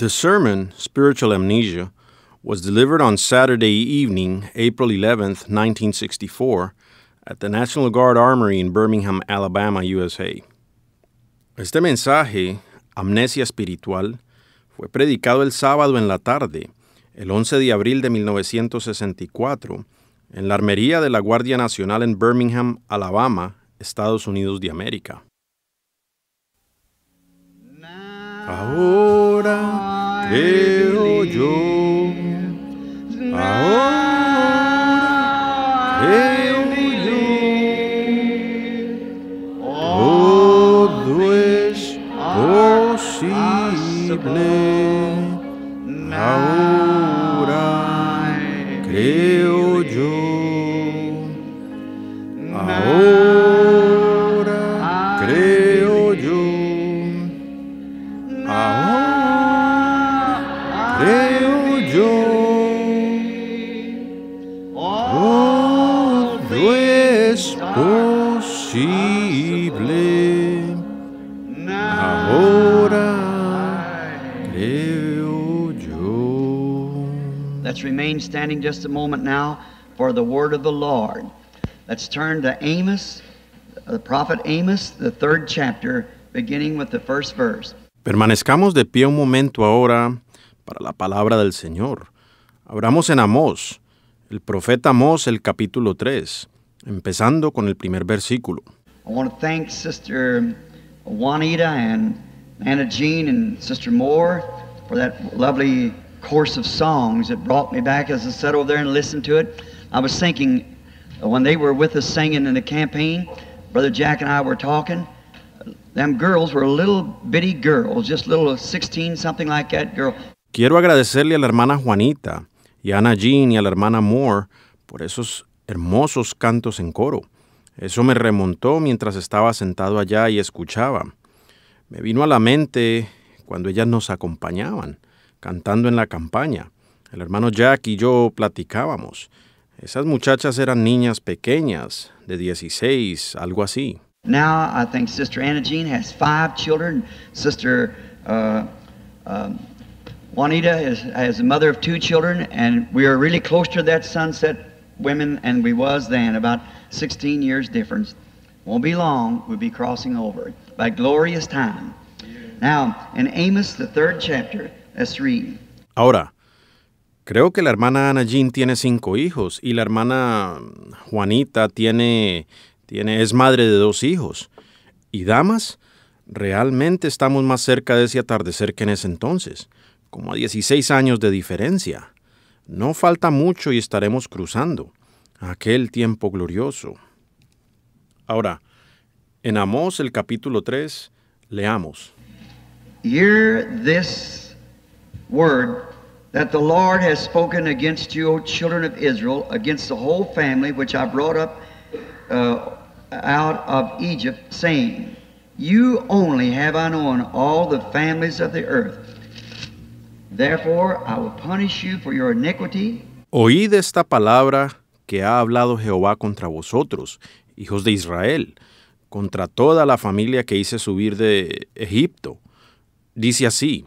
The sermon, Spiritual Amnesia, was delivered on Saturday evening, April 11, 1964, at the National Guard Armory in Birmingham, Alabama, USA. Este mensaje, Amnesia Espiritual, fue predicado el sábado en la tarde, el 11 de abril de 1964, en la armería de la Guardia Nacional en Birmingham, Alabama, Estados Unidos de América. Ahora Teu yo ahora yo todo es posible ahora standing just a moment now for the word of the Lord. Let's turn to Amos, uh, the prophet Amos, the third chapter, beginning with the first verse. Permanezcamos de pie un momento ahora para la palabra del Señor. Abramos en Amós, el profeta Amós, el capítulo 3, empezando con el primer versículo. I want to thank Sister Juanita and Anna Jean and Sister Moore for that lovely course of songs that brought me back as I sat over there and listened to it. I was thinking uh, when they were with us singing in the campaign, Brother Jack and I were talking. Them girls were little bitty girls, just little 16, something like that girl. Quiero agradecerle a la hermana Juanita y a Ana Jean y a la hermana Moore por esos hermosos cantos en coro. Eso me remontó mientras estaba sentado allá y escuchaba. Me vino a la mente cuando ellas nos acompañaban. cantando en la campaña. El hermano Jack y yo platicábamos. Esas muchachas eran niñas pequeñas, de 16, algo así. Now I think Sister Anna Jean has five children. Sister uh, uh, Juanita is, is a mother of two children, and we are really close to that sunset women, and we was then about 16 years difference. Won't be long, we'll be crossing over by glorious time. Now, in Amos, the third chapter, Ahora, creo que la hermana Ana Jean tiene cinco hijos y la hermana Juanita tiene, tiene, es madre de dos hijos. Y damas, realmente estamos más cerca de ese atardecer que en ese entonces, como a 16 años de diferencia. No falta mucho y estaremos cruzando aquel tiempo glorioso. Ahora, en Amós el capítulo 3, leamos word that the Lord has spoken against you, O children of Israel, against the whole family which I brought up uh, out of Egypt, saying, You only have I known all the families of the earth. Therefore I will punish you for your iniquity. Oíd esta palabra que ha hablado Jehová contra vosotros, hijos de Israel, contra toda la familia que hice subir de Egipto. Dice así,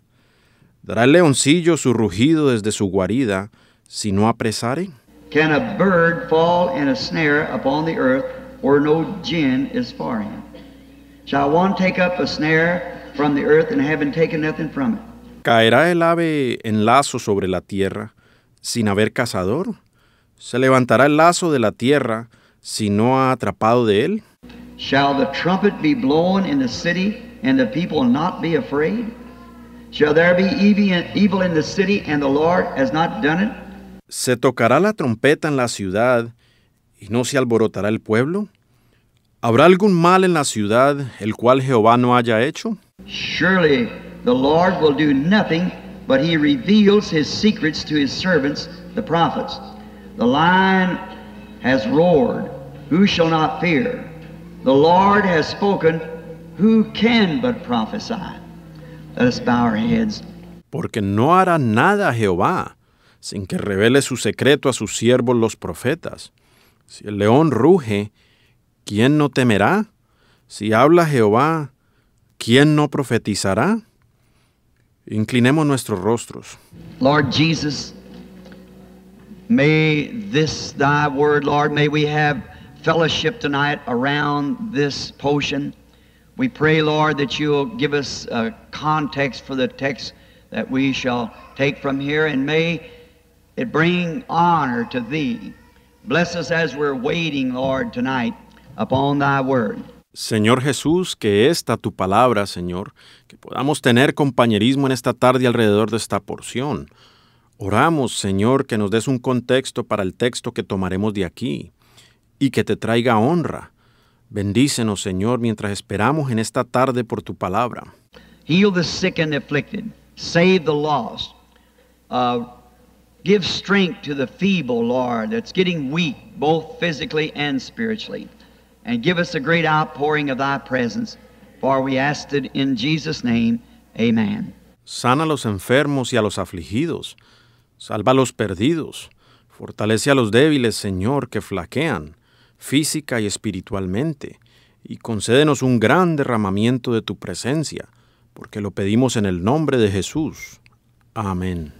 ¿Dará el leoncillo su rugido desde su guarida si no apresare? Can a bird fall in a snare upon the earth where no gin is for him? Shall one take up a snare from the earth and having taken nothing from it? ¿Caerá el ave en lazo sobre la tierra sin haber cazador? ¿Se levantará el lazo de la tierra si no ha atrapado de él? Shall the trumpet be blown in the city and the people not be afraid? Shall there be evil in the city and the Lord has not done it? ¿Se tocará la trompeta en la ciudad y no se alborotará el pueblo? ¿Habrá algún mal en la ciudad el cual Jehová no haya hecho? Surely the Lord will do nothing, but he reveals his secrets to his servants, the prophets. The lion has roared, who shall not fear? The Lord has spoken, who can but prophesy? Porque no hará nada Jehová sin que revele su secreto a sus siervos los profetas. Si el león ruge, ¿quién no temerá? Si habla Jehová, ¿quién no profetizará? Inclinemos nuestros rostros. Lord Jesus, may this thy word, Lord, may we have fellowship tonight around this potion. We pray, Lord, that give us a uh, context for the text that we shall take from here, and may it bring honor to thee. Bless us as we're waiting, Lord, tonight upon thy word. Señor Jesús, que esta tu palabra, Señor, que podamos tener compañerismo en esta tarde alrededor de esta porción. Oramos, Señor, que nos des un contexto para el texto que tomaremos de aquí y que te traiga honra, Bendícenos, Señor, mientras esperamos en esta tarde por tu palabra. Heal the sick and afflicted, save the lost. Uh, give strength to the feeble, Lord, that's getting weak, both physically and spiritually. And give us a great outpouring of thy presence, for we ask it in Jesus' name. Amen. Sana a los enfermos y a los afligidos. Salva a los perdidos. Fortalece a los débiles, Señor, que flaquean física y espiritualmente, y concédenos un gran derramamiento de tu presencia, porque lo pedimos en el nombre de Jesús. Amén.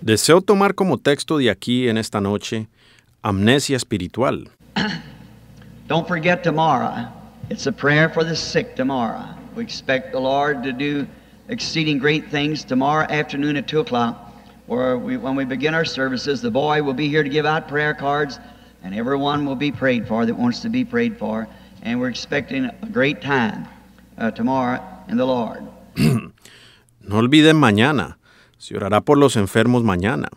Deseo tomar como texto de aquí en esta noche amnesia espiritual. Don't forget tomorrow. It's a prayer for the sick tomorrow. We expect the Lord to do exceeding great things tomorrow afternoon at 2 o'clock, where we, when we begin our services, the boy will be here to give out prayer cards, and everyone will be prayed for that wants to be prayed for. And we're expecting a great time uh, tomorrow in the Lord. no olviden mañana. Se orará por los enfermos mañana.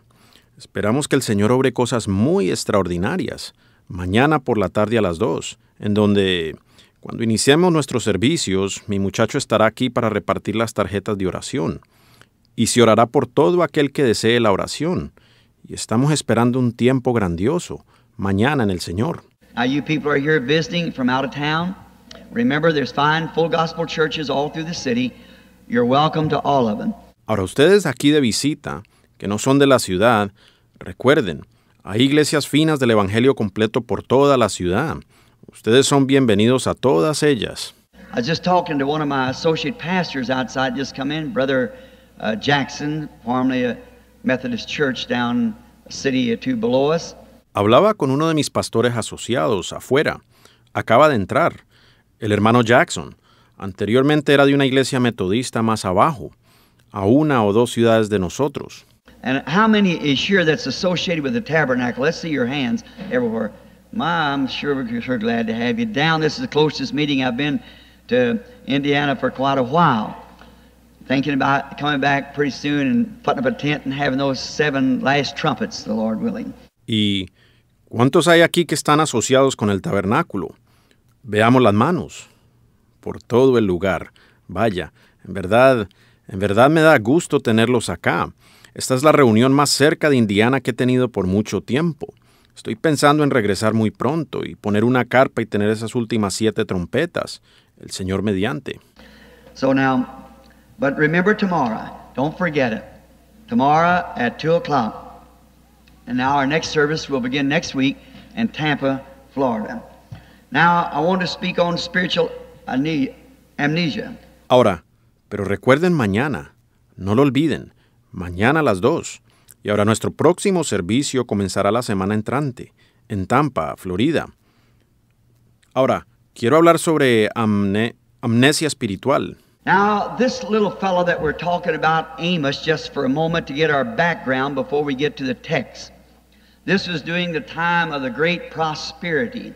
Esperamos que el Señor obre cosas muy extraordinarias. Mañana por la tarde a las dos, en donde Cuando iniciemos nuestros servicios, mi muchacho estará aquí para repartir las tarjetas de oración y se orará por todo aquel que desee la oración. Y estamos esperando un tiempo grandioso, mañana en el Señor. you people here visiting from out of town. Remember, there's fine full gospel churches all through the city. You're welcome to all of them. Ahora ustedes aquí de visita, que no son de la ciudad, recuerden, hay iglesias finas del Evangelio completo por toda la ciudad. Ustedes son bienvenidos a todas ellas. I was just talking to one of my associate pastors outside just come in, brother uh, Jackson, formerly a Methodist church down a city or two below us. Hablaba con uno de mis pastores asociados afuera. Acaba de entrar, el hermano Jackson. Anteriormente era de una iglesia metodista más abajo, a una o dos ciudades de nosotros. And how many is here that's associated with the tabernacle? Let's see your hands everywhere. My, I'm sure we're sure glad to have you down. This is the closest meeting I've been to Indiana for quite a while. Thinking about coming back pretty soon and putting up a tent and having those seven last trumpets, the Lord willing. ¿Y cuántos hay aquí que están asociados con el tabernáculo? Veamos las manos. Por todo el lugar. Vaya, en verdad, en verdad me da gusto tenerlos acá. Esta es la reunión más cerca de Indiana que he tenido por mucho tiempo. Estoy pensando en regresar muy pronto y poner una carpa y tener esas últimas siete trompetas, el Señor mediante. So now, but remember tomorrow, don't forget it. Tomorrow at two o'clock. And now our next service will begin next week in Tampa, Florida. Now I want to speak on spiritual amnesia. Ahora, pero recuerden mañana, no lo olviden, mañana a las dos. Y ahora nuestro próximo servicio comenzará la semana entrante, en Tampa, Florida. Ahora, quiero hablar sobre amnesia espiritual. Now, this little fellow that we're talking about, Amos, just for a moment to get our background before we get to the text. This was during the time of the great prosperity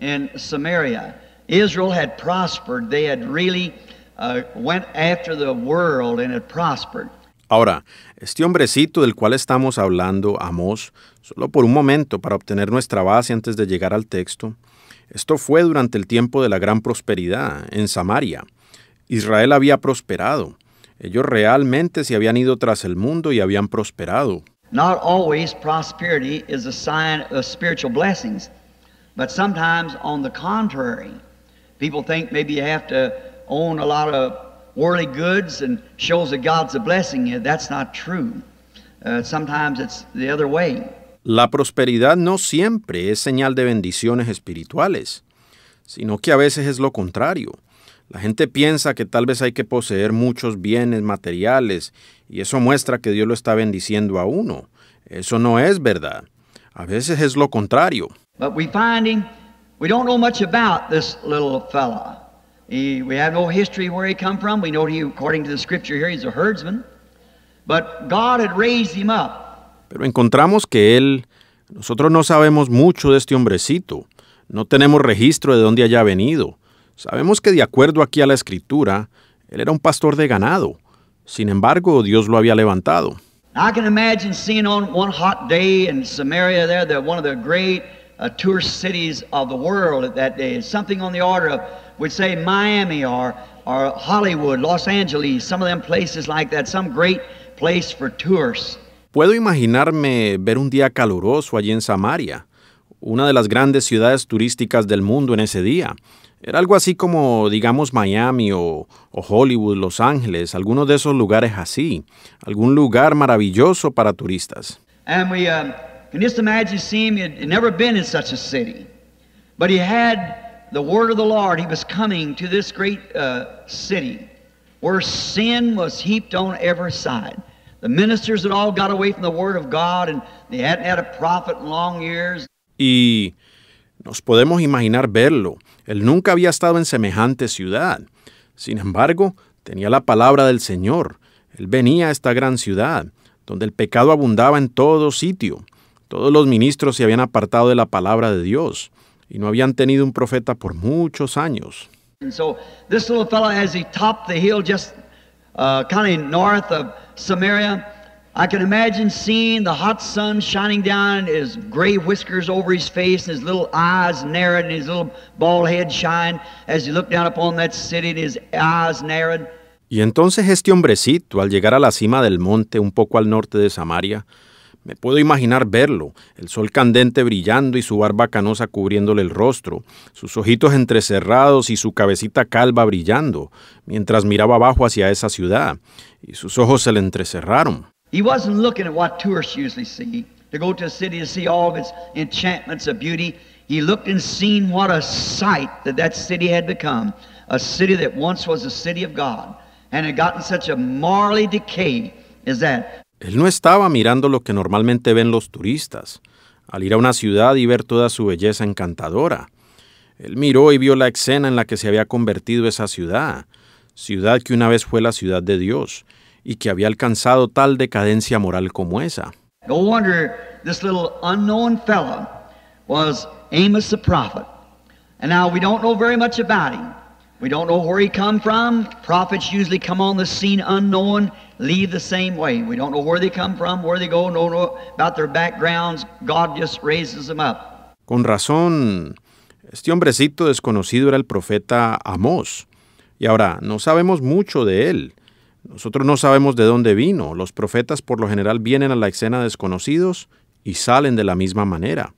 in Samaria. Israel had prospered. They had really uh, went after the world and had prospered. Ahora, este hombrecito del cual estamos hablando, Amos, solo por un momento para obtener nuestra base antes de llegar al texto, esto fue durante el tiempo de la gran prosperidad en Samaria. Israel había prosperado. Ellos realmente se habían ido tras el mundo y habían prosperado. Not always prosperity is a sign of spiritual blessings, but sometimes on the contrary, people think maybe you have to own a lot of la prosperidad no siempre es señal de bendiciones espirituales, sino que a veces es lo contrario. La gente piensa que tal vez hay que poseer muchos bienes materiales y eso muestra que Dios lo está bendiciendo a uno. Eso no es verdad. A veces es lo contrario. we we don't know much about this little He, we have no history where he come from. We know he, according to the scripture here, he's a herdsman. But God had raised him up. Pero encontramos que él, nosotros no sabemos mucho de este hombrecito. No tenemos registro de dónde haya venido. Sabemos que de acuerdo aquí a la escritura, él era un pastor de ganado. Sin embargo, Dios lo había levantado. I can imagine seeing on one hot day in Samaria there that one of the great Uh, cities of the world something on the order of, say, Miami or, Hollywood, Los Angeles, some of them places like that, some great place for Puedo imaginarme ver un día caluroso allí en Samaria, una de las grandes ciudades turísticas del mundo en ese día. Era algo así como, digamos, Miami o, Hollywood, Los Ángeles, algunos de esos lugares así, algún lugar maravilloso para turistas. Um, And just imagine seeing him. never been in such a city. But he had the word of the Lord. He was coming to this great uh, city where sin was heaped on every side. The ministers had all got away from the word of God and they hadn't had a prophet in long years. Y nos podemos imaginar verlo. Él nunca había estado en semejante ciudad. Sin embargo, tenía la palabra del Señor. Él venía a esta gran ciudad, donde el pecado abundaba en todo sitio. Todos los ministros se habían apartado de la palabra de Dios y no habían tenido un profeta por muchos años. And so this little fellow, as he topped the hill just uh, kind of north of Samaria, I can imagine seeing the hot sun shining down, his gray whiskers over his face, and his little eyes narrowed, and his little bald head shine as he looked down upon that city, and his eyes narrowed. Y entonces este hombrecito, al llegar a la cima del monte, un poco al norte de Samaria, me puedo imaginar verlo, el sol candente brillando y su barba canosa cubriéndole el rostro, sus ojitos entrecerrados y su cabecita calva brillando, mientras miraba abajo hacia esa ciudad, y sus ojos se le entrecerraron. He wasn't looking at what tourists usually see, to go to a city to see all of its enchantments of beauty. He looked and seen what a sight that that city had become, a city that once was a city of God, and had gotten such a morally decay as that. Él no estaba mirando lo que normalmente ven los turistas, al ir a una ciudad y ver toda su belleza encantadora. Él miró y vio la escena en la que se había convertido esa ciudad, ciudad que una vez fue la ciudad de Dios y que había alcanzado tal decadencia moral como esa. No wonder this little unknown fellow was Amos the prophet. And now we don't know very much about him. We don't know where they come from, where they go, about their backgrounds. God just raises them up. Con razón, este hombrecito desconocido era el profeta Amós. Y ahora, no sabemos mucho de él. Nosotros no sabemos de dónde vino. Los profetas por lo general vienen a la escena desconocidos y salen de la misma manera.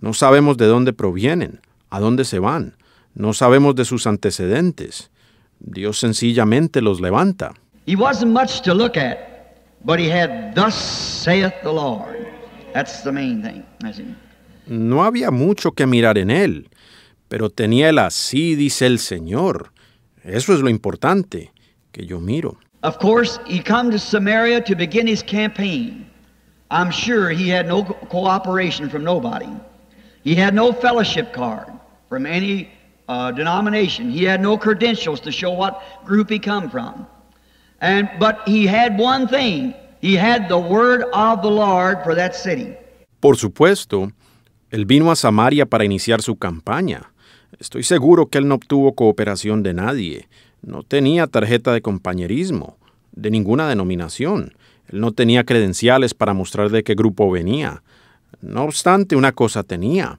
No sabemos de dónde provienen, a dónde se van. No sabemos de sus antecedentes. Dios sencillamente los levanta. He wasn't much to look at, but he had thus saith the Lord. That's the main thing. No había mucho que mirar en él, pero tenía el así dice el Señor. Eso es lo importante que yo miro. Of course, he came to Samaria to begin his campaign. I'm sure he had no cooperation from nobody. He had no fellowship card from any por supuesto, él vino a Samaria para iniciar su campaña. Estoy seguro que él no obtuvo cooperación de nadie. No tenía tarjeta de compañerismo, de ninguna denominación. Él no tenía credenciales para mostrar de qué grupo venía. No obstante, una cosa tenía.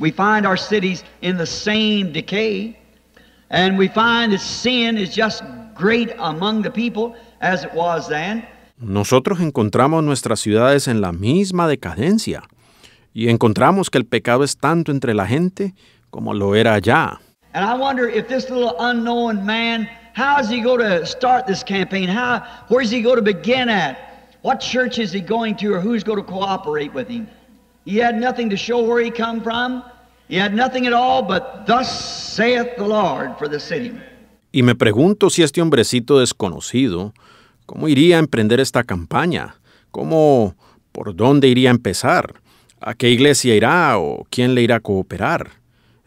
We find our cities in the same decay. And we find that sin is just great among the people as it was then. Nosotros encontramos nuestras ciudades en la misma decadencia y encontramos que el pecado es tanto entre la gente como lo era allá. And I wonder if this little unknown man, how is he going to start this campaign? How, where's he going to begin at? What church is he going to or who's going to cooperate with him? Y me pregunto si este hombrecito desconocido, ¿cómo iría a emprender esta campaña? ¿Cómo, por dónde iría a empezar? ¿A qué iglesia irá o quién le irá a cooperar?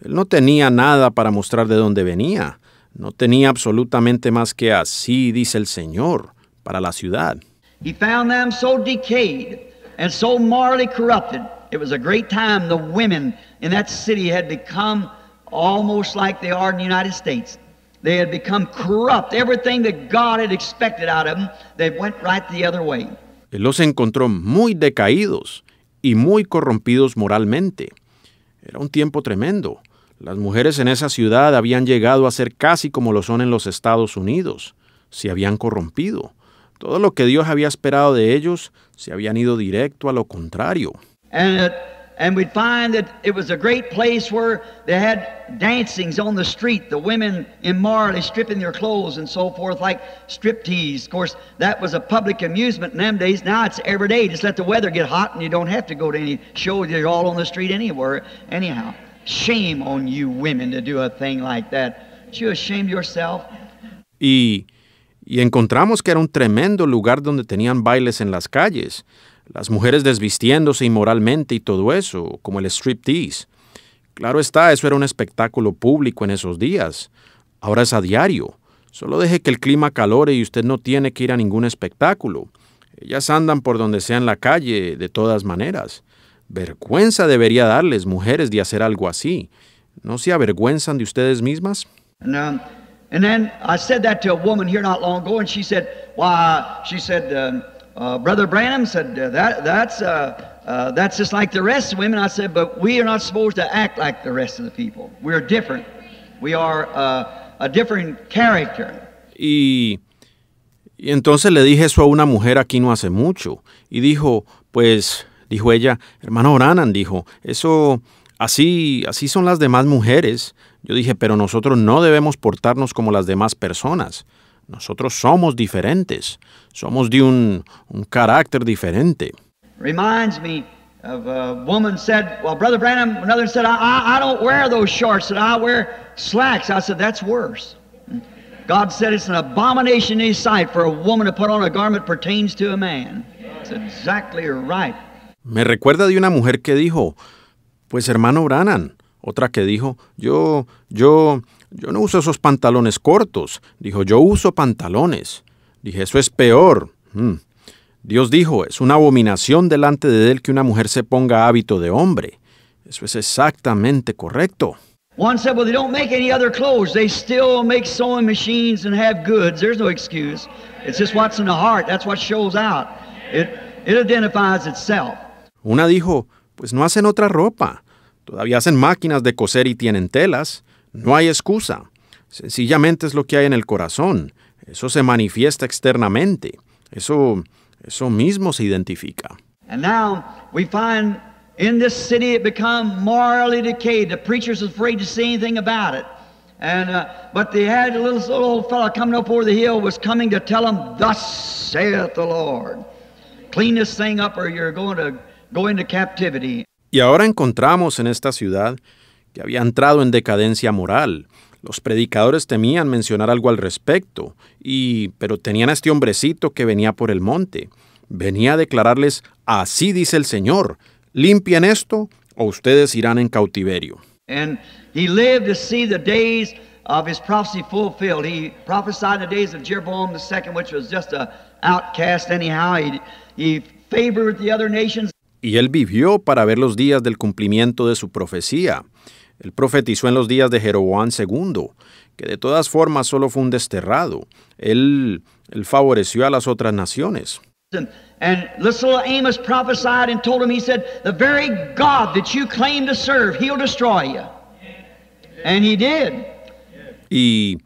Él no tenía nada para mostrar de dónde venía. No tenía absolutamente más que así dice el Señor para la ciudad. He found them so decayed and so morally corrupted It was a great time. The women in that city had almost like they are in the United States. They had become corrupt. Everything that God had expected out of them, they went right the other way. Él los encontró muy decaídos y muy corrompidos moralmente. Era un tiempo tremendo. Las mujeres en esa ciudad habían llegado a ser casi como lo son en los Estados Unidos. Se habían corrompido. Todo lo que Dios había esperado de ellos se habían ido directo a lo contrario. and it, uh, and we'd find that it was a great place where they had dancings on the street, the women immorally stripping their clothes and so forth, like striptease. Of course, that was a public amusement in them days. Now it's every day. Just let the weather get hot and you don't have to go to any show. You're all on the street anywhere, anyhow. Shame on you women to do a thing like that. You ashamed yourself. Y, y encontramos que era un tremendo lugar donde tenían bailes en las calles. las mujeres desvistiéndose inmoralmente y todo eso, como el striptease. Claro está, eso era un espectáculo público en esos días. Ahora es a diario. Solo deje que el clima calore y usted no tiene que ir a ningún espectáculo. Ellas andan por donde sea en la calle, de todas maneras. Vergüenza debería darles, mujeres, de hacer algo así. ¿No se avergüenzan de ustedes mismas? And um, then I said that to a woman here not long ago, and she said, um, Uh, Brother Branham said, uh, that, that's, uh, uh, that's just like the rest of women. I said, but we are not supposed to act like the rest of the people. We are different. We are a different character. Y, y entonces le dije eso a una mujer aquí no hace mucho. Y dijo, pues, dijo ella, hermano Branham, dijo, eso... Así, así son las demás mujeres. Yo dije, pero nosotros no debemos portarnos como las demás personas. Nosotros somos diferentes. Somos de un, un carácter diferente. Reminds me of a woman said, well, Brother Branham, another said, I, I don't wear those shorts, I wear slacks. I said, that's worse. God said it's an abomination in His sight for a woman to put on a garment pertains to a man. It's exactly right. Me recuerda de una mujer que dijo, pues hermano Branham. Otra que dijo, yo, yo, yo no uso esos pantalones cortos. Dijo, yo uso pantalones. Dije, eso es peor. Mm. Dios dijo, es una abominación delante de él que una mujer se ponga hábito de hombre. Eso es exactamente correcto. make any other clothes. They still make sewing machines and have goods. There's no excuse. It's just what's in the heart. That's what shows out. identifies itself. Una dijo, pues no hacen otra ropa. Todavía hacen máquinas de coser y tienen telas. No hay excusa. Sencillamente es lo que hay en el corazón. Eso se manifiesta externamente. Eso, eso mismo se identifica. And now we find in this city it become morally decayed. The preacher's afraid to say anything about it. And uh, but they had a little, little old fellow coming up over the hill was coming to tell them, "Thus saith the Lord, clean this thing up, or you're going to go into captivity." Y ahora encontramos en esta ciudad que había entrado en decadencia moral. Los predicadores temían mencionar algo al respecto, y pero tenían a este hombrecito que venía por el monte. Venía a declararles, así dice el Señor, limpien esto o ustedes irán en cautiverio. Y él vivió para ver los días del cumplimiento de su profecía. Él profetizó en los días de Jeroboam II, que de todas formas solo fue un desterrado. Él, favoreció a las otras naciones. Y,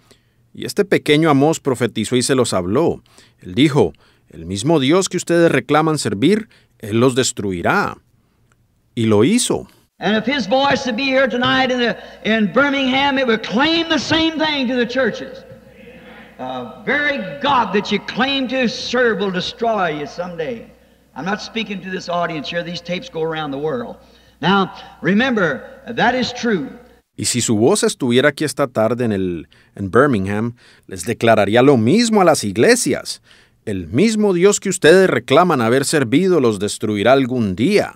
y este pequeño amos profetizó y se los habló. Él dijo, El mismo Dios que ustedes reclaman servir, él los destruirá. Y lo hizo. And if his voice would be here tonight in, the, in Birmingham, it would claim the same thing to the churches. A uh, very God that you claim to serve will destroy you someday. I'm not speaking to this audience here. These tapes go around the world. Now, remember, that is true. Y si su voz estuviera aquí esta tarde en, el, en Birmingham, les declararía lo mismo a las iglesias. El mismo Dios que ustedes reclaman haber servido los destruirá algún día.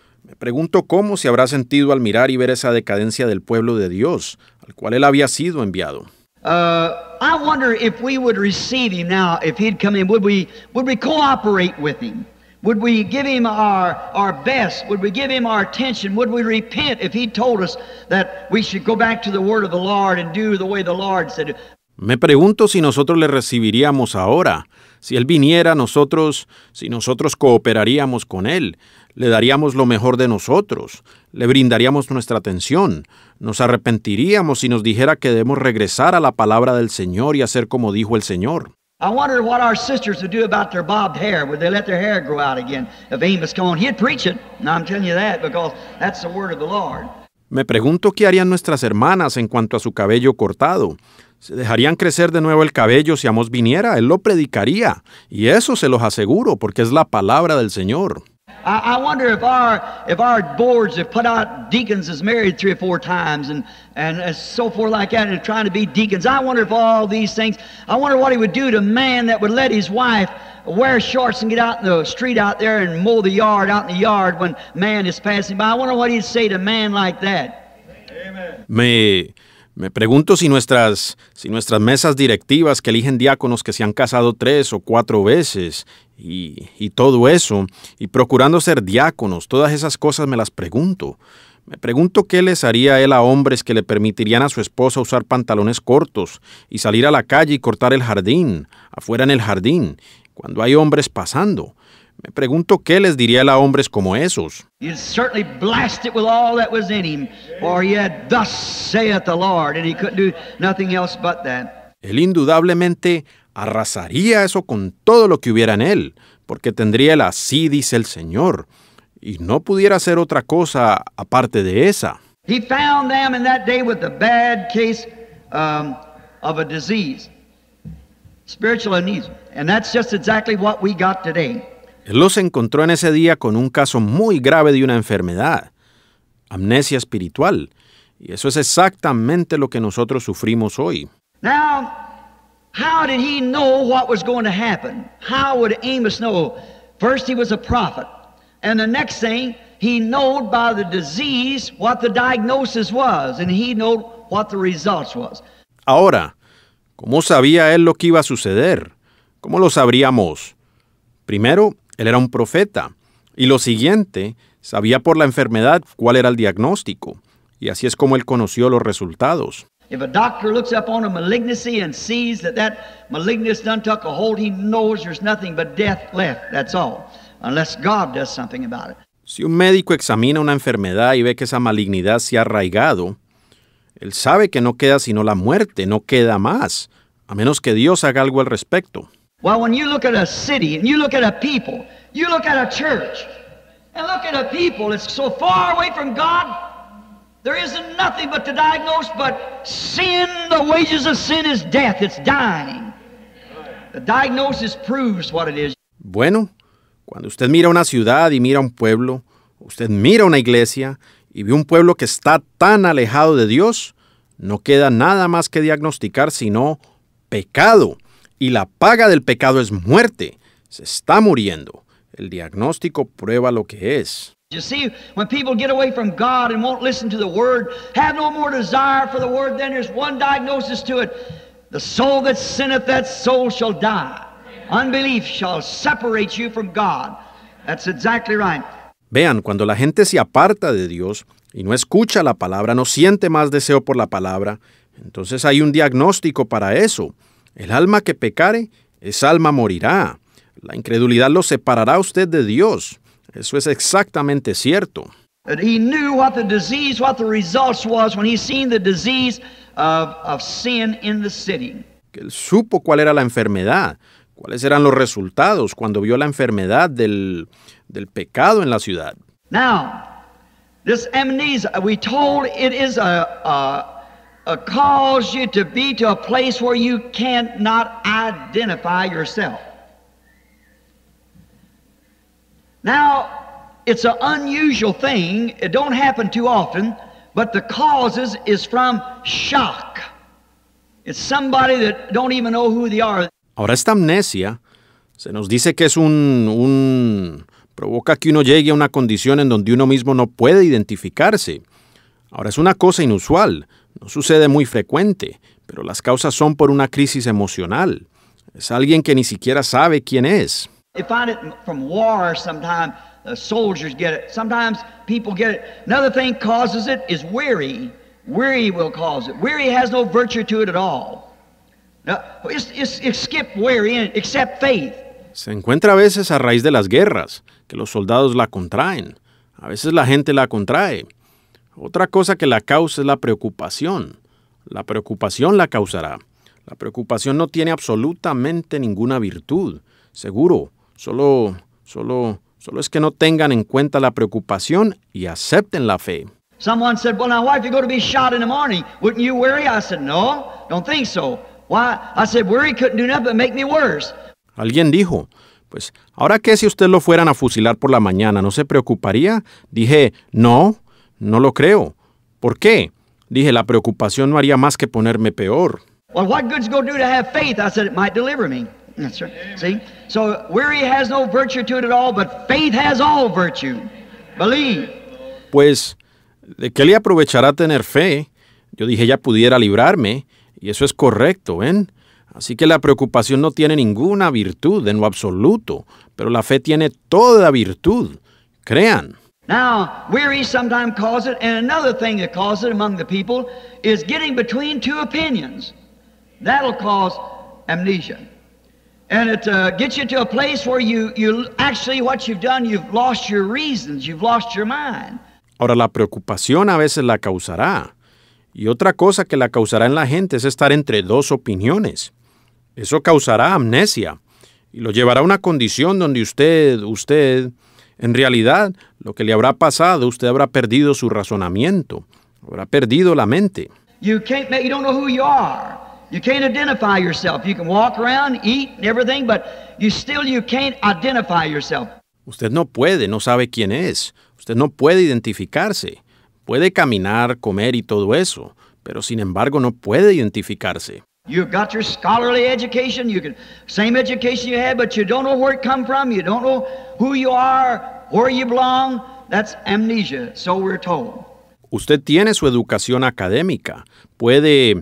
Me pregunto cómo se habrá sentido al mirar y ver esa decadencia del pueblo de Dios, al cual él había sido enviado. Uh, I wonder if we would receive him now, if he'd come in, would we, would we cooperate with him? Would we give him our, our best? Would we give him our attention? Would we repent if he told us that we should go back to the word of the Lord and do the way the Lord said? Me pregunto si nosotros le recibiríamos ahora, si él viniera nosotros, si nosotros cooperaríamos con él, le daríamos lo mejor de nosotros, le brindaríamos nuestra atención, nos arrepentiríamos si nos dijera que debemos regresar a la palabra del Señor y hacer como dijo el Señor. Me pregunto qué harían nuestras hermanas en cuanto a su cabello cortado. ¿Se dejarían crecer de nuevo el cabello si Amos viniera? Él lo predicaría. Y eso se los aseguro, porque es la palabra del Señor. I, I wonder if our if our boards have put out deacons as married three or four times and and so forth like that and trying to be deacons. I wonder if all these things. I wonder what he would do to a man that would let his wife wear shorts and get out in the street out there and mow the yard out in the yard when man is passing by. I wonder what he'd say to a man like that. Amen. Me Me pregunto si nuestras, si nuestras mesas directivas que eligen diáconos que se han casado tres o cuatro veces y, todo eso, y procurando ser diáconos, todas esas cosas me las pregunto. Me pregunto qué les haría él a hombres que le permitirían a su esposa usar pantalones cortos y salir a la calle y cortar el jardín, afuera en el jardín, cuando hay hombres pasando. Me pregunto qué les diría él a hombres como esos. Él indudablemente arrasaría eso con todo lo que hubiera en él, porque tendría el así dice el Señor, y no pudiera hacer otra cosa aparte de esa. Él los encontró en ese día con un caso muy grave de una enfermedad, amnesia espiritual, y eso es exactamente lo que nosotros sufrimos hoy. How did he know what was going to happen? How would Amos know? First, he was a prophet. And the next thing, he knowed by the disease what the diagnosis was, and he knowed what the results was. Ahora, ¿cómo sabía él lo que iba a suceder? ¿Cómo lo sabríamos? Primero, él era un profeta. Y lo siguiente, sabía por la enfermedad cuál era el diagnóstico. Y así es como él conoció los resultados. If a doctor looks up on a malignancy and sees that that malignancy done took a hold, he knows there's nothing but death left. That's all. Unless God does something about it. Si un médico examina una enfermedad y ve que esa malignidad se ha arraigado, él sabe que no queda sino la muerte, no queda más, a menos que Dios haga algo al respecto. Well, when you look at a city and you look at a people, you look at a church and look at a people that's so far away from God, There nothing but to diagnose, but the wages of sin is death, it's dying. The diagnosis proves what it is. Bueno, cuando usted mira una ciudad y mira un pueblo, usted mira una iglesia y ve un pueblo que está tan alejado de Dios, no queda nada más que diagnosticar sino pecado. Y la paga del pecado es muerte. Se está muriendo. El diagnóstico prueba lo que es. You see, when people get away from God and won't listen to the Word, have no more desire for the Word, then there's one diagnosis to it. The soul that sinneth, that soul shall die. Unbelief shall separate you from God. That's exactly right. Vean, cuando la gente se aparta de Dios y no escucha la palabra, no siente más deseo por la palabra, entonces hay un diagnóstico para eso. El alma que pecare, esa alma morirá. La incredulidad lo separará usted de Dios. Eso es exactamente cierto. He knew what the disease, what the results was when he seen the disease of, of sin in the city. Que él supo cuál era la enfermedad, cuáles eran los resultados cuando vio la enfermedad del, del pecado en la ciudad. Now, this amnesia, we told it is a, a, a cause you to be to a place where you cannot identify yourself. Now, shock. Ahora esta amnesia se nos dice que es un provoca que uno llegue a una condición en donde uno mismo no puede identificarse. Ahora es una cosa inusual, no sucede muy frecuente, pero las causas son por una crisis emocional. Es alguien que ni siquiera sabe quién es it from war soldiers get it. Sometimes people get it. Another thing causes it is will cause it. has no virtue to it at all. Se encuentra a veces a raíz de las guerras, que los soldados la contraen. A veces la gente la contrae. Otra cosa que la causa es la preocupación. La preocupación la causará. La preocupación no tiene absolutamente ninguna virtud. Seguro, Solo, solo, solo es que no tengan en cuenta la preocupación y acepten la fe. Someone said, "Well, now, why if you're going to be shot in the morning, wouldn't you worry?" I said, "No, don't think so. Why?" I said, "Worry couldn't do nothing but make me worse." Alguien dijo, "Pues, ahora que si usted lo fueran a fusilar por la mañana, ¿no se preocuparía?" Dije, "No, no lo creo. ¿Por qué?" Dije, "La preocupación no haría más que ponerme peor." Well, what good's going to do to have faith? I said, "It might deliver me." That's right. See? So weary has no virtue to it at all, but faith has all virtue. Believe. Pues, ¿de qué le aprovechará tener fe? Yo dije, ya pudiera librarme, y eso es correcto, ¿ven? Así que la preocupación no tiene ninguna virtud en lo absoluto, pero la fe tiene toda virtud. Crean. Now, weary sometimes causes it, and another thing that causes it among the people is getting between two opinions. That'll cause amnesia. Ahora la preocupación a veces la causará. Y otra cosa que la causará en la gente es estar entre dos opiniones. Eso causará amnesia y lo llevará a una condición donde usted, usted, en realidad, lo que le habrá pasado, usted habrá perdido su razonamiento, habrá perdido la mente. You can't make, you You can't identify yourself. You can walk around, eat, everything, but you still you can't identify yourself. Usted no puede, no sabe quién es. Usted no puede identificarse. Puede caminar, comer y todo eso, pero sin embargo no puede identificarse. You've got your scholarly education, you can same education you had, but you don't know where it come from, you don't know who you are, where you belong. That's amnesia, so we're told. Usted tiene su educación académica, puede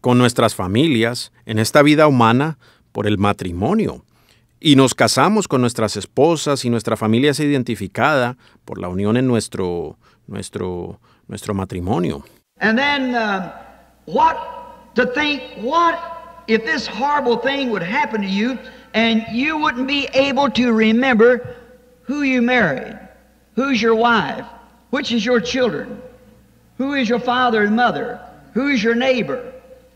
con nuestras familias, en esta vida humana, por el matrimonio. Y nos casamos con nuestras esposas y nuestra familia es identificada por la unión en nuestro, nuestro, nuestro matrimonio. And then, uh, what to think, what if this horrible thing would happen to you and you wouldn't be able to remember who you married, who's your wife, which is your children, who is your father and mother, who your neighbor.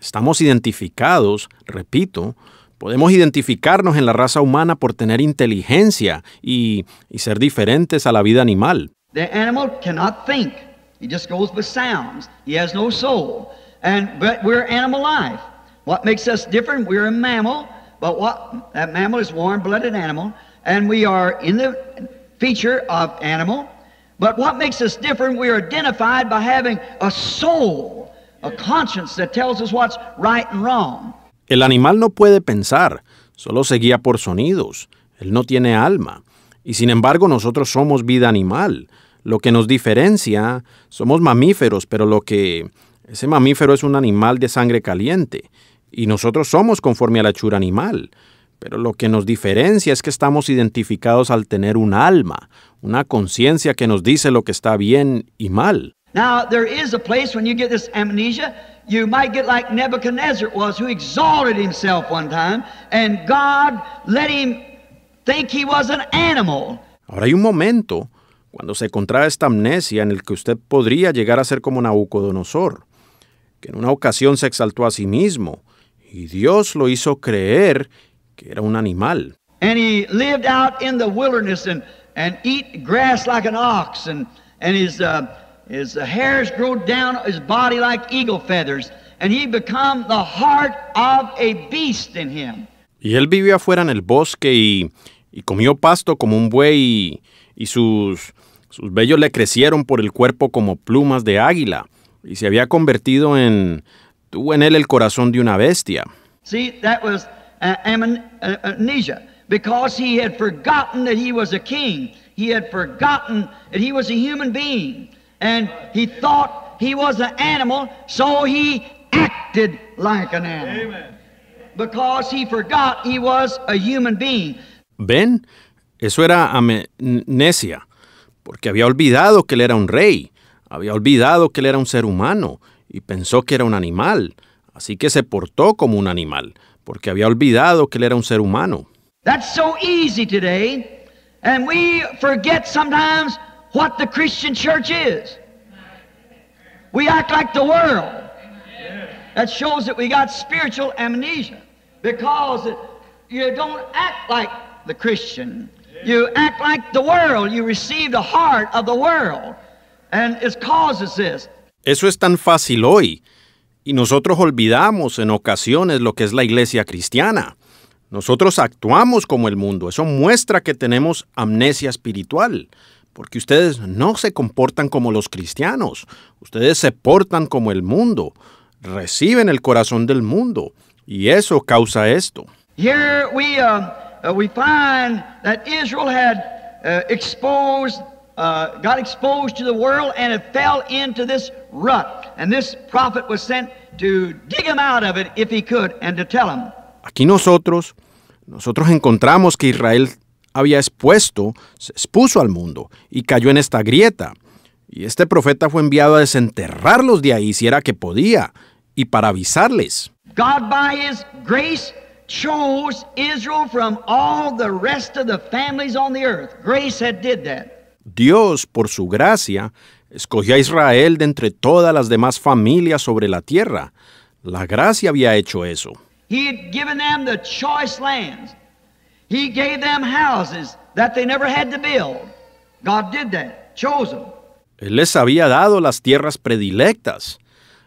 Estamos identificados, repito, podemos identificarnos en la raza humana por tener inteligencia y, y ser diferentes a la vida animal. The animal cannot think. He just goes with sounds. He has no soul. And but we're animal life. What makes us different? We're a mammal, but what that mammal is warm-blooded animal, and we are in the feature of animal. But what makes us different? We are identified by having a soul. El animal no puede pensar, solo se guía por sonidos. Él no tiene alma. Y sin embargo nosotros somos vida animal. Lo que nos diferencia, somos mamíferos, pero lo que... Ese mamífero es un animal de sangre caliente. Y nosotros somos conforme a la hechura animal. Pero lo que nos diferencia es que estamos identificados al tener un alma, una conciencia que nos dice lo que está bien y mal. Now, there is a place when you get this amnesia, you might get like Nebuchadnezzar was, who exalted himself one time, and God let him think he was an animal. Ahora hay un momento cuando se contrae esta amnesia en el que usted podría llegar a ser como Nabucodonosor, que en una ocasión se exaltó a sí mismo y Dios lo hizo creer que era un animal. And he lived out in the wilderness and, and eat grass like an ox and, and his uh, His hairs grow down his body like eagle feathers, and he become the heart of a beast in him. Y él vivió afuera en el bosque y, y comió pasto como un buey, y, y sus, sus vellos le crecieron por el cuerpo como plumas de águila, y se había convertido en. tuvo en él el corazón de una bestia. See, that was uh, uh amnesia, because he had forgotten that he was a king. He had forgotten that he was a human being. and he thought he was an animal, so he acted like an animal. Amen. Because he forgot he was a human being. Ben, eso era amnesia, porque había olvidado que él era un rey, había olvidado que él era un ser humano y pensó que era un animal, así que se portó como un animal, porque había olvidado que él era un ser humano. That's so easy today, and we forget sometimes what the Christian church is. We act like the world. That shows that we got spiritual amnesia because you don't act like the Christian. You act like the world. You receive the heart of the world. And it causes this. Eso es tan fácil hoy. Y nosotros olvidamos en ocasiones lo que es la iglesia cristiana. Nosotros actuamos como el mundo. Eso muestra que tenemos amnesia espiritual porque ustedes no se comportan como los cristianos, ustedes se portan como el mundo, reciben el corazón del mundo, y eso causa esto. Aquí nosotros, nosotros encontramos que Israel había expuesto, se expuso al mundo y cayó en esta grieta. Y este profeta fue enviado a desenterrarlos de ahí si era que podía y para avisarles. Israel Dios, por su gracia, escogió a Israel de entre todas las demás familias sobre la tierra. La gracia había hecho eso. He had given them the choice lands. He gave them houses that they never had to build. God did that, chose them. Él les había dado las tierras predilectas.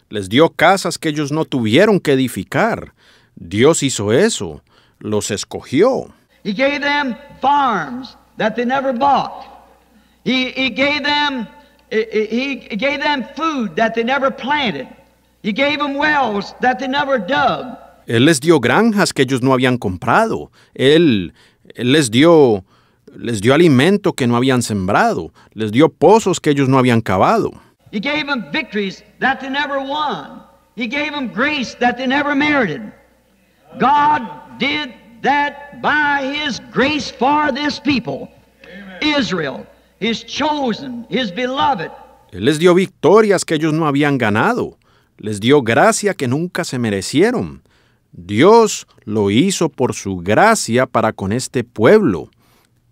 Les dio casas que ellos no tuvieron que edificar. Dios hizo eso. Los escogió. He gave them farms that they never bought. He, he gave them he gave them food that they never planted. He gave them wells that they never dug. Él les dio granjas que ellos no habían comprado. Él, les dio les dio alimento que no habían sembrado, les dio pozos que ellos no habían cavado. He gave them victories that they never won. He gave them grace that they never merited. God did that by his grace for this people. Israel, chosen, his beloved. Él les dio victorias que ellos no habían ganado. Les dio gracia que nunca se merecieron. Dios lo hizo por su gracia para con este pueblo,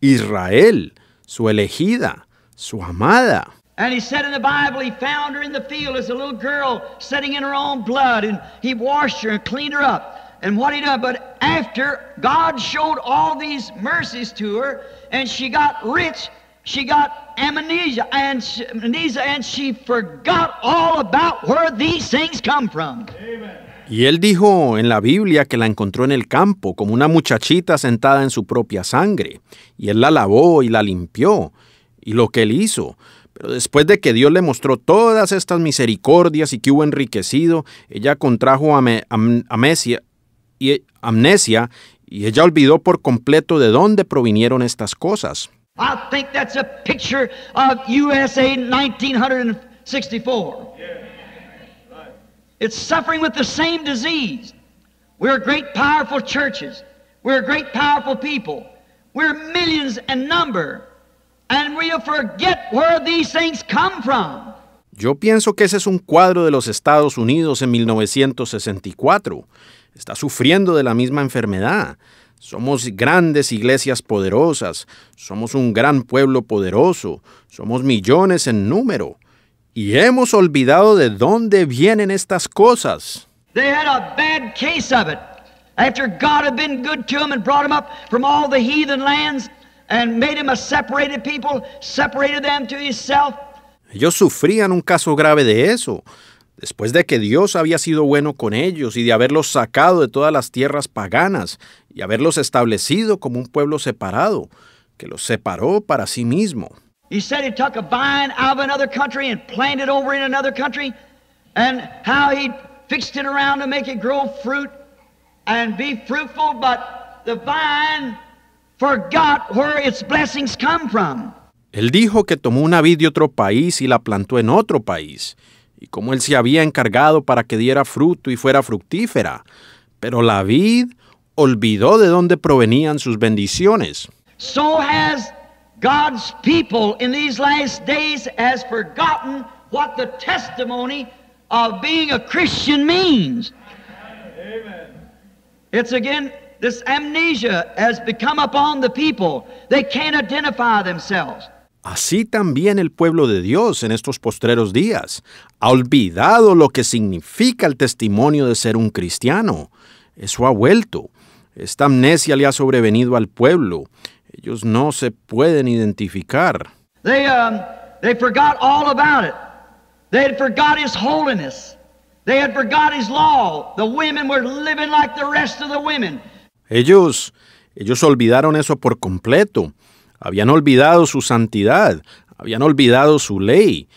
Israel, su elegida, su amada. And he said in the Bible, he found her in the field as a little girl, sitting in her own blood, and he washed her and cleaned her up. And what he did, but after God showed all these mercies to her, and she got rich, she got amnesia, and she, amnesia, and she forgot all about where these things come from. Amen. Y él dijo en la Biblia que la encontró en el campo, como una muchachita sentada en su propia sangre, y él la lavó y la limpió, y lo que él hizo. Pero después de que Dios le mostró todas estas misericordias y que hubo enriquecido, ella contrajo amnesia, y, amnesia y ella olvidó por completo de dónde provinieron estas cosas. It's suffering with the same disease. We're great, powerful churches. We're great, powerful people. We're millions in number. And we forget where these things come from. Yo pienso que ese es un cuadro de los Estados Unidos en 1964. Está sufriendo de la misma enfermedad. Somos grandes iglesias poderosas, somos un gran pueblo poderoso, somos millones en número, y hemos olvidado de dónde vienen estas cosas. They had a Ellos sufrían un caso grave de eso. Después de que Dios había sido bueno con ellos y de haberlos sacado de todas las tierras paganas y haberlos establecido como un pueblo separado, que los separó para sí mismo. He said he took a vine out of another country and planted it over in another country, and how he fixed it around to make it grow fruit and be fruitful, but the vine forgot where its blessings come from. Él dijo que tomó una vid de otro país y la plantó en otro país, y como él se había encargado para que diera fruto y fuera fructífera, pero la vid olvidó de dónde provenían sus bendiciones. So has God's people in these last days has forgotten what the testimony of being a Christian means. Amen. It's again, this amnesia has become upon the people. They can't identify themselves. Así también el pueblo de Dios en estos postreros días ha olvidado lo que significa el testimonio de ser un cristiano. Eso ha vuelto. Esta amnesia le ha sobrevenido al pueblo. Ellos no se pueden identificar. Ellos, ellos olvidaron eso por completo. Habían olvidado su santidad, habían olvidado su ley.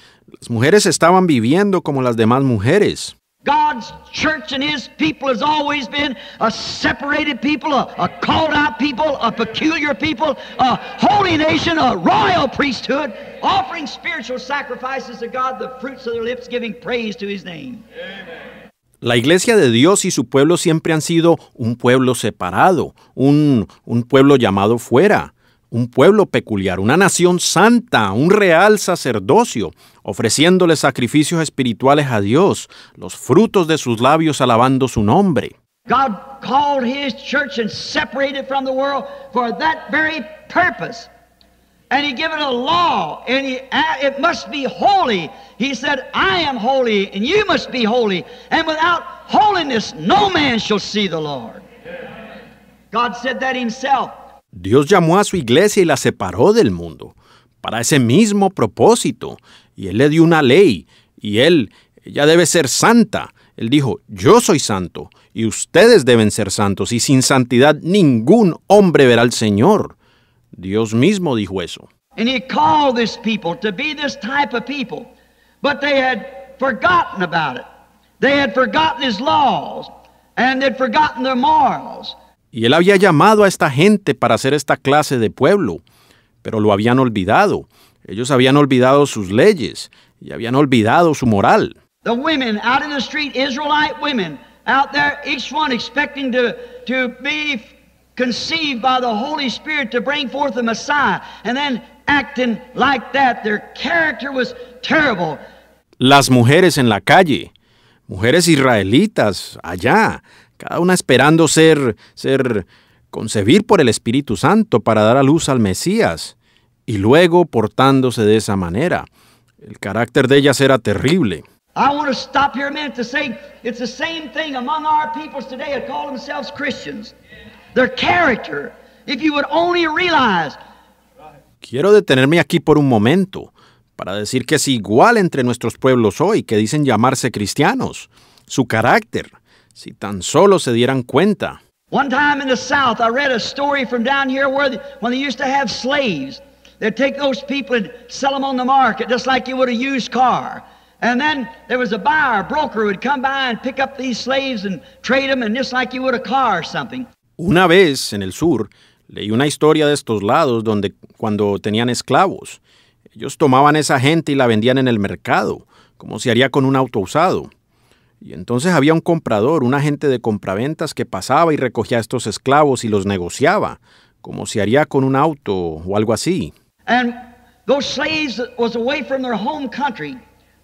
Las mujeres estaban viviendo como las demás mujeres. God's church and His people has always been a separated people, a, a, called out people, a peculiar people, a holy nation, a royal priesthood, offering spiritual sacrifices to God, the fruits of their lips, giving praise to His name. Amen. La iglesia de Dios y su pueblo siempre han sido un pueblo separado, un, un pueblo llamado fuera, un pueblo peculiar, una nación santa, un real sacerdocio, ofreciéndole sacrificios espirituales a Dios, los frutos de sus labios alabando su nombre. God called his church and separated from the world for that very purpose. And he given a law, and he, it must be holy. He said, I am holy, and you must be holy. And without holiness, no man shall see the Lord. God said that himself. Dios llamó a su iglesia y la separó del mundo para ese mismo propósito. Y Él le dio una ley y Él, ella debe ser santa. Él dijo, yo soy santo y ustedes deben ser santos y sin santidad ningún hombre verá al Señor. Dios mismo dijo eso. And he called this people to be this type of people, but they had forgotten about it. They had forgotten his laws and they'd forgotten their morals. Y él había llamado a esta gente para hacer esta clase de pueblo, pero lo habían olvidado. Ellos habían olvidado sus leyes y habían olvidado su moral. Las mujeres en la calle, mujeres israelitas allá, cada una esperando ser, ser, concebir por el Espíritu Santo para dar a luz al Mesías, y luego portándose de esa manera. El carácter de ellas era terrible. I Quiero detenerme aquí por un momento para decir que es igual entre nuestros pueblos hoy que dicen llamarse cristianos. Su carácter, si tan solo se dieran cuenta. One time in the South, I read a story from down here where when they used to have slaves, they'd take those people and sell them on the market just like you would a used car. And then there was a buyer, a broker, who would come by and pick up these slaves and trade them, and just like you would a car or something. Una vez en el sur, leí una historia de estos lados donde cuando tenían esclavos, ellos tomaban esa gente y la vendían en el mercado, como se haría con un auto usado. Y entonces había un comprador, un agente de compraventas que pasaba y recogía estos esclavos y los negociaba, como se si haría con un auto o algo así. And those slaves was away from their home country.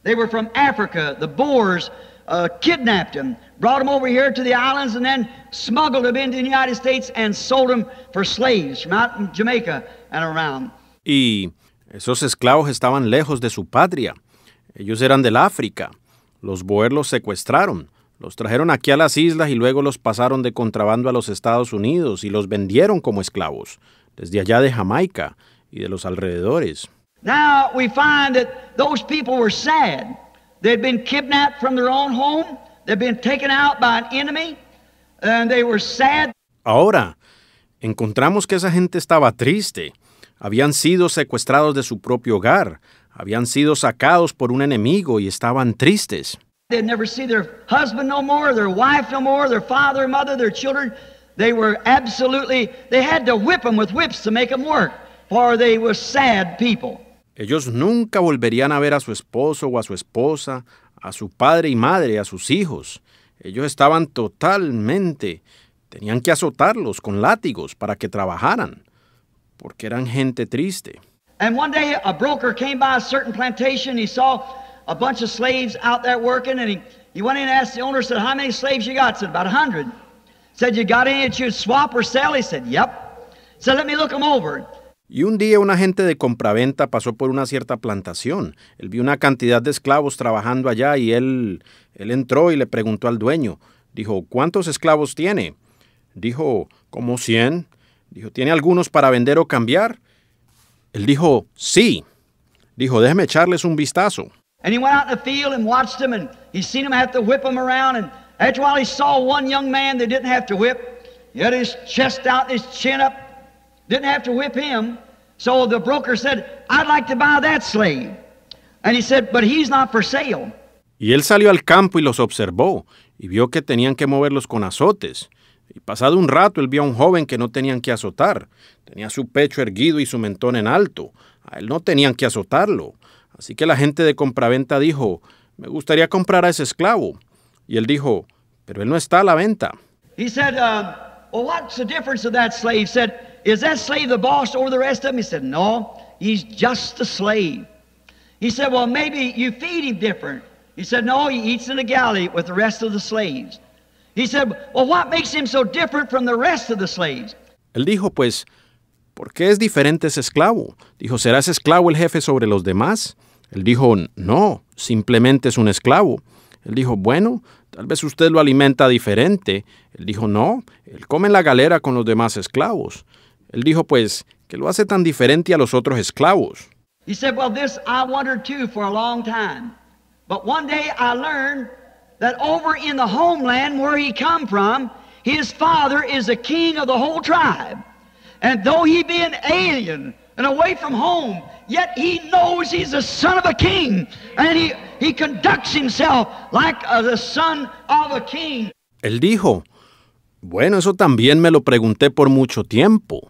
They were from Africa. The Boers uh, kidnapped them, brought them over here to the islands, and then smuggled them into the United States and sold them for slaves from out in Jamaica and around. Y esos esclavos estaban lejos de su patria. Ellos eran del África. Los Boer los secuestraron, los trajeron aquí a las islas y luego los pasaron de contrabando a los Estados Unidos y los vendieron como esclavos, desde allá de Jamaica y de los alrededores. Now we find that those people were sad. They'd been kidnapped from their own home, they'd been taken out by an enemy, and they were sad. Ahora, encontramos que esa gente estaba triste. Habían sido secuestrados de su propio hogar, habían sido sacados por un enemigo y estaban tristes. Ellos nunca volverían a ver a su esposo o a su esposa, a su padre y madre, a sus hijos. Ellos estaban totalmente, tenían que azotarlos con látigos para que trabajaran, porque eran gente triste. And one day a broker came by a certain plantation. He saw a bunch of slaves out there working, and he, he went in and asked the owner, said, How many slaves you got? Said, About a hundred. Said, You got any that you'd swap or sell? He said, Yep. Said, Let me look them over. Y un día un agente de compraventa pasó por una cierta plantación. Él vio una cantidad de esclavos trabajando allá y él, él entró y le preguntó al dueño. Dijo, ¿cuántos esclavos tiene? Dijo, como cien. Dijo, ¿tiene algunos para vender o cambiar? Él dijo, sí. Dijo, déjeme echarles un vistazo. And he went out in the field and watched them, and he seen them have to whip them around. And after while, he saw one young man they didn't have to whip. He had his chest out, his chin up. Didn't have to whip him. So the broker said, I'd like to buy that slave. And he said, but he's not for sale. Y él salió al campo y los observó, y vio que tenían que moverlos con azotes. Y pasado un rato él vio a un joven que no tenían que azotar. Tenía su pecho erguido y su mentón en alto. A él no tenían que azotarlo. Así que la gente de compraventa dijo, me gustaría comprar a ese esclavo. Y él dijo, pero él no está a la venta. He said, um, well, what's the difference of that slave? He said, is that slave the boss over the rest of them? He said, no, he's just a slave. He said, well, maybe you feed him different. He said, no, he eats in a galley with the rest of the slaves. Él dijo, pues, ¿por qué es diferente ese esclavo? Dijo, ¿serás esclavo el jefe sobre los demás? Él dijo, no, simplemente es un esclavo. Él dijo, bueno, tal vez usted lo alimenta diferente. Él dijo, no, él come en la galera con los demás esclavos. Él dijo, pues, ¿qué lo hace tan diferente a los otros esclavos? He said, well, this I for a long time. But one day that over in the homeland where he come from, his father is a king of the whole tribe. And though he be an alien and away from home, yet he knows he's the son of a king. And he, he conducts himself like a, uh, the son of a king. Él dijo, bueno, eso también me lo pregunté por mucho tiempo.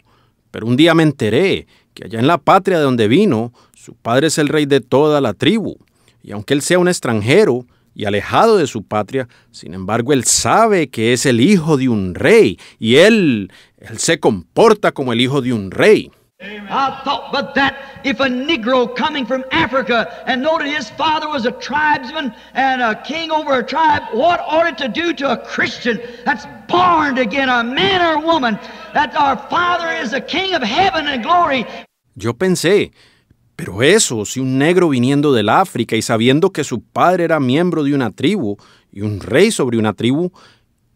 Pero un día me enteré que allá en la patria de donde vino, su padre es el rey de toda la tribu. Y aunque él sea un extranjero, y alejado de su patria, sin embargo él sabe que es el hijo de un rey y él, él se comporta como el hijo de un rey. I thought but that if a Negro coming from Africa and noted his father was a tribesman and a king over a tribe, what ought it to do to a Christian that's born again, a man or woman, that our father is a king of heaven and glory? Yo pensé pero eso, si un negro viniendo del África y sabiendo que su padre era miembro de una tribu y un rey sobre una tribu,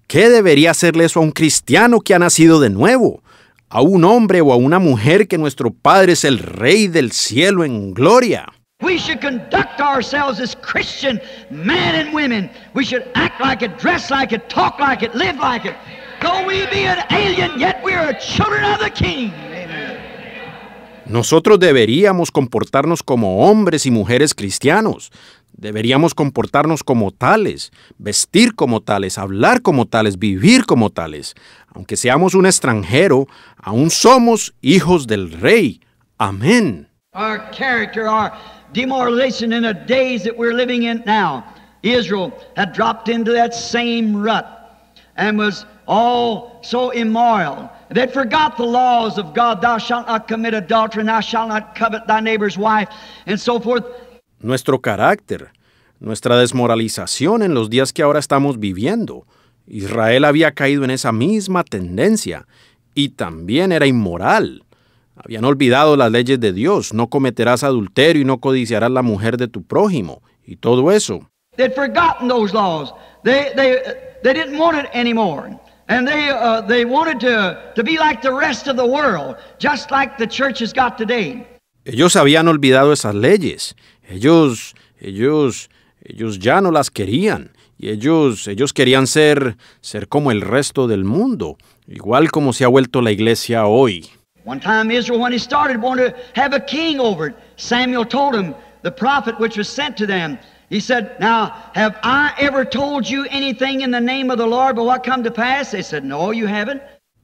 ¿qué debería hacerle eso a un cristiano que ha nacido de nuevo? A un hombre o a una mujer que nuestro padre es el rey del cielo en gloria. We should conduct ourselves as Christian men and women. We should act like it, dress like it, talk like it, live like it. Though we be an alien, yet we are children of the King. Nosotros deberíamos comportarnos como hombres y mujeres cristianos. Deberíamos comportarnos como tales, vestir como tales, hablar como tales, vivir como tales. Aunque seamos un extranjero, aún somos hijos del Rey. Amén. Our character, our demoralization in the days that we're living in now. Israel had dropped into that same rut and was so immoral that forgot the laws of God, thou shalt not commit adultery, thou shalt not covet thy Nuestro carácter, nuestra desmoralización en los días que ahora estamos viviendo. Israel había caído en esa misma tendencia y también era inmoral. Habían olvidado las leyes de Dios, no cometerás adulterio y no codiciarás la mujer de tu prójimo, y todo eso. They'd forgotten those laws. They, they, They didn't want it anymore. And they, uh, they wanted to, to be like the rest of the world, just like the church has got today. Ellos habían olvidado esas leyes. Ellos, ellos, ellos ya no las querían. Y ellos, ellos querían ser, ser como el resto del mundo, igual como se ha vuelto la iglesia hoy. One time Israel, when he started, wanted to have a king over it. Samuel told him, the prophet which was sent to them, no,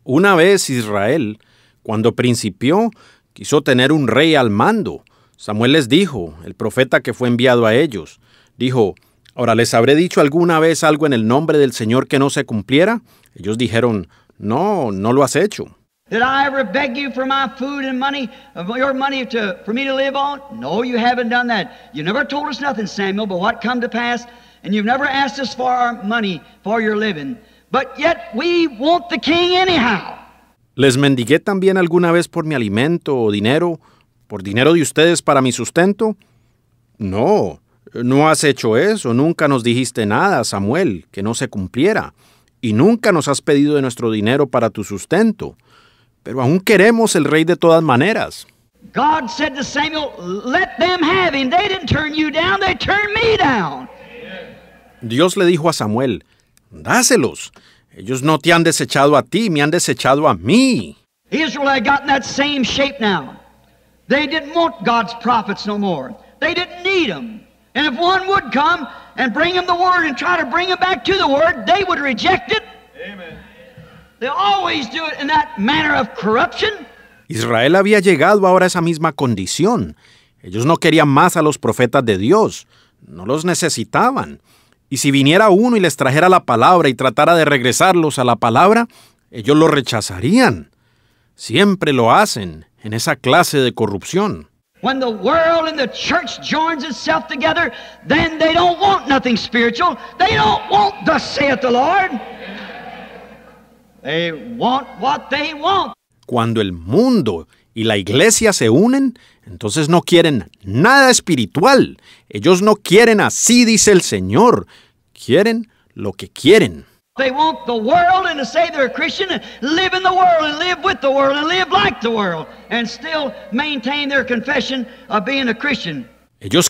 Una vez Israel, cuando principió, quiso tener un rey al mando. Samuel les dijo, el profeta que fue enviado a ellos, dijo, Ahora, ¿les habré dicho alguna vez algo en el nombre del Señor que no se cumpliera? Ellos dijeron, No, no lo has hecho. Did I ever beg you for my food and money, uh, your money to, for me to live on? No, you haven't done that. You never told us nothing, Samuel, but what come to pass, and you've never asked us for our money for your living. But yet we want the king anyhow. Les mendigué también alguna vez por mi alimento o dinero, por dinero de ustedes para mi sustento? No, no has hecho eso, nunca nos dijiste nada, Samuel, que no se cumpliera, y nunca nos has pedido de nuestro dinero para tu sustento pero aún queremos el rey de todas maneras. God said to Samuel, let them have him. They didn't turn you down, they turned me down. Dios le dijo a Samuel, dáselos. Ellos no te han desechado a ti, me han desechado a mí. Israel had gotten that same shape now. They didn't want God's prophets no more. They didn't need them. And if one would come and bring them the word and try to bring them back to the word, they would reject it. Amen. Israel había llegado ahora a esa misma condición. Ellos no querían más a los profetas de Dios, no los necesitaban. Y si viniera uno y les trajera la palabra y tratara de regresarlos a la palabra, ellos lo rechazarían. Siempre lo hacen en esa clase de corrupción. When cuando el mundo y la iglesia se unen, entonces no quieren nada espiritual. Ellos no quieren así, dice el Señor. Quieren lo que quieren. Ellos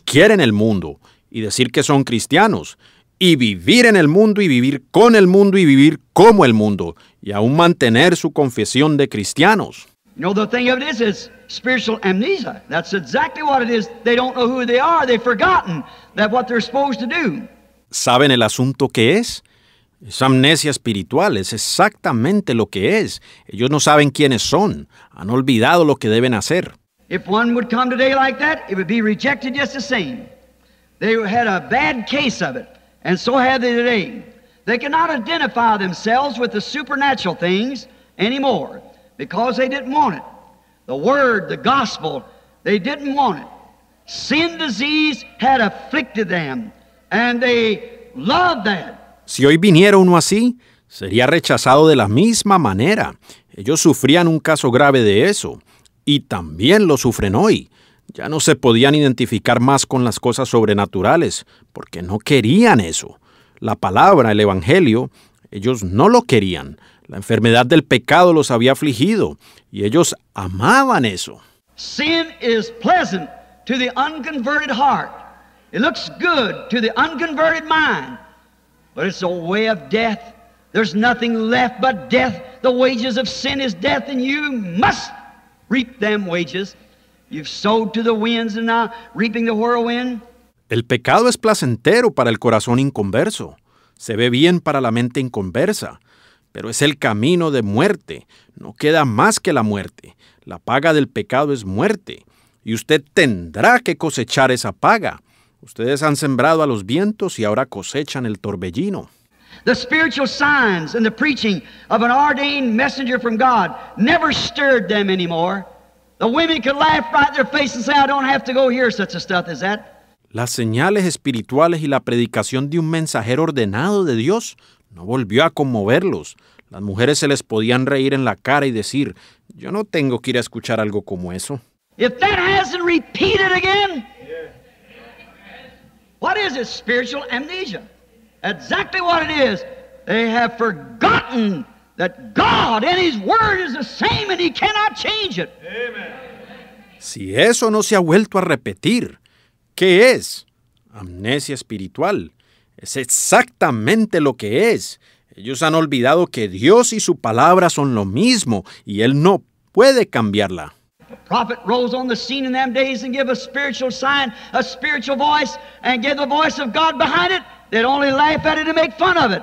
quieren el mundo y decir que son cristianos, y vivir en el mundo y vivir con el mundo y vivir como el mundo y aún mantener su confesión de cristianos. You know, the thing of it is, is spiritual amnesia. That's exactly what it is. They don't know who they are. They've forgotten that what they're supposed to do. ¿Saben el asunto qué es? Es amnesia espiritual, es exactamente lo que es. Ellos no saben quiénes son, han olvidado lo que deben hacer. If one would come today like that, it would be rejected just the same. They had a bad case of it. and so have they today. They cannot identify themselves with the supernatural things anymore because they didn't want it. The Word, the gospel, they didn't want it. Sin disease had afflicted them, and they loved that. Si hoy viniera uno así, sería rechazado de la misma manera. Ellos sufrían un caso grave de eso, y también lo sufren hoy. Ya no se podían identificar más con las cosas sobrenaturales, porque no querían eso. La palabra, el Evangelio, ellos no lo querían. La enfermedad del pecado los había afligido y ellos amaban eso. Sin is pleasant to the unconverted heart. It looks good to the unconverted mind, but it's a way of death. There's nothing left but death. The wages of sin is death, and you must reap them wages. El pecado es placentero para el corazón inconverso, se ve bien para la mente inconversa, pero es el camino de muerte, no queda más que la muerte. La paga del pecado es muerte, y usted tendrá que cosechar esa paga. Ustedes han sembrado a los vientos y ahora cosechan el torbellino. The spiritual signs and the preaching of an ordained messenger from God never stirred them anymore. Las señales espirituales y la predicación de un mensajero ordenado de Dios no volvió a conmoverlos. Las mujeres se les podían reír en la cara y decir, yo no tengo que ir a escuchar algo como eso. If that hasn't repeated again, what is it? Spiritual amnesia. Exactly what it is. They have forgotten that God and His Word is the same and He cannot change it. Amen. Si eso no se ha vuelto a repetir, ¿qué es? Amnesia espiritual. Es exactamente lo que es. Ellos han olvidado que Dios y su palabra son lo mismo y Él no puede cambiarla. prophet rose on the scene in them days and give a spiritual sign, a spiritual voice, and give the voice of God behind it. They'd only laugh at it and make fun of it.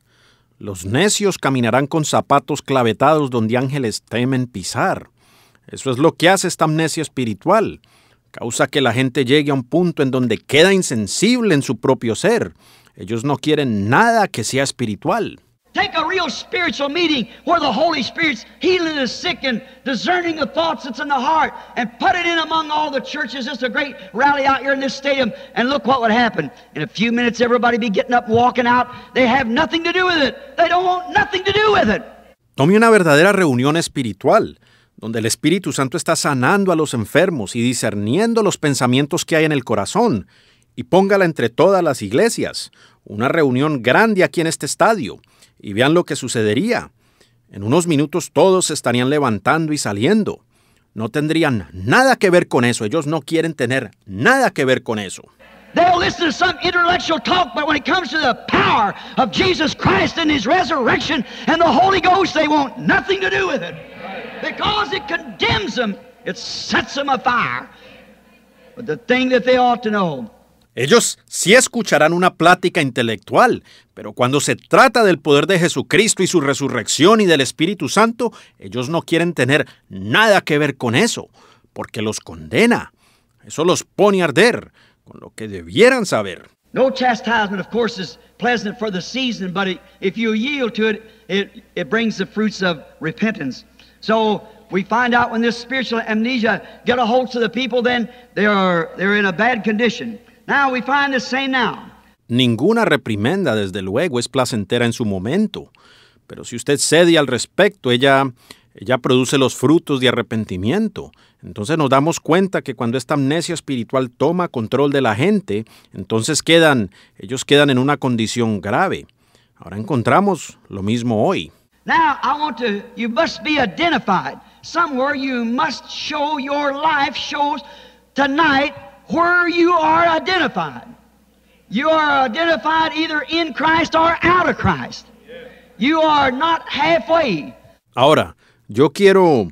Los necios caminarán con zapatos clavetados donde ángeles temen pisar. Eso es lo que hace esta amnesia espiritual. Causa que la gente llegue a un punto en donde queda insensible en su propio ser. Ellos no quieren nada que sea espiritual. Take a real spiritual meeting where the Holy Spirit's healing the sick and discerning the thoughts that's in the heart and put it in among all the churches. It's a great rally out here in this stadium. And look what would happen. In a few minutes, everybody be getting up, walking out. They have nothing to do with it. They don't want nothing to do with it. Tome una verdadera reunión espiritual, donde el Espíritu Santo está sanando a los enfermos y discerniendo los pensamientos que hay en el corazón. Y póngala entre todas las iglesias. Una reunión grande aquí en este estadio y vean lo que sucedería. En unos minutos todos se estarían levantando y saliendo. No tendrían nada que ver con eso. Ellos no quieren tener nada que ver con eso. They'll listen to some intellectual talk, but when it comes to the power of Jesus Christ and His resurrection and the Holy Ghost, they want nothing to do with it. Because it condemns them, it sets them afire. But the thing that they ought to know ellos sí escucharán una plática intelectual, pero cuando se trata del poder de Jesucristo y su resurrección y del Espíritu Santo, ellos no quieren tener nada que ver con eso, porque los condena. Eso los pone a arder, con lo que debieran saber. No chastisement, of course, is pleasant for the season, but if you yield to it, it, it brings the fruits of repentance. So we find out when this spiritual amnesia get a hold of the people, then they are, they're in a bad condition. Now we find now. Ninguna reprimenda, desde luego, es placentera en su momento, pero si usted cede al respecto, ella, ella produce los frutos de arrepentimiento. Entonces nos damos cuenta que cuando esta amnesia espiritual toma control de la gente, entonces quedan, ellos quedan en una condición grave. Ahora encontramos lo mismo hoy. Now I want to, you must be identified. Somewhere you must show your life shows tonight Ahora, yo quiero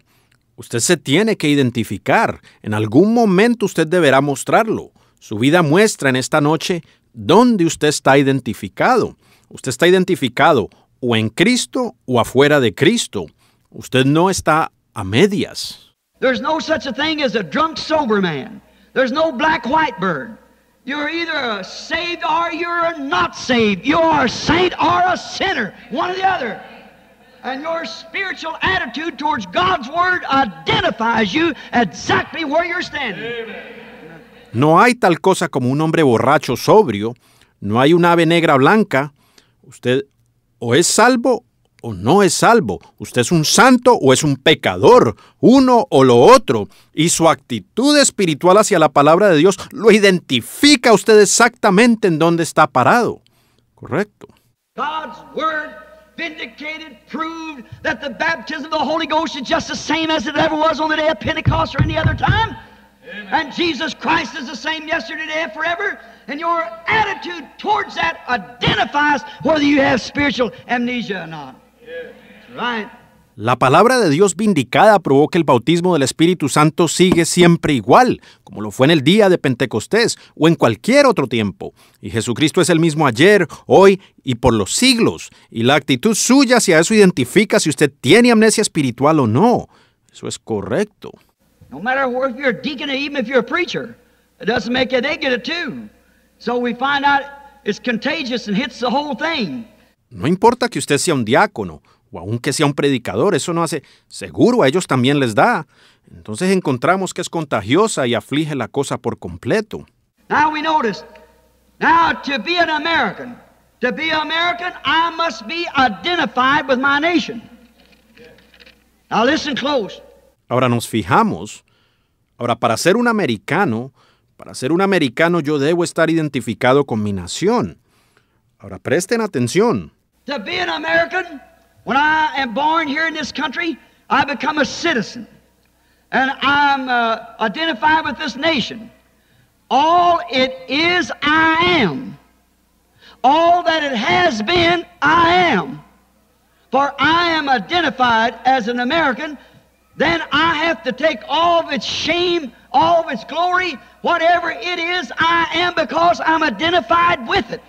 Usted se tiene que identificar. En algún momento usted deberá mostrarlo. Su vida muestra en esta noche dónde usted está identificado. Usted está identificado o en Cristo o afuera de Cristo. Usted no está a medias. no such a thing as a drunk There's no black white bird. You're either saved or you're not saved. You're a saint or a sinner, one or the other. And your spiritual attitude towards God's Word identifies you exactly where you're standing. No hay tal cosa como un hombre borracho sobrio. No hay una ave negra blanca. Usted o es salvo o no es salvo. Usted es un santo o es un pecador, uno o lo otro. Y su actitud espiritual hacia la palabra de Dios lo identifica a usted exactamente en dónde está parado. Correcto. God's word vindicated, proved that the baptism of the Holy Ghost is just the same as it ever was on the day of Pentecost or any other time. Amen. And Jesus Christ is the same yesterday, today, forever. And your attitude towards that identifies whether you have spiritual amnesia or not. La palabra de Dios vindicada provoca que el bautismo del Espíritu Santo sigue siempre igual, como lo fue en el día de Pentecostés o en cualquier otro tiempo. Y Jesucristo es el mismo ayer, hoy y por los siglos. Y la actitud suya hacia eso identifica si usted tiene amnesia espiritual o no. Eso es correcto. No matter if you're deacon or even preacher, doesn't make it too. So we find out it's contagious and hits the whole thing. No importa que usted sea un diácono o aunque sea un predicador, eso no hace, seguro a ellos también les da. Entonces encontramos que es contagiosa y aflige la cosa por completo. Now we now to be an American, to be American, I must be identified with my nation. Ahora nos fijamos. Ahora, para ser un americano, para ser un americano yo debo estar identificado con mi nación. Ahora presten atención. to be an American, when I am born here in this country, I become a citizen and I'm uh, identified with this nation. All it is, I am. All that it has been, I am. For I am identified as an American, then I have to take all of its shame, all of its glory, whatever it is, I am because I'm identified with it.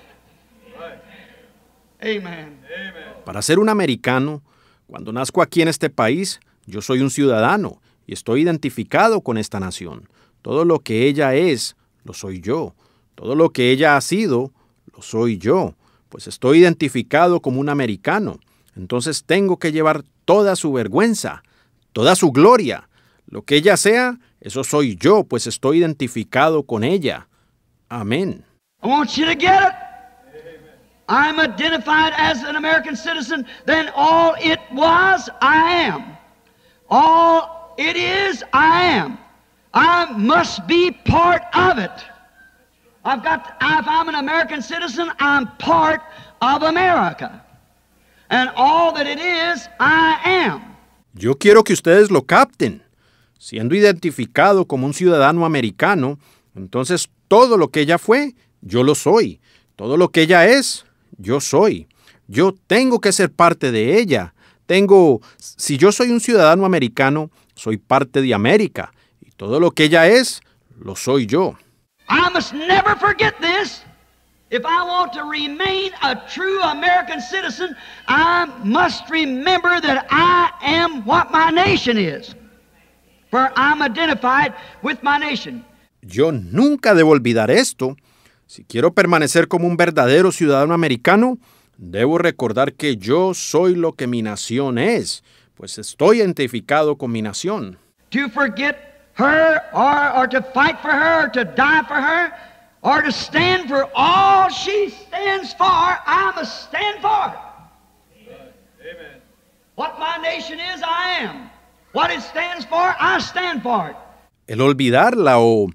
Para ser un americano, cuando nazco aquí en este país, yo soy un ciudadano y estoy identificado con esta nación. Todo lo que ella es, lo soy yo. Todo lo que ella ha sido, lo soy yo. Pues estoy identificado como un americano. Entonces tengo que llevar toda su vergüenza, toda su gloria. Lo que ella sea, eso soy yo, pues estoy identificado con ella. Amén. I'm identified as an American citizen, then all it was, I am. All it is, I am. I must be part of it. I've got, to, if I'm an American citizen, I'm part of America. And all that it is, I am. Yo quiero que ustedes lo capten. Siendo identificado como un ciudadano americano, entonces todo lo que ella fue, yo lo soy. Todo lo que ella es, yo soy. Yo tengo que ser parte de ella. Tengo, si yo soy un ciudadano americano, soy parte de América. Y todo lo que ella es, lo soy yo. I must never forget this. If I want to remain a true American citizen, I must remember that I am what my nation is. For I'm identified with my nation. Yo nunca debo olvidar esto si quiero permanecer como un verdadero ciudadano americano, debo recordar que yo soy lo que mi nación es, pues estoy identificado con mi nación. To forget her or, to fight for her to die for her or to stand for all she stands for, stand for El olvidarla o,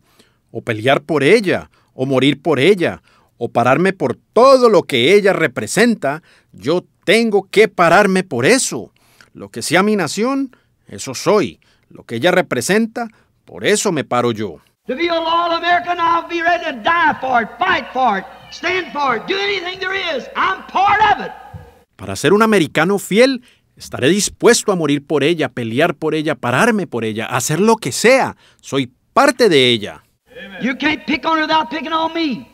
o pelear por ella o morir por ella, o pararme por todo lo que ella representa, yo tengo que pararme por eso. Lo que sea mi nación, eso soy. Lo que ella representa, por eso me paro yo. Para ser un americano fiel, estaré dispuesto a morir por ella, pelear por ella, pararme por ella, hacer lo que sea. Soy parte de ella. You can't pick on it without picking on me.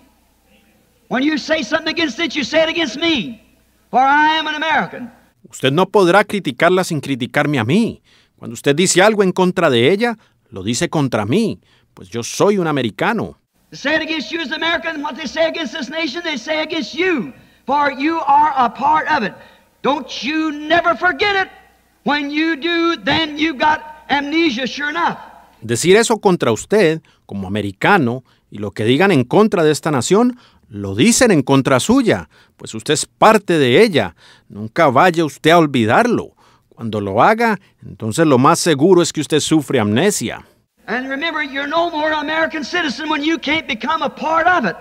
When you say something against it, you say it against me. For I am an American. Usted no podrá criticarla sin criticarme a mí. Cuando usted dice algo en contra de ella, lo dice contra mí, pues yo soy un americano. Say it against you as American, what they say against this nation, they say against you, for you are a part of it. Don't you never forget it. When you do, then you got amnesia, sure enough. Decir eso contra usted como americano y lo que digan en contra de esta nación, lo dicen en contra suya, pues usted es parte de ella. Nunca vaya usted a olvidarlo. Cuando lo haga, entonces lo más seguro es que usted sufre amnesia. And remember, you're no more American citizen when you can't become a part of it.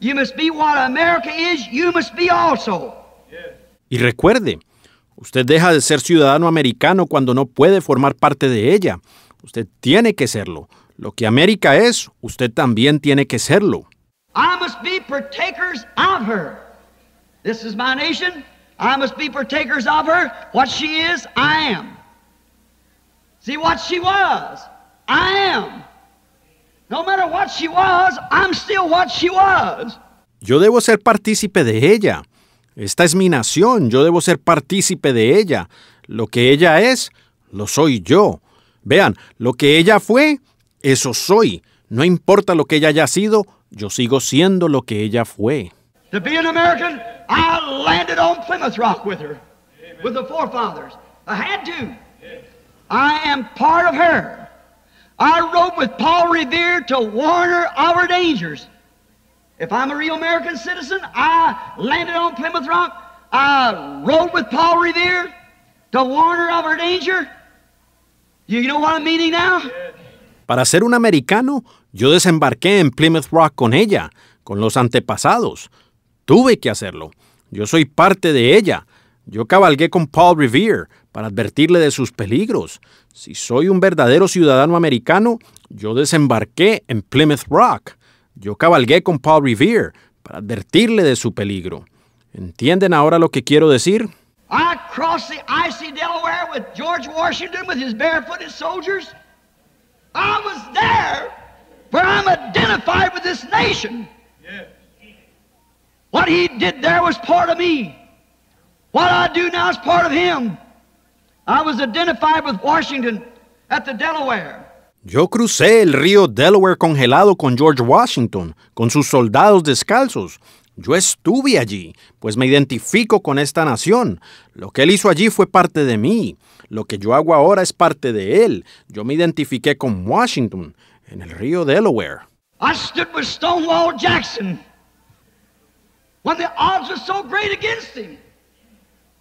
You must be what America is, you must be also. Y recuerde, usted deja de ser ciudadano americano cuando no puede formar parte de ella. Usted tiene que serlo. Lo que América es, usted también tiene que serlo. I must be partakers of her. This is my nation. I must be partakers of her. What she is, I am. See what she was, I am. No matter what she was, I'm still what she was. Yo debo ser partícipe de ella. Esta es mi nación, yo debo ser partícipe de ella. Lo que ella es, lo soy yo. Vean, lo que ella fue, eso soy. No importa lo que ella haya sido, yo sigo siendo lo que ella fue. To be an American, I landed on Plymouth Rock with her, with the forefathers. I had to. I am part of her. I rode with Paul Revere to warn her of her dangers. If I'm a real American citizen, I landed on Plymouth Rock. I rode with Paul Revere to warn her of her danger. You know what I'm meaning now? Para ser un americano, yo desembarqué en Plymouth Rock con ella, con los antepasados. Tuve que hacerlo. Yo soy parte de ella. Yo cabalgué con Paul Revere para advertirle de sus peligros. Si soy un verdadero ciudadano americano, yo desembarqué en Plymouth Rock. Yo cabalgué con Paul Revere para advertirle de su peligro. ¿Entienden ahora lo que quiero decir? I the icy Delaware with George Washington with his barefooted soldiers. I was there for I'm identified with this nation. What he did there was part of me. What I do now is part of him. I was identified with Washington at the Delaware. Yo crucé el río Delaware congelado con George Washington, con sus soldados descalzos. Yo estuve allí, pues me identifico con esta nación. Lo que él hizo allí fue parte de mí. Lo que yo hago ahora es parte de él. Yo me identifiqué con Washington en el río Delaware. I stood with Stonewall Jackson when the odds were so great against him.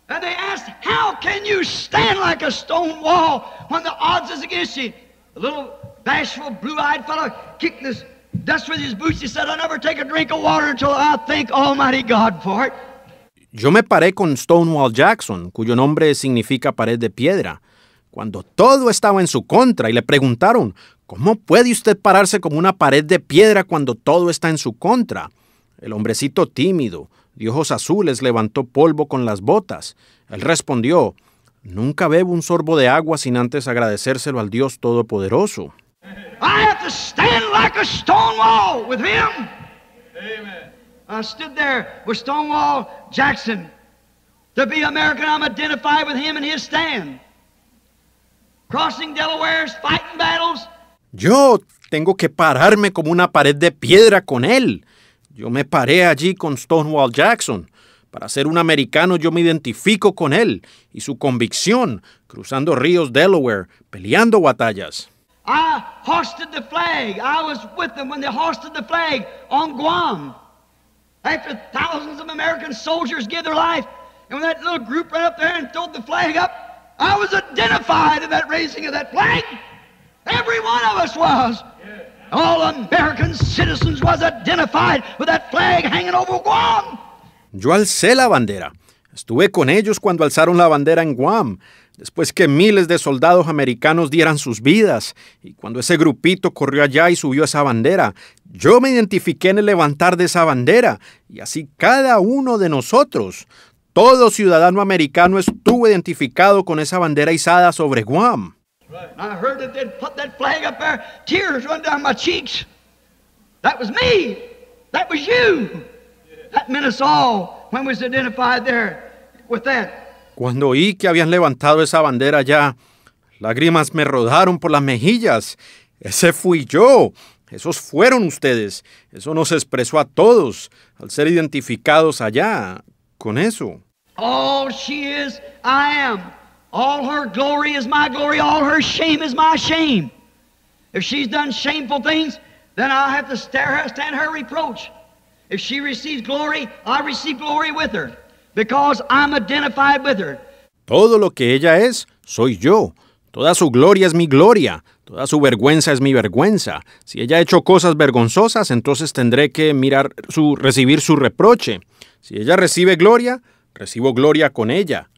And they asked, How can you stand like a stone wall when the odds is against you? The little bashful, blue eyed fellow kicked this dust with his boots. He said, I'll never take a drink of water until I thank Almighty God for it. Yo me paré con Stonewall Jackson, cuyo nombre significa pared de piedra, cuando todo estaba en su contra y le preguntaron, ¿cómo puede usted pararse como una pared de piedra cuando todo está en su contra? El hombrecito tímido, de ojos azules, levantó polvo con las botas. Él respondió, Nunca bebo un sorbo de agua sin antes agradecérselo al Dios Todopoderoso. I uh, stood there with Stonewall Jackson. To be American, I'm identified with him and his stand. Crossing Delaware's, fighting battles. Yo tengo que pararme como una pared de piedra con él. Yo me paré allí con Stonewall Jackson. Para ser un americano yo me identifico con él y su convicción, cruzando ríos Delaware, peleando batallas. I hoisted the flag. I was with them when they hoisted the flag on Guam. after thousands of American soldiers gave their life, and when that little group ran up there and threw the flag up, I was identified in that raising of that flag. Every one of us was. All American citizens was identified with that flag hanging over Guam. Yo alcé la bandera. Estuve con ellos cuando alzaron la bandera en Guam. después que miles de soldados americanos dieran sus vidas, y cuando ese grupito corrió allá y subió esa bandera, yo me identifiqué en el levantar de esa bandera, y así cada uno de nosotros, todo ciudadano americano estuvo identificado con esa bandera izada sobre Guam. That was me. That was you. us all when identified there with that. Cuando oí que habían levantado esa bandera ya, lágrimas me rodaron por las mejillas. Ese fui yo. Esos fueron ustedes. Eso nos expresó a todos al ser identificados allá con eso. All she is, I am. All her glory is my glory. All her shame is my shame. If she's done shameful things, then I have to stare her, stand her reproach. If she receives glory, I receive glory with her because I'm identified with her. Todo lo que ella es, soy yo. Toda su gloria es mi gloria, toda su vergüenza es mi vergüenza. Si ella ha hecho cosas vergonzosas, entonces tendré que mirar su, recibir su reproche. Si ella recibe gloria, recibo gloria con ella,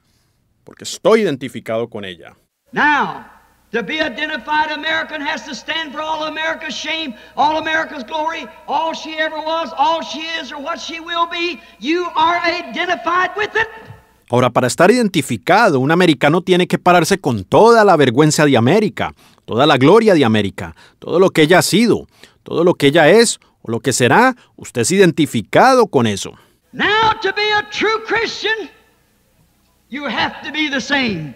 porque estoy identificado con ella. Now, To be identified American has to stand for all America's shame, all America's glory, all she ever was, all she is, or what she will be. You are identified with it. Ahora, para estar identificado, un americano tiene que pararse con toda la vergüenza de América, toda la gloria de América, todo lo que ella ha sido, todo lo que ella es o lo que será. Usted es identificado con eso. Now, to be a true Christian, you have to be the same.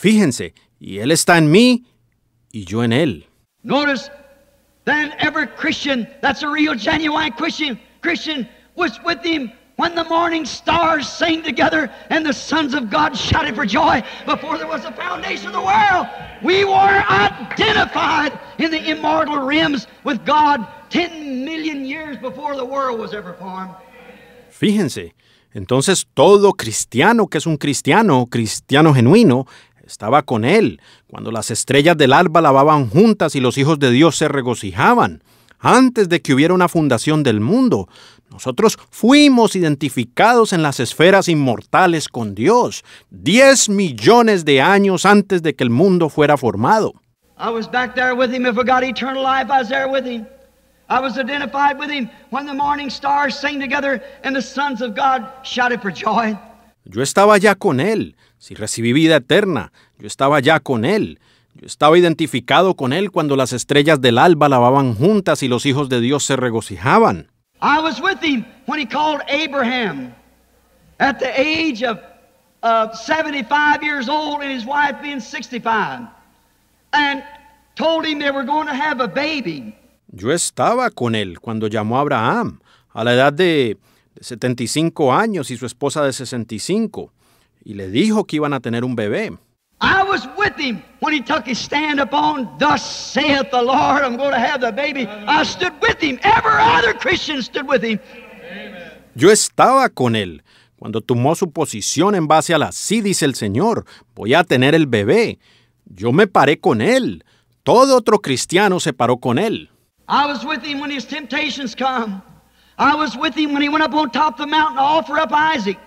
Fíjense, y Él está en mí y yo en Él. Notice, then every Christian, that's a real genuine Christian, Christian was with Him when the morning stars sang together and the sons of God shouted for joy before there was a foundation of the world. We were identified in the immortal realms with God 10 million years before the world was ever formed. Fíjense, entonces todo cristiano que es un cristiano, cristiano genuino, estaba con él, cuando las estrellas del alba lavaban juntas y los hijos de Dios se regocijaban, antes de que hubiera una fundación del mundo. Nosotros fuimos identificados en las esferas inmortales con Dios, 10 millones de años antes de que el mundo fuera formado. Yo estaba ya con él si recibí vida eterna, yo estaba ya con Él. Yo estaba identificado con Él cuando las estrellas del alba lavaban juntas y los hijos de Dios se regocijaban. I was with Him when He called Abraham at the age of, 75 years old and his wife being 65 and told him they were going to have a baby. Yo estaba con Él cuando llamó a Abraham a la edad de 75 años y su esposa de 65 y le dijo que iban a tener un bebé. I was with him when he took his stand upon, Thus saith the Lord, I'm going to have the baby. I stood with him. Every other Christian stood with him. Yo estaba con él cuando tomó su posición en base a la sí dice el Señor, voy a tener el bebé. Yo me paré con él. Todo otro cristiano se paró con él. I was with him when his temptations come. I was with him when he went up on top of the mountain to offer up Isaac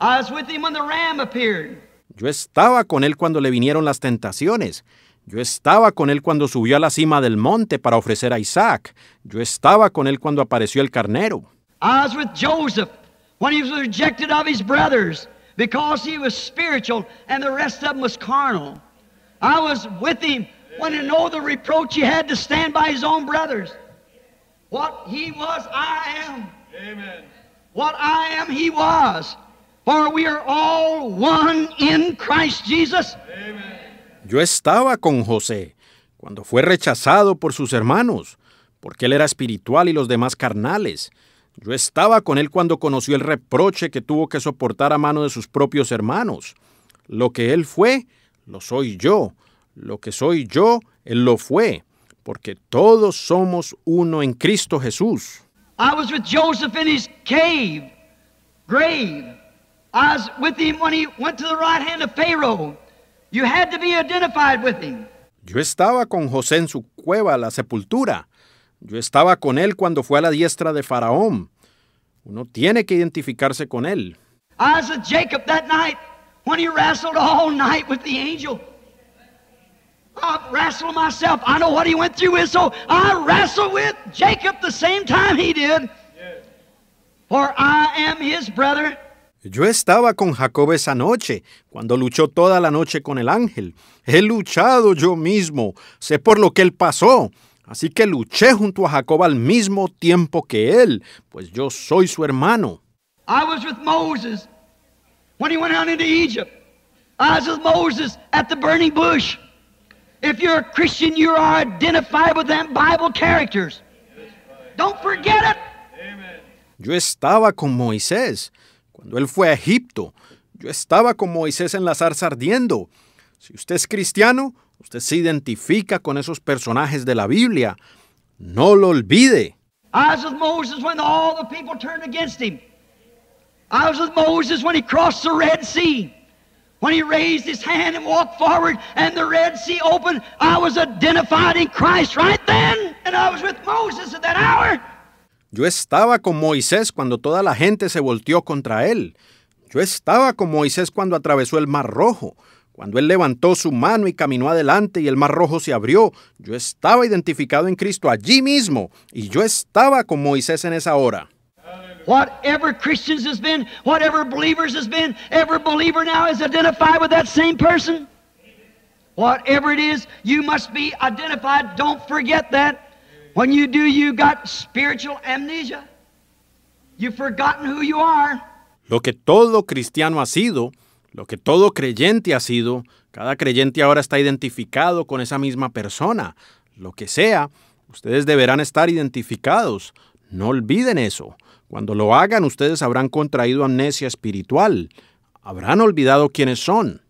was with him when the ram appeared. Yo estaba con él cuando le vinieron las tentaciones. Yo estaba con él cuando subió a la cima del monte para ofrecer a Isaac. Yo estaba con él cuando apareció el carnero. I was with Joseph when he was rejected of his brothers because he was spiritual and the rest of them was carnal. I was with him when he know the reproach he had to stand by his own brothers. What he was, I am. Amen. What I am, he was. For we are all one in Christ Jesus. Yo estaba con José cuando fue rechazado por sus hermanos, porque él era espiritual y los demás carnales. Yo estaba con él cuando conoció el reproche que tuvo que soportar a mano de sus propios hermanos. Lo que él fue, lo soy yo. Lo que soy yo, él lo fue, porque todos somos uno en Cristo Jesús. I was with Joseph in his cave, grave. I was with him when he went to the right hand of Pharaoh. You had to be identified with him. Yo estaba con José en su cueva, la sepultura. Yo estaba con él cuando fue a la diestra de Faraón. Uno tiene que identificarse con él. I was with Jacob that night when he wrestled all night with the angel. I wrestled myself. I know what he went through with, so I wrestled with Jacob the same time he did. For I am his brother Yo estaba con Jacob esa noche, cuando luchó toda la noche con el ángel. He luchado yo mismo, sé por lo que él pasó. Así que luché junto a Jacob al mismo tiempo que él, pues yo soy su hermano. I was with Moses when he went out into Egypt. I was with Moses at the burning bush. If you're a Christian, you are identified with them Bible characters. Don't forget it. Yo estaba con Moisés cuando él fue a Egipto, yo estaba con Moisés en la zarza ardiendo. Si usted es cristiano, usted se identifica con esos personajes de la Biblia. No lo olvide. I was with Moses when all the people turned against him. I was with Moses when he crossed the Red Sea. When he raised his hand and walked forward and the Red Sea opened, I was identified in Christ right then, and I was with Moses at that hour. Yo estaba con Moisés cuando toda la gente se volteó contra él. Yo estaba con Moisés cuando atravesó el mar rojo. Cuando él levantó su mano y caminó adelante y el mar rojo se abrió, yo estaba identificado en Cristo allí mismo y yo estaba con Moisés en esa hora. Whatever Christians has been, whatever believers has been, every believer now is identified with that same person. Whatever it is, you must be identified. Don't forget that. When you do, got spiritual amnesia. forgotten who you are. Lo que todo cristiano ha sido, lo que todo creyente ha sido, cada creyente ahora está identificado con esa misma persona. Lo que sea, ustedes deberán estar identificados. No olviden eso. Cuando lo hagan, ustedes habrán contraído amnesia espiritual. Habrán olvidado quiénes son.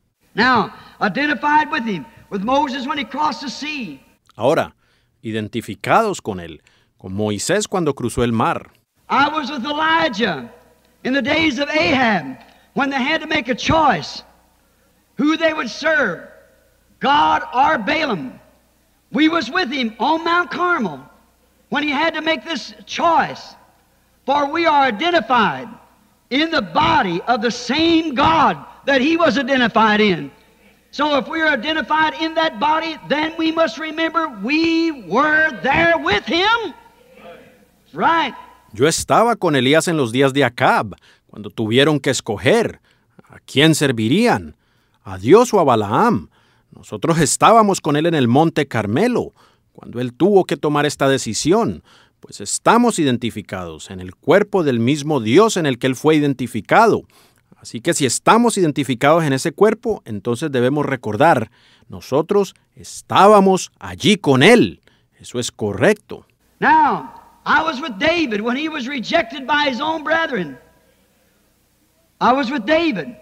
Ahora, identificados con él, con Moisés cuando cruzó el mar. I was with Elijah in the days of Ahab when they had to make a choice who they would serve, God or Balaam. We was with him on Mount Carmel when he had to make this choice, for we are identified in the body of the same God that he was identified in. So if identified in that body, then we must remember we were there with Yo estaba con Elías en los días de Acab, cuando tuvieron que escoger a quién servirían, a Dios o a Balaam. Nosotros estábamos con él en el monte Carmelo, cuando él tuvo que tomar esta decisión, pues estamos identificados en el cuerpo del mismo Dios en el que él fue identificado. Así que si estamos identificados en ese cuerpo, entonces debemos recordar, nosotros estábamos allí con Él. Eso es correcto. I was with David when he was rejected by his own brethren. I was with David.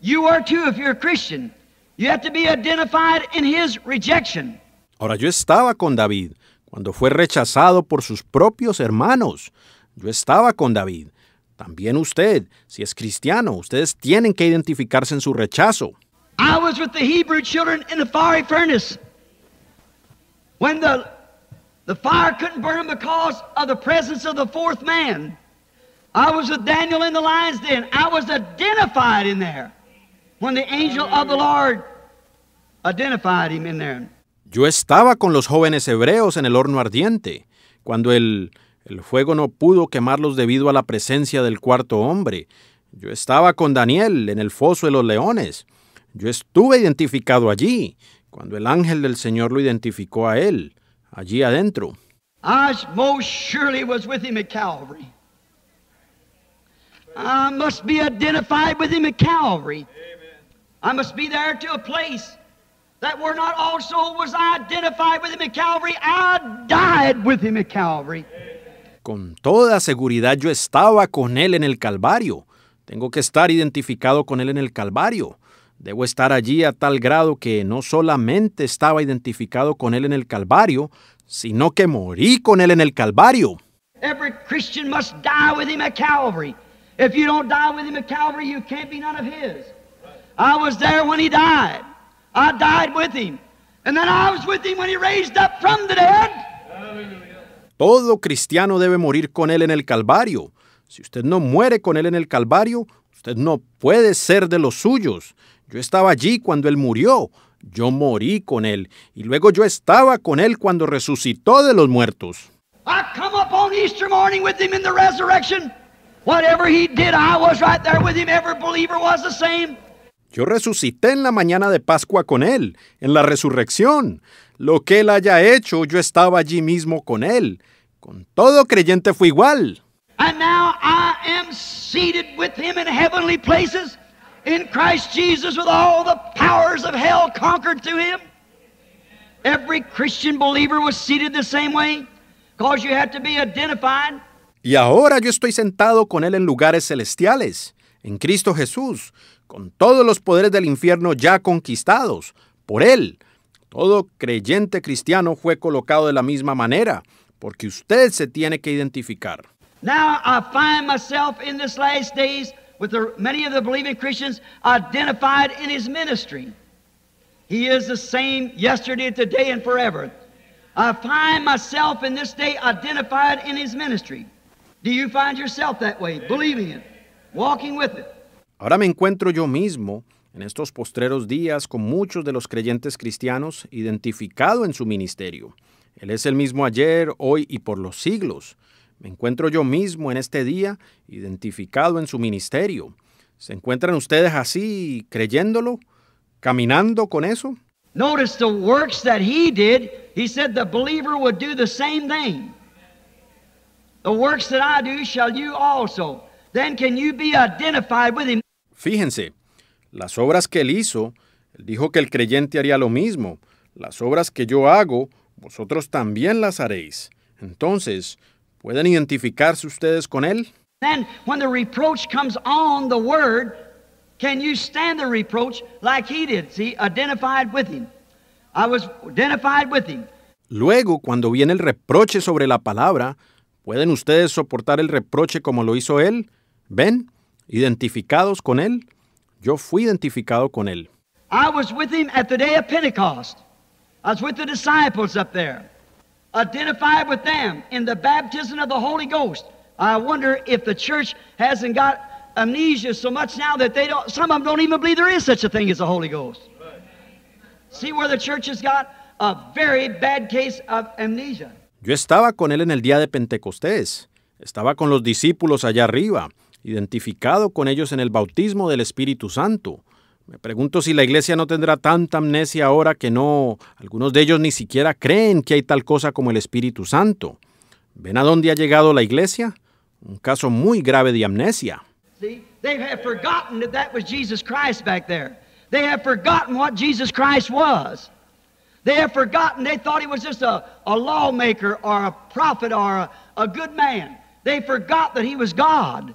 You too if you're a Christian. You have to be identified in his rejection. Ahora yo estaba con David cuando fue rechazado por sus propios hermanos. Yo estaba con David también usted, si es cristiano, ustedes tienen que identificarse en su rechazo. I was with the Hebrew children in the fiery furnace. When the, the fire couldn't burn because of the presence of the fourth man. I was with Daniel in the lion's den. I was identified in there. When the angel of the Lord identified him in there. Yo estaba con los jóvenes hebreos en el horno ardiente, cuando el el fuego no pudo quemarlos debido a la presencia del cuarto hombre. Yo estaba con Daniel en el foso de los leones. Yo estuve identificado allí, cuando el ángel del Señor lo identificó a él, allí adentro. I most surely was with him at Calvary. I must be identified with him at Calvary. I must be there to a place that were not also was I identified with him at Calvary. I died with him at Calvary. Con toda seguridad yo estaba con Él en el Calvario. Tengo que estar identificado con Él en el Calvario. Debo estar allí a tal grado que no solamente estaba identificado con Él en el Calvario, sino que morí con Él en el Calvario. Every Christian must die with Him at Calvary. If you don't die with Him at Calvary, you can't be none of His. I was there when He died. I died with Him. And then I was with Him when He raised up from the dead. Todo cristiano debe morir con Él en el Calvario. Si usted no muere con Él en el Calvario, usted no puede ser de los suyos. Yo estaba allí cuando Él murió. Yo morí con Él. Y luego yo estaba con Él cuando resucitó de los muertos. I morning with Him in the resurrection. Whatever He did, I was right there with Him. Every believer was the same. Yo resucité en la mañana de Pascua con Él, en la resurrección. Lo que Él haya hecho, yo estaba allí mismo con Él. Con todo creyente fue igual. Y ahora yo estoy sentado con Él en lugares celestiales, en Cristo Jesús con todos los poderes del infierno ya conquistados por Él. Todo creyente cristiano fue colocado de la misma manera, porque usted se tiene que identificar. Now I find myself in this last days with many of the believing Christians identified in his ministry. He is the same yesterday, today, and forever. I find myself in this day identified in his ministry. Do you find yourself that way, believing it, walking with it? Ahora me encuentro yo mismo en estos postreros días con muchos de los creyentes cristianos identificado en su ministerio. Él es el mismo ayer, hoy y por los siglos. Me encuentro yo mismo en este día identificado en su ministerio. ¿Se encuentran ustedes así creyéndolo? ¿Caminando con eso? Notice the works that he did. He said the believer would do the same thing. The works that I do shall you also. Then can you be identified with him? Fíjense, las obras que él hizo, él dijo que el creyente haría lo mismo. Las obras que yo hago, vosotros también las haréis. Entonces, ¿pueden identificarse ustedes con él? Luego, cuando viene el reproche sobre la palabra, ¿pueden ustedes soportar el reproche como lo hizo él? ¿Ven? identificados con Él, yo fui identificado con Él. I was with Him at the day of Pentecost. I was with the disciples up there, identified with them in the baptism of the Holy Ghost. I wonder if the church hasn't got amnesia so much now that they don't, some of them don't even believe there is such a thing as the Holy Ghost. See where the church has got a very bad case of amnesia. Yo estaba con él en el día de Pentecostés. Estaba con los discípulos allá arriba identificado con ellos en el bautismo del Espíritu Santo. Me pregunto si la iglesia no tendrá tanta amnesia ahora que no, algunos de ellos ni siquiera creen que hay tal cosa como el Espíritu Santo. ¿Ven a dónde ha llegado la iglesia? Un caso muy grave de amnesia. Sí, they have forgotten that that was Jesus Christ back there. They have forgotten what Jesus Christ was. They have forgotten they thought he was just a, a lawmaker or a prophet or a good man. They forgot that he was God.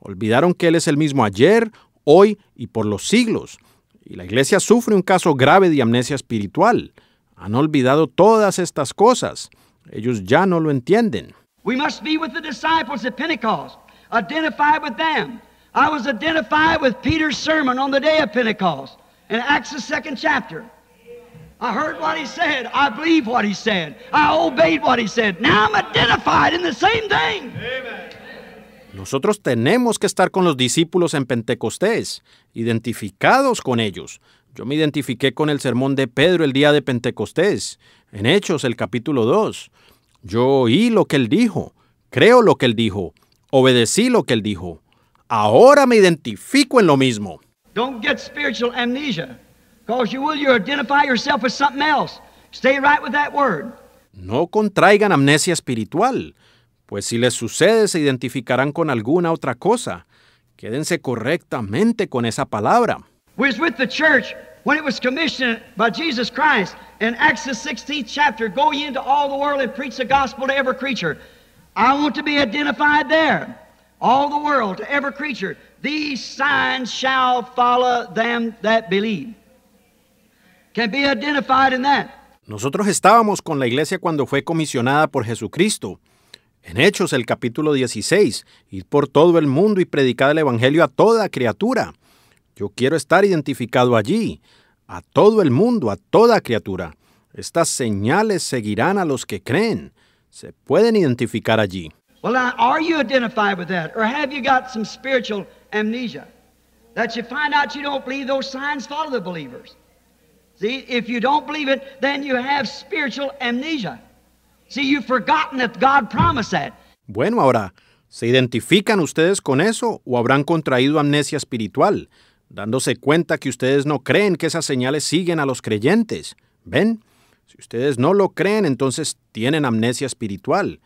Olvidaron que Él es el mismo ayer, hoy y por los siglos. Y la iglesia sufre un caso grave de amnesia espiritual. Han olvidado todas estas cosas. Ellos ya no lo entienden. We must be with the disciples at Pentecost, identify with them. I was identified with Peter's sermon on the day of Pentecost in Acts the second chapter. I heard what he said. I believed what he said. I obeyed what he said. Now I'm identified in the same thing. Amen. Nosotros tenemos que estar con los discípulos en Pentecostés, identificados con ellos. Yo me identifiqué con el sermón de Pedro el día de Pentecostés, en Hechos el capítulo 2. Yo oí lo que él dijo, creo lo que él dijo, obedecí lo que él dijo. Ahora me identifico en lo mismo. Don't get spiritual amnesia, you will identify yourself something else. Stay right with that word. No contraigan amnesia espiritual pues si les sucede se identificarán con alguna otra cosa. Quédense correctamente con esa palabra. We're with the church when it was commissioned by Jesus Christ in Acts the 16th chapter, go ye into all the world and preach the gospel to every creature. I want to be identified there. All the world to every creature. These signs shall follow them that believe. Can be identified in that. Nosotros estábamos con la iglesia cuando fue comisionada por Jesucristo. En Hechos el capítulo 16, ir por todo el mundo y predicar el Evangelio a toda criatura. Yo quiero estar identificado allí, a todo el mundo, a toda criatura. Estas señales seguirán a los que creen. Se pueden identificar allí. Well, now, are you identified with that? Or have you got some spiritual amnesia? That you find out you don't believe those signs follow the believers. See, if you don't believe it, then you have spiritual amnesia. Bueno, ahora, ¿se identifican ustedes con eso o habrán contraído amnesia espiritual, dándose cuenta que ustedes no creen que esas señales siguen a los creyentes? ¿Ven? Si ustedes no lo creen, entonces tienen amnesia espiritual.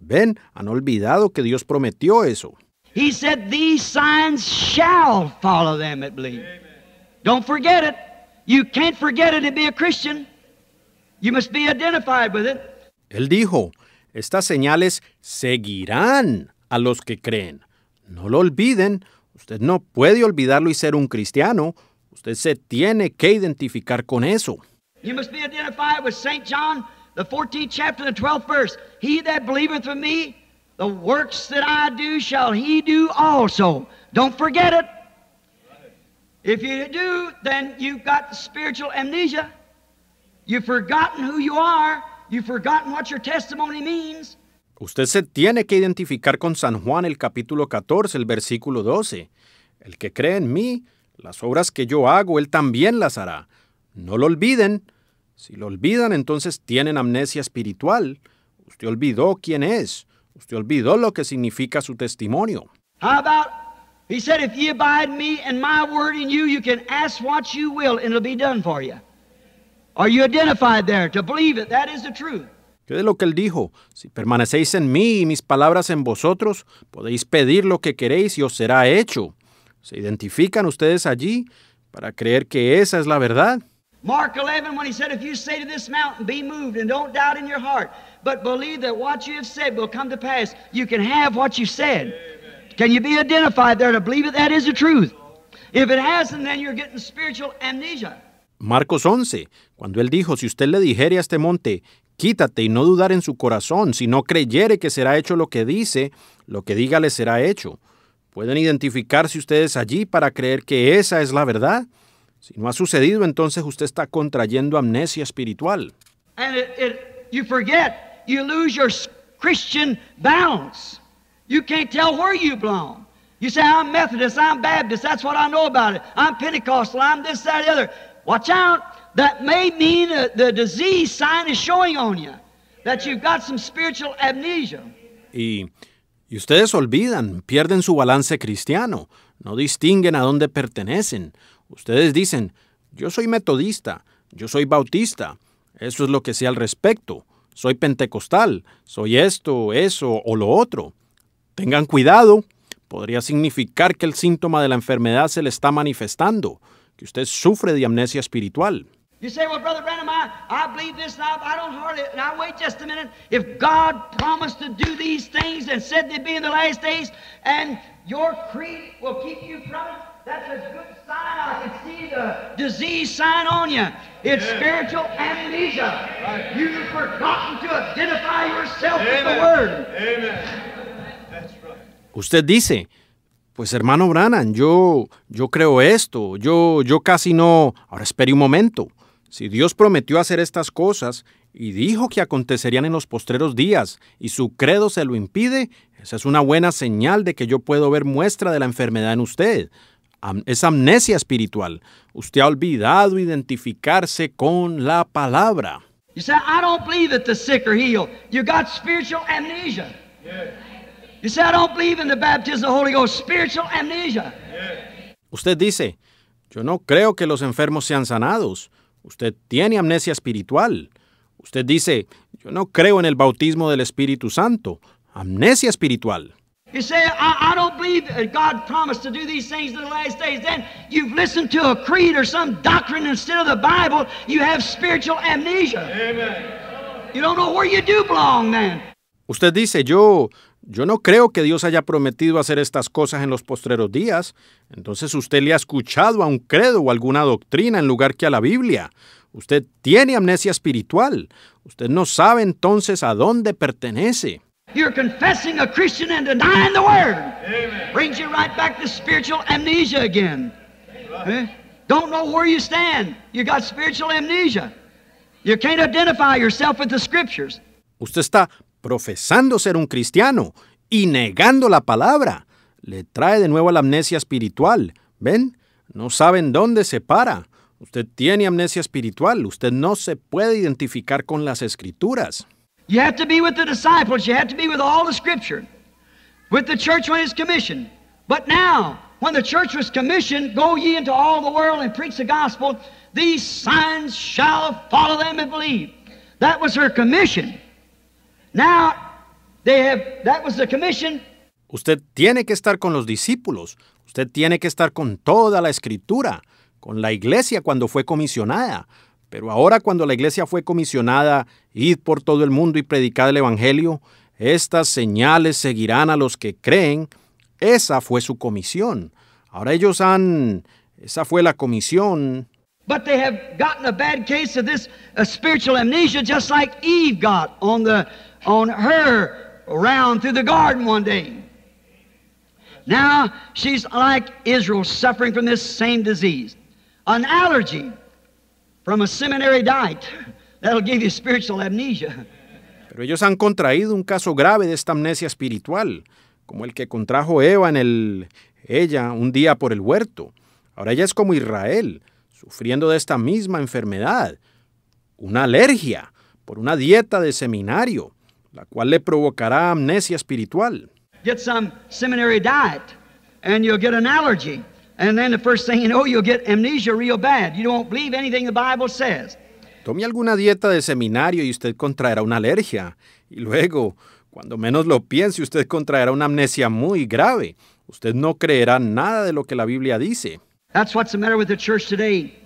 ¿Ven? Han olvidado que Dios prometió eso. He said these signs shall follow them that believe. Don't forget it. You can't forget it be a Christian. Él dijo, estas señales seguirán a los que creen. No lo olviden, usted no puede olvidarlo y ser un cristiano. Usted se tiene que identificar con eso. You must be identified with St. John, the 14th chapter, the 12th verse. He that believeth in me, the works that I do shall he do also. Don't forget it. If you do, then you've got spiritual amnesia. You've forgotten who you are forgotten what your testimony means. Usted se tiene que identificar con San Juan el capítulo 14, el versículo 12. El que cree en mí, las obras que yo hago, él también las hará. No lo olviden. Si lo olvidan, entonces tienen amnesia espiritual. Usted olvidó quién es. Usted olvidó lo que significa su testimonio. How about He said if you abide me and my word in you, you can ask what you will and it'll be done for you. Are you identified there? To believe it, that is the truth. ¿Qué es lo que él dijo? Si permanecéis en mí y mis palabras en vosotros, podéis pedir lo que queréis y os será hecho. ¿Se identifican ustedes allí para creer que esa es la verdad? Mark 11, when he said, If you say to this mountain, be moved, and don't doubt in your heart, but believe that what you have said will come to pass, you can have what you said. Can you be identified there to believe that that is the truth? If it hasn't, then you're getting spiritual amnesia. Marcos 11, cuando él dijo, si usted le dijere a este monte, quítate y no dudar en su corazón, si no creyere que será hecho lo que dice, lo que diga le será hecho. ¿Pueden identificarse ustedes allí para creer que esa es la verdad? Si no ha sucedido, entonces usted está contrayendo amnesia espiritual. And you forget, you lose your Christian balance. You can't tell where you belong. You say, I'm Methodist, I'm Baptist, that's what I know about it. I'm Pentecostal, I'm this, that, the other. Watch out. That may mean the disease sign is showing on you, that you've got some spiritual amnesia. Y, y ustedes olvidan, pierden su balance cristiano, no distinguen a dónde pertenecen. Ustedes dicen, yo soy metodista, yo soy bautista, eso es lo que sé al respecto, soy pentecostal, soy esto, eso o lo otro. Tengan cuidado, podría significar que el síntoma de la enfermedad se le está manifestando que usted sufre de amnesia espiritual. You say, well, Brother Branham, I, I believe this and I, I don't hardly. Now, wait just a minute. If God promised to do these things and said they'd be in the last days, and your creed will keep you from it, that's a good sign. I can see the disease sign on you. It's spiritual amnesia. You've forgotten to identify yourself with the Word. Amen. That's right. Usted dice pues hermano Brannan, yo, yo creo esto, yo, yo casi no... Ahora espere un momento. Si Dios prometió hacer estas cosas y dijo que acontecerían en los postreros días y su credo se lo impide, esa es una buena señal de que yo puedo ver muestra de la enfermedad en usted. Es amnesia espiritual. Usted ha olvidado identificarse con la palabra. You say, I don't believe the sick are You got spiritual You say, don't believe in the baptism of the Holy Ghost. Spiritual amnesia. Usted dice, yo no creo que los enfermos sean sanados. Usted tiene amnesia espiritual. Usted dice, yo no creo en el bautismo del Espíritu Santo. Amnesia espiritual. You say, I, don't believe God promised to do these things in the last days. Then you've listened to a creed or some doctrine instead of the Bible. You have spiritual amnesia. You don't know where you do belong man. Usted dice, yo, yo no creo que Dios haya prometido hacer estas cosas en los postreros días. Entonces usted le ha escuchado a un credo o alguna doctrina en lugar que a la Biblia. Usted tiene amnesia espiritual. Usted no sabe entonces a dónde pertenece. You're confessing a Christian and denying the word. Amen. Brings you right back to spiritual amnesia again. Eh? Don't know where you stand. You got spiritual amnesia. You can't identify yourself with the scriptures. Usted está profesando ser un cristiano y negando la palabra, le trae de nuevo la amnesia espiritual. ¿Ven? No saben dónde se para. Usted tiene amnesia espiritual, usted no se puede identificar con las escrituras. You have to be with the disciples, you have to be with all the scripture, with the church when it's commissioned. But now, when the church was commissioned, go ye into all the world and preach the gospel, these signs shall follow them that believe. That was her commission. Usted tiene que estar con los discípulos, usted tiene que estar con toda la escritura, con la iglesia cuando fue comisionada. Pero ahora cuando la iglesia fue comisionada, id por todo el mundo y predicad el Evangelio, estas señales seguirán a los que creen. Esa fue su comisión. Ahora ellos han... Esa fue la comisión. But they have gotten a bad case of this spiritual amnesia Eve got on the on her through the garden one day. Now she's like Israel, suffering from this same disease an allergy from a seminary diet. give you spiritual amnesia. Pero ellos han contraído un caso grave de esta amnesia espiritual, como el que contrajo Eva en el ella un día por el huerto. Ahora ella es como Israel, sufriendo de esta misma enfermedad, una alergia por una dieta de seminario la cual le provocará amnesia espiritual. Get some seminary diet and you'll get an allergy. And then the first thing you know, you'll get amnesia real bad. You don't believe anything the Bible says. Tome alguna dieta de seminario y usted contraerá una alergia. Y luego, cuando menos lo piense, usted contraerá una amnesia muy grave. Usted no creerá nada de lo que la Biblia dice. That's what's the matter with the church today.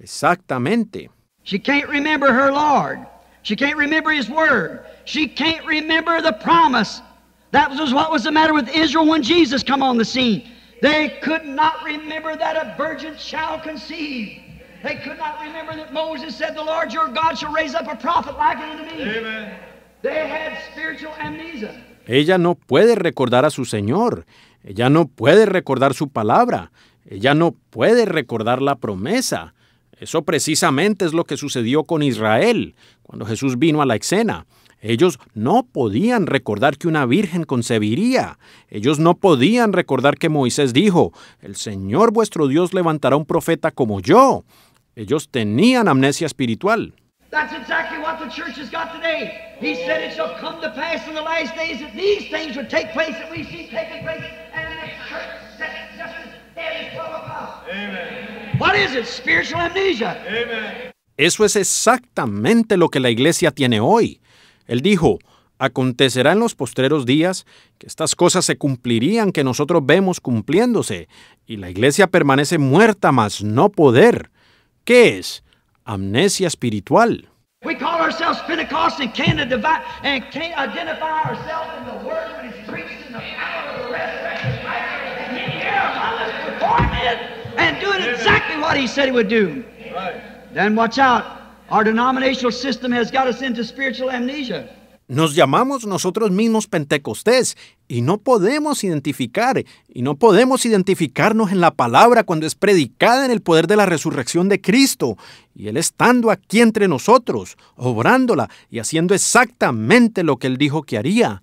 Exactamente. She can't remember her Lord. She can't remember His Word. She can't remember the promise. That was what was the matter with Israel when Jesus come on the scene. They could not remember that a virgin shall conceive. They could not remember that Moses said, The Lord your God shall raise up a prophet like unto me. Amen. They had spiritual amnesia. Ella no puede recordar a su Señor. Ella no puede recordar su palabra. Ella no puede recordar la promesa. Eso precisamente es lo que sucedió con Israel cuando Jesús vino a la escena. Ellos no podían recordar que una virgen concebiría. Ellos no podían recordar que Moisés dijo, el Señor vuestro Dios levantará un profeta como yo. Ellos tenían amnesia espiritual. Eso es exactamente lo que la iglesia tiene hoy. Él dijo, acontecerá en los postreros días que estas cosas se cumplirían que nosotros vemos cumpliéndose, y la iglesia permanece muerta, mas no poder. ¿Qué es? Amnesia espiritual. amnesia. Nos llamamos nosotros mismos pentecostés y no podemos identificar, y no podemos identificarnos en la palabra cuando es predicada en el poder de la resurrección de Cristo, y Él estando aquí entre nosotros, obrándola y haciendo exactamente lo que Él dijo que haría.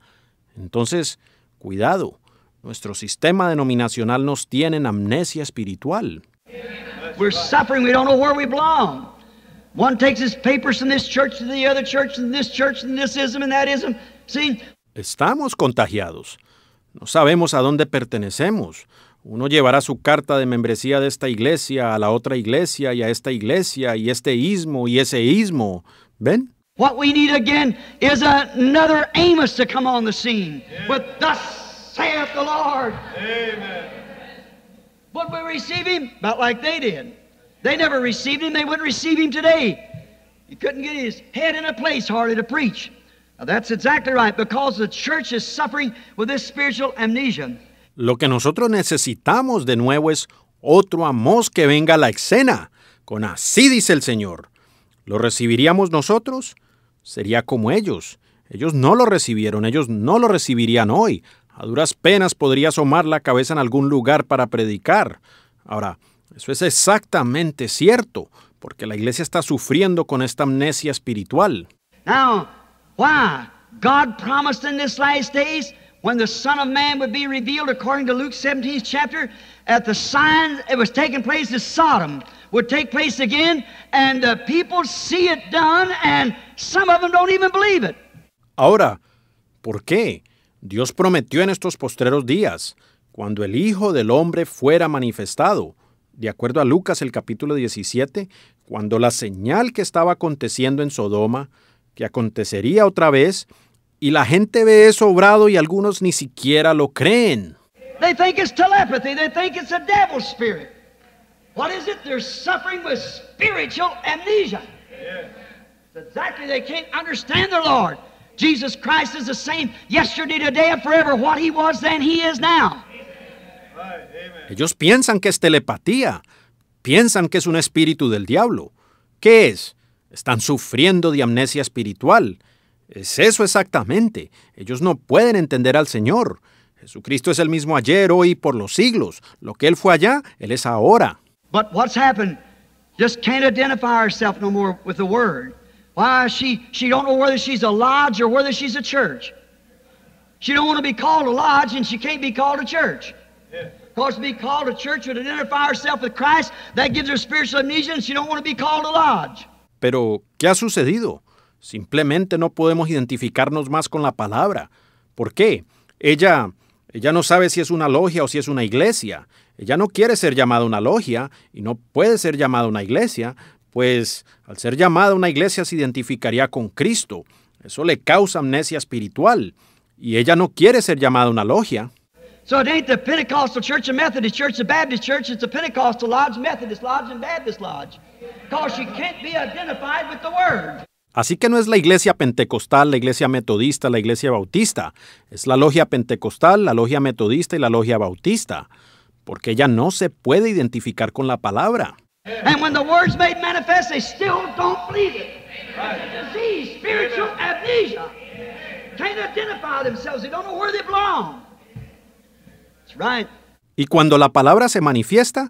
Entonces, cuidado, nuestro sistema denominacional nos tiene en amnesia espiritual. We're suffering. We don't know where we belong. One takes his papers from this church to the other church, and this church, and this ism, and that ism. See? Estamos contagiados. No sabemos a dónde pertenecemos. Uno llevará su carta de membresía de esta iglesia a la otra iglesia y a esta iglesia y este ismo y ese ismo. ¿Ven? What we need again is another Amos to come on the scene. But thus saith the Lord. Amen. Would we receive him? About like they did. They never received him. They wouldn't receive him today. He couldn't get his head in a place hardly to preach. Now that's exactly right because the church is suffering with this spiritual amnesia. Lo que nosotros necesitamos de nuevo es otro Amós que venga a la escena con así dice el Señor. ¿Lo recibiríamos nosotros? Sería como ellos. Ellos no lo recibieron, ellos no lo recibirían hoy. A duras penas podría asomar la cabeza en algún lugar para predicar. Ahora, eso es exactamente cierto, porque la iglesia está sufriendo con esta amnesia espiritual. Now, why? God promised in this last days when the Son of Man would be revealed according to Luke 17th chapter, at the sign that was taking place in Sodom would take place again, and the people see it done, and some of them don't even believe it. Ahora, ¿por qué? Dios prometió en estos postreros días, cuando el Hijo del Hombre fuera manifestado, de acuerdo a Lucas el capítulo 17, cuando la señal que estaba aconteciendo en Sodoma, que acontecería otra vez, y la gente ve eso obrado y algunos ni siquiera lo creen. They think it's telepathy, they think it's a devil spirit. What is it? They're suffering with spiritual amnesia. Yeah. Exactly, they can't understand their Lord. Ellos piensan que es telepatía, piensan que es un espíritu del diablo. ¿Qué es? Están sufriendo de amnesia espiritual. Es eso exactamente. Ellos no pueden entender al Señor. Jesucristo es el mismo ayer, hoy y por los siglos. Lo que Él fue allá, Él es ahora. But what's happened? Just can't identify ourselves no more with the Word. Why she she don't know whether she's a lodge or whether she's a church. She don't want to be called a lodge and she can't be called a church. Yeah. Because to be called a church would identify herself with Christ, that gives her spiritual amnesia and she don't want to be called a lodge. Pero, ¿qué ha sucedido? Simplemente no podemos identificarnos más con la palabra. ¿Por qué? Ella, ella no sabe si es una logia o si es una iglesia. Ella no quiere ser llamada una logia y no puede ser llamada una iglesia, pues al ser llamada una iglesia se identificaría con Cristo. Eso le causa amnesia espiritual y ella no quiere ser llamada una logia. Así que no es la iglesia pentecostal, la iglesia metodista, la iglesia bautista. Es la logia pentecostal, la logia metodista y la logia bautista. Porque ella no se puede identificar con la palabra. And when the word's made manifest, they still don't believe it. It's disease, spiritual amnesia. Can't identify themselves. They don't know where they belong. That's right. Y cuando la palabra se manifiesta,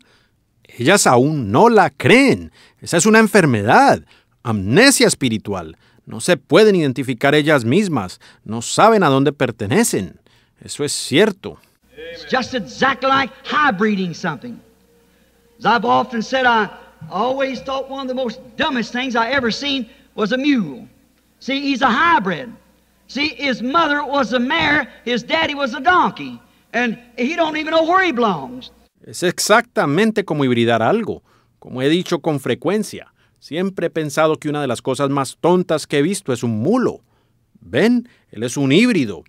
ellas aún no la creen. Esa es una enfermedad, amnesia espiritual. No se pueden identificar ellas mismas, no saben a dónde pertenecen. Eso es cierto. It's just exactly like high something hybrid. donkey, Es exactamente como hibridar algo, como he dicho con frecuencia. Siempre he pensado que una de las cosas más tontas que he visto es un mulo. Ven, él es un híbrido.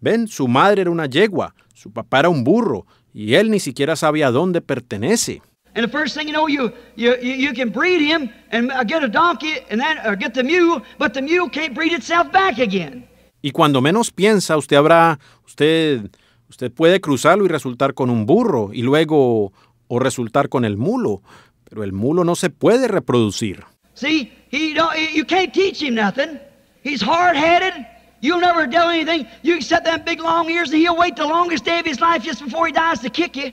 Ven, su madre era una yegua, su papá era un burro, y él ni siquiera sabía a dónde pertenece. And the first thing you know, you, you, you can breed him and uh, get a donkey and then, or uh, get the mule, but the mule can't breed itself back again. Y cuando menos piensa, usted habrá, usted, usted puede cruzarlo y resultar con un burro y luego o resultar con el mulo, pero el mulo no se puede reproducir. See, he don't, you can't teach him nothing. He's hard-headed. You'll never do anything. You can set them big long ears and he'll wait the longest day of his life just before he dies to kick you.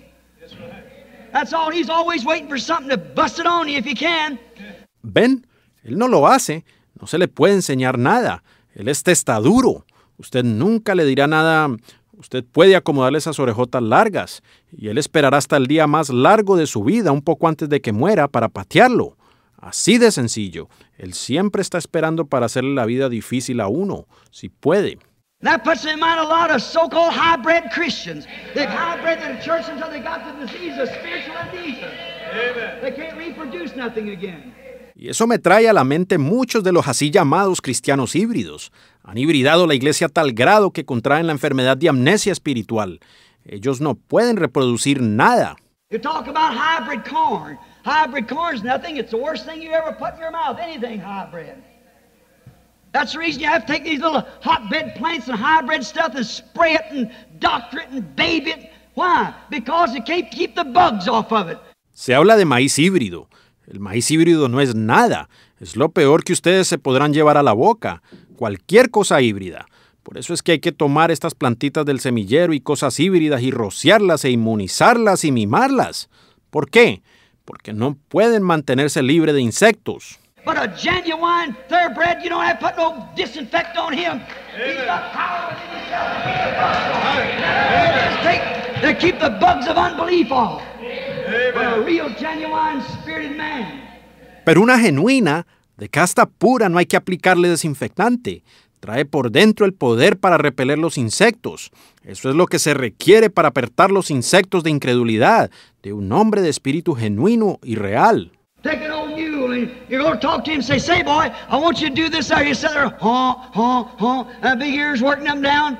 Ven, él no lo hace. No se le puede enseñar nada. Él es testaduro. Usted nunca le dirá nada. Usted puede acomodarle esas orejotas largas y él esperará hasta el día más largo de su vida, un poco antes de que muera, para patearlo. Así de sencillo. Él siempre está esperando para hacerle la vida difícil a uno, si puede that puts in mind a lot of so-called high-bred Christians. They've high-bred in the church until they got the disease of spiritual adhesion. They can't reproduce nothing again. Y eso me trae a la mente muchos de los así llamados cristianos híbridos. Han hibridado la iglesia a tal grado que contraen la enfermedad de amnesia espiritual. Ellos no pueden reproducir nada. You talk about hybrid corn. Hybrid corn's nothing. It's the worst thing you ever put in your mouth. Anything hybrid. That's reason you have to take these little plants and hybrid stuff and spray it and it and it. Why? Because keep the bugs off of it. Se habla de maíz híbrido. El maíz híbrido no es nada. Es lo peor que ustedes se podrán llevar a la boca. Cualquier cosa híbrida. Por eso es que hay que tomar estas plantitas del semillero y cosas híbridas y rociarlas e inmunizarlas y mimarlas. ¿Por qué? Porque no pueden mantenerse libre de insectos. But a genuine you put no on him. the bugs of unbelief off. a genuine, spirited man. Pero una genuina, de casta pura, no hay que aplicarle desinfectante. Trae por dentro el poder para repeler los insectos. Eso es lo que se requiere para apertar los insectos de incredulidad de un hombre de espíritu genuino y real and you're going to talk to him and say, Say, boy, I want you to do this out You Sit there, huh, huh, that big ears working them down.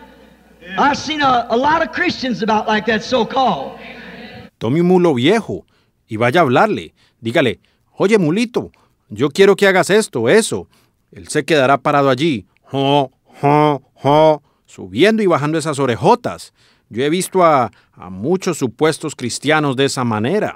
Yeah. I've seen a, lot of Christians about like that so called. Tome un mulo viejo y vaya a hablarle. Dígale, oye, mulito, yo quiero que hagas esto, eso. Él se quedará parado allí, jo, jo, jo, subiendo y bajando esas orejotas. Yo he visto a, a muchos supuestos cristianos de esa manera.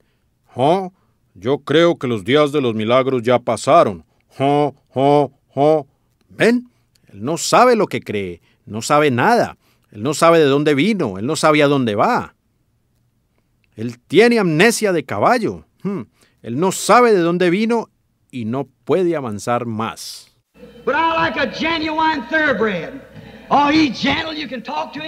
yo creo que los días de los milagros ya pasaron. Ven, él no sabe lo que cree, no sabe nada, él no sabe de dónde vino, él no sabe a dónde va. Él tiene amnesia de caballo, hmm. él no sabe de dónde vino y no puede avanzar más. But like a genuine thoroughbred. Oh, he's gentle, you can talk to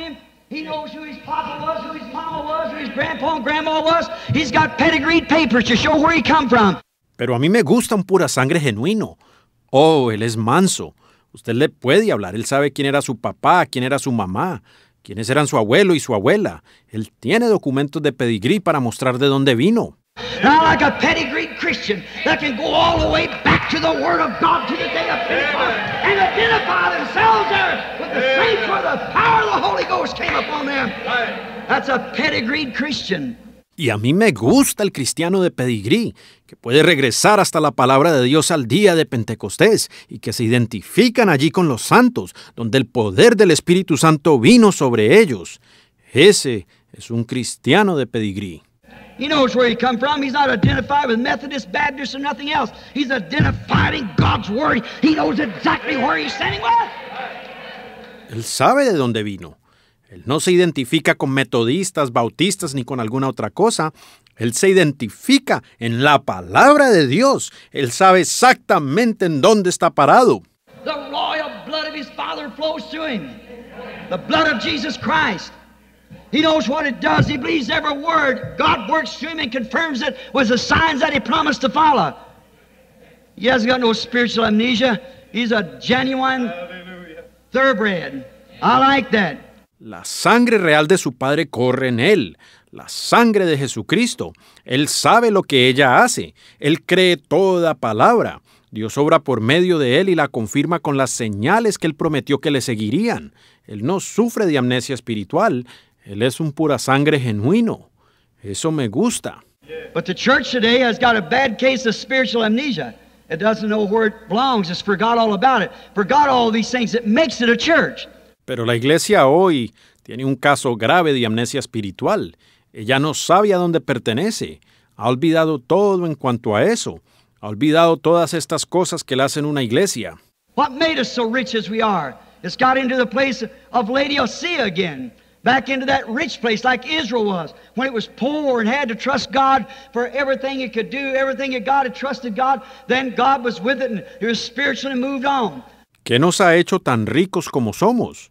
He knows who his papa was, who his mama was, who his grandpa and grandma was. He's got pedigreed papers to show where he come from. Pero a mí me gusta un pura sangre genuino. Oh, él es manso. Usted le puede hablar. Él sabe quién era su papá, quién era su mamá, quiénes eran su abuelo y su abuela. Él tiene documentos de pedigrí para mostrar de dónde vino. Now, like a pedigreed Christian that can go all the way back to the Word of God to the day of paper and identify themselves y a mí me gusta el cristiano de pedigrí, que puede regresar hasta la palabra de Dios al día de Pentecostés y que se identifican allí con los santos, donde el poder del Espíritu Santo vino sobre ellos. Ese es un cristiano de pedigrí. Él sabe de dónde vino. Él no se identifica con metodistas, bautistas ni con alguna otra cosa. Él se identifica en la palabra de Dios. Él sabe exactamente en dónde está parado. The royal blood of his father flows through him. The blood of Jesus Christ. He knows what it does. He believes every word. God works through him and confirms it with the signs that he promised to follow. He hasn't got no spiritual amnesia. He's a genuine Hallelujah. thoroughbred. I like that. La sangre real de su Padre corre en él, la sangre de Jesucristo. Él sabe lo que ella hace, él cree toda palabra. Dios obra por medio de él y la confirma con las señales que él prometió que le seguirían. Él no sufre de amnesia espiritual, él es un pura sangre genuino. Eso me gusta. But the church today has got a bad case of spiritual amnesia. It doesn't know where it belongs. It's forgot all about it. Forgot all these things that makes it a church. Pero la iglesia hoy tiene un caso grave de amnesia espiritual. Ella no sabe a dónde pertenece. Ha olvidado todo en cuanto a eso. Ha olvidado todas estas cosas que la hacen una iglesia. What made us so rich as we are? It's got into the place of Lady Osea again. Back into that rich place like Israel was, when it was poor and had to trust God for everything it could do, everything it got, it trusted God, then God was with it and it was spiritually moved on. ¿Qué nos ha hecho tan ricos como somos?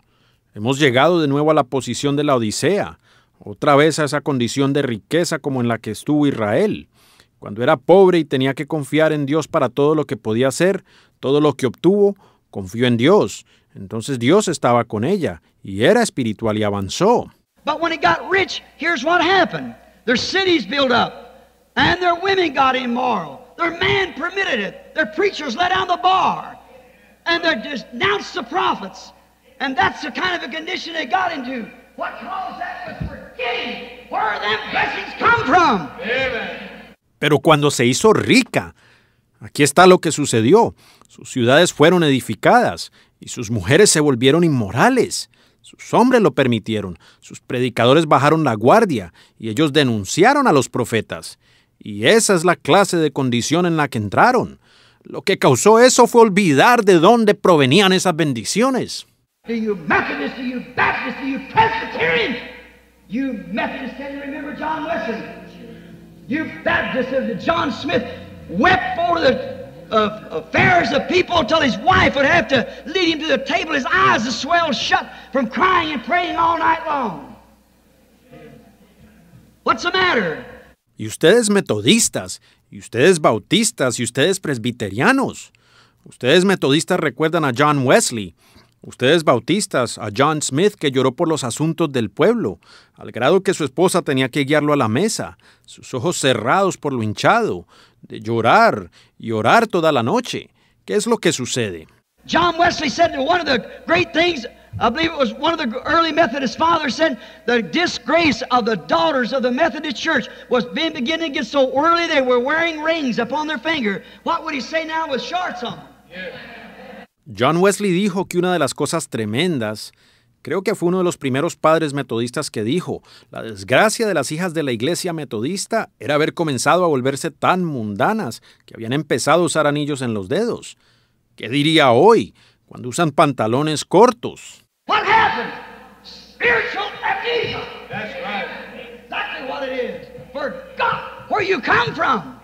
Hemos llegado de nuevo a la posición de la Odisea, otra vez a esa condición de riqueza como en la que estuvo Israel. Cuando era pobre y tenía que confiar en Dios para todo lo que podía hacer, todo lo que obtuvo, confió en Dios. Entonces Dios estaba con ella y era espiritual y avanzó. But when it got rich, here's what happened. Their cities built up, and their women got immoral. Their man permitted it. Their preachers let down the bar, and they denounced the prophets. And that's the kind of a condition they got into. What caused that where blessings come from. Pero cuando se hizo rica, aquí está lo que sucedió. Sus ciudades fueron edificadas y sus mujeres se volvieron inmorales. Sus hombres lo permitieron, sus predicadores bajaron la guardia y ellos denunciaron a los profetas. Y esa es la clase de condición en la que entraron. Lo que causó eso fue olvidar de dónde provenían esas bendiciones. Do you Methodists? Do you Baptists? Do you Presbyterian? You Methodists, can you remember John Wesley. You Baptists, of John Smith wept for the uh, affairs of people until his wife would have to lead him to the table. His eyes are swelled shut from crying and praying all night long. What's the matter? Y ustedes metodistas, y ustedes bautistas, y ustedes presbiterianos. Ustedes metodistas recuerdan a John Wesley. Ustedes bautistas, a John Smith que lloró por los asuntos del pueblo, al grado que su esposa tenía que guiarlo a la mesa, sus ojos cerrados por lo hinchado, de llorar y orar toda la noche. ¿Qué es lo que sucede? John Wesley said one of the great things, I believe it was one of the early Methodist fathers said, the disgrace of the daughters of the Methodist Church was being beginning to get so early they were wearing rings upon their finger. What would he say now with shorts on? John Wesley dijo que una de las cosas tremendas, creo que fue uno de los primeros padres metodistas que dijo, la desgracia de las hijas de la iglesia metodista era haber comenzado a volverse tan mundanas que habían empezado a usar anillos en los dedos. ¿Qué diría hoy cuando usan pantalones cortos? where you come from.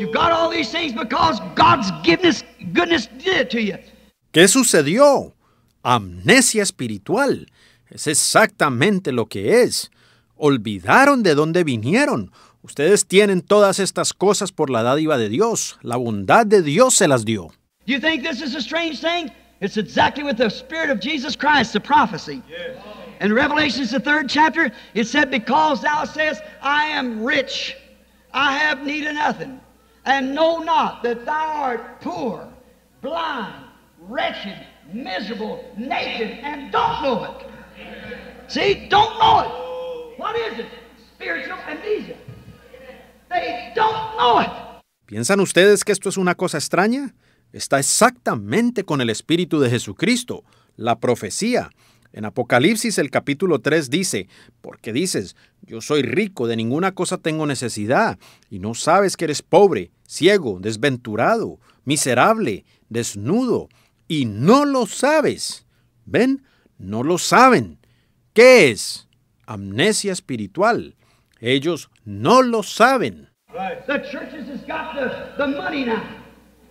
You've got all these things because God's goodness, goodness to you. ¿Qué sucedió? Amnesia espiritual. Es exactamente lo que es. Olvidaron de dónde vinieron. Ustedes tienen todas estas cosas por la dádiva de Dios. La bondad de Dios se las dio. you think this is a strange thing? It's exactly with the spirit of Jesus Christ, the prophecy. Yes. In Revelation, the third chapter, it said, "Because thou sayest, I am rich, I have need of nothing." and know not that thou art poor, blind, wretched, miserable, naked, and don't know it. See, don't know it. What is it? Spiritual amnesia. They don't know it. ¿Piensan ustedes que esto es una cosa extraña? Está exactamente con el espíritu de Jesucristo, la profecía, en Apocalipsis el capítulo 3 dice, porque dices, yo soy rico, de ninguna cosa tengo necesidad, y no sabes que eres pobre, ciego, desventurado, miserable, desnudo, y no lo sabes. ¿Ven? No lo saben. ¿Qué es? Amnesia espiritual. Ellos no lo saben.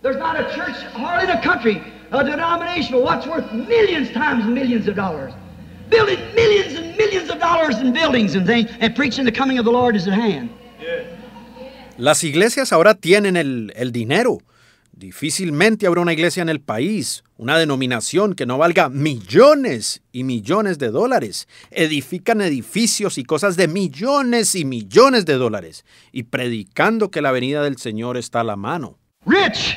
There's not a church, hardly in a country, a denomination of what's worth millions times millions of dollars. Building millions and millions of dollars in buildings and things, and preaching the coming of the Lord is at hand. Las iglesias ahora tienen el, el dinero. Difícilmente habrá una iglesia en el país, una denominación que no valga millones y millones de dólares. Edifican edificios y cosas de millones y millones de dólares y predicando que la venida del Señor está a la mano. Rich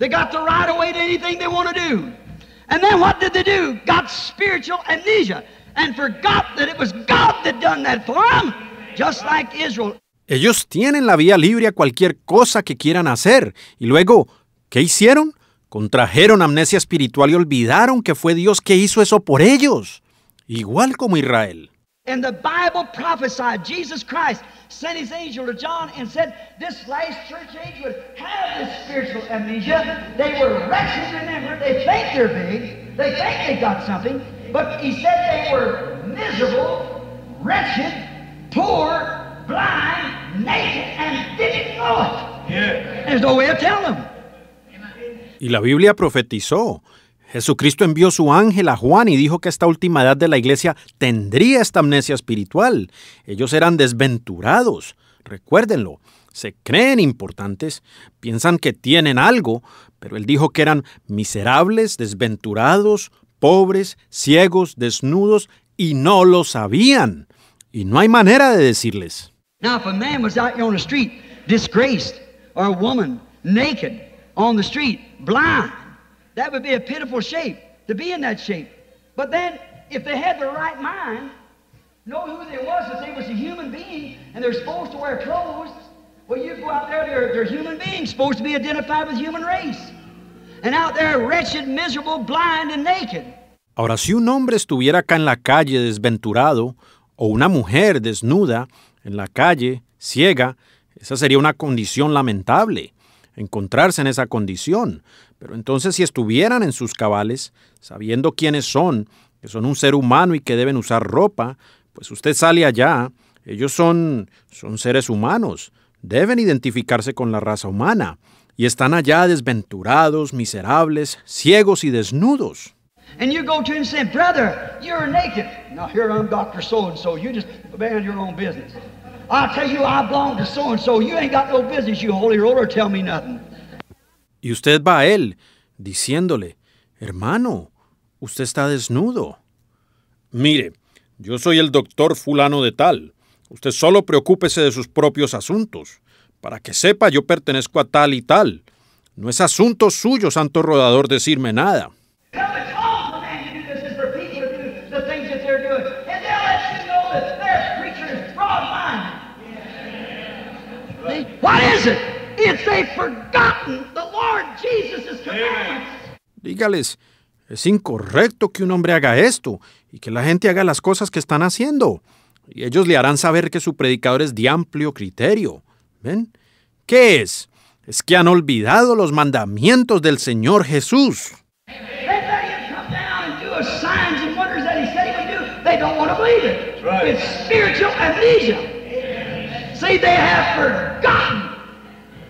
They got the right of way to anything they want to do. And then what did they do? Got spiritual amnesia and forgot that it was God that done that for them, just like Israel. Ellos tienen la vía libre a cualquier cosa que quieran hacer. Y luego, ¿qué hicieron? Contrajeron amnesia espiritual y olvidaron que fue Dios que hizo eso por ellos, igual como Israel. And the Bible prophesied Jesus Christ sent his angel to John and said, This last church age would have this spiritual amnesia. They were wretched remembered. They think they're big. They think they got something. But he said they were miserable, wretched, poor, blind, naked, and didn't know it. Yeah. There's no way of telling them. Y la Biblia profetizó Jesucristo envió su ángel a Juan y dijo que esta última edad de la iglesia tendría esta amnesia espiritual. Ellos eran desventurados, recuérdenlo. Se creen importantes, piensan que tienen algo, pero él dijo que eran miserables, desventurados, pobres, ciegos, desnudos, y no lo sabían. Y no hay manera de decirles. Now, if a man was out on the street, disgraced, or a woman naked on the street, blind, That would be a pitiful shape to be in that shape. But then, if they had the right mind, know who they was, that they was a human being, and they're supposed to wear clothes, well, you go out there, they're, they're human beings, supposed to be identified with human race. And out there, wretched, miserable, blind, and naked. Ahora, si un hombre estuviera acá en la calle desventurado, o una mujer desnuda en la calle, ciega, esa sería una condición lamentable, encontrarse en esa condición. Pero entonces si estuvieran en sus cabales, sabiendo quiénes son, que son un ser humano y que deben usar ropa, pues usted sale allá, ellos son, son seres humanos, deben identificarse con la raza humana, y están allá desventurados, miserables, ciegos y desnudos. And you go to him and say, Brother, you're naked. Now here I'm Dr. So and so. You just man your own business. I'll tell you I belong to so and so. You ain't got no business, you holy roller, tell me nothing. Y usted va a él, diciéndole, hermano, usted está desnudo. Mire, yo soy el doctor fulano de tal. Usted solo preocúpese de sus propios asuntos. Para que sepa, yo pertenezco a tal y tal. No es asunto suyo, santo rodador, decirme nada. Dígales, es incorrecto que un hombre haga esto y que la gente haga las cosas que están haciendo. Y ellos le harán saber que su predicador es de amplio criterio. ¿Ven? ¿Qué es? Es que han olvidado los mandamientos del Señor Jesús.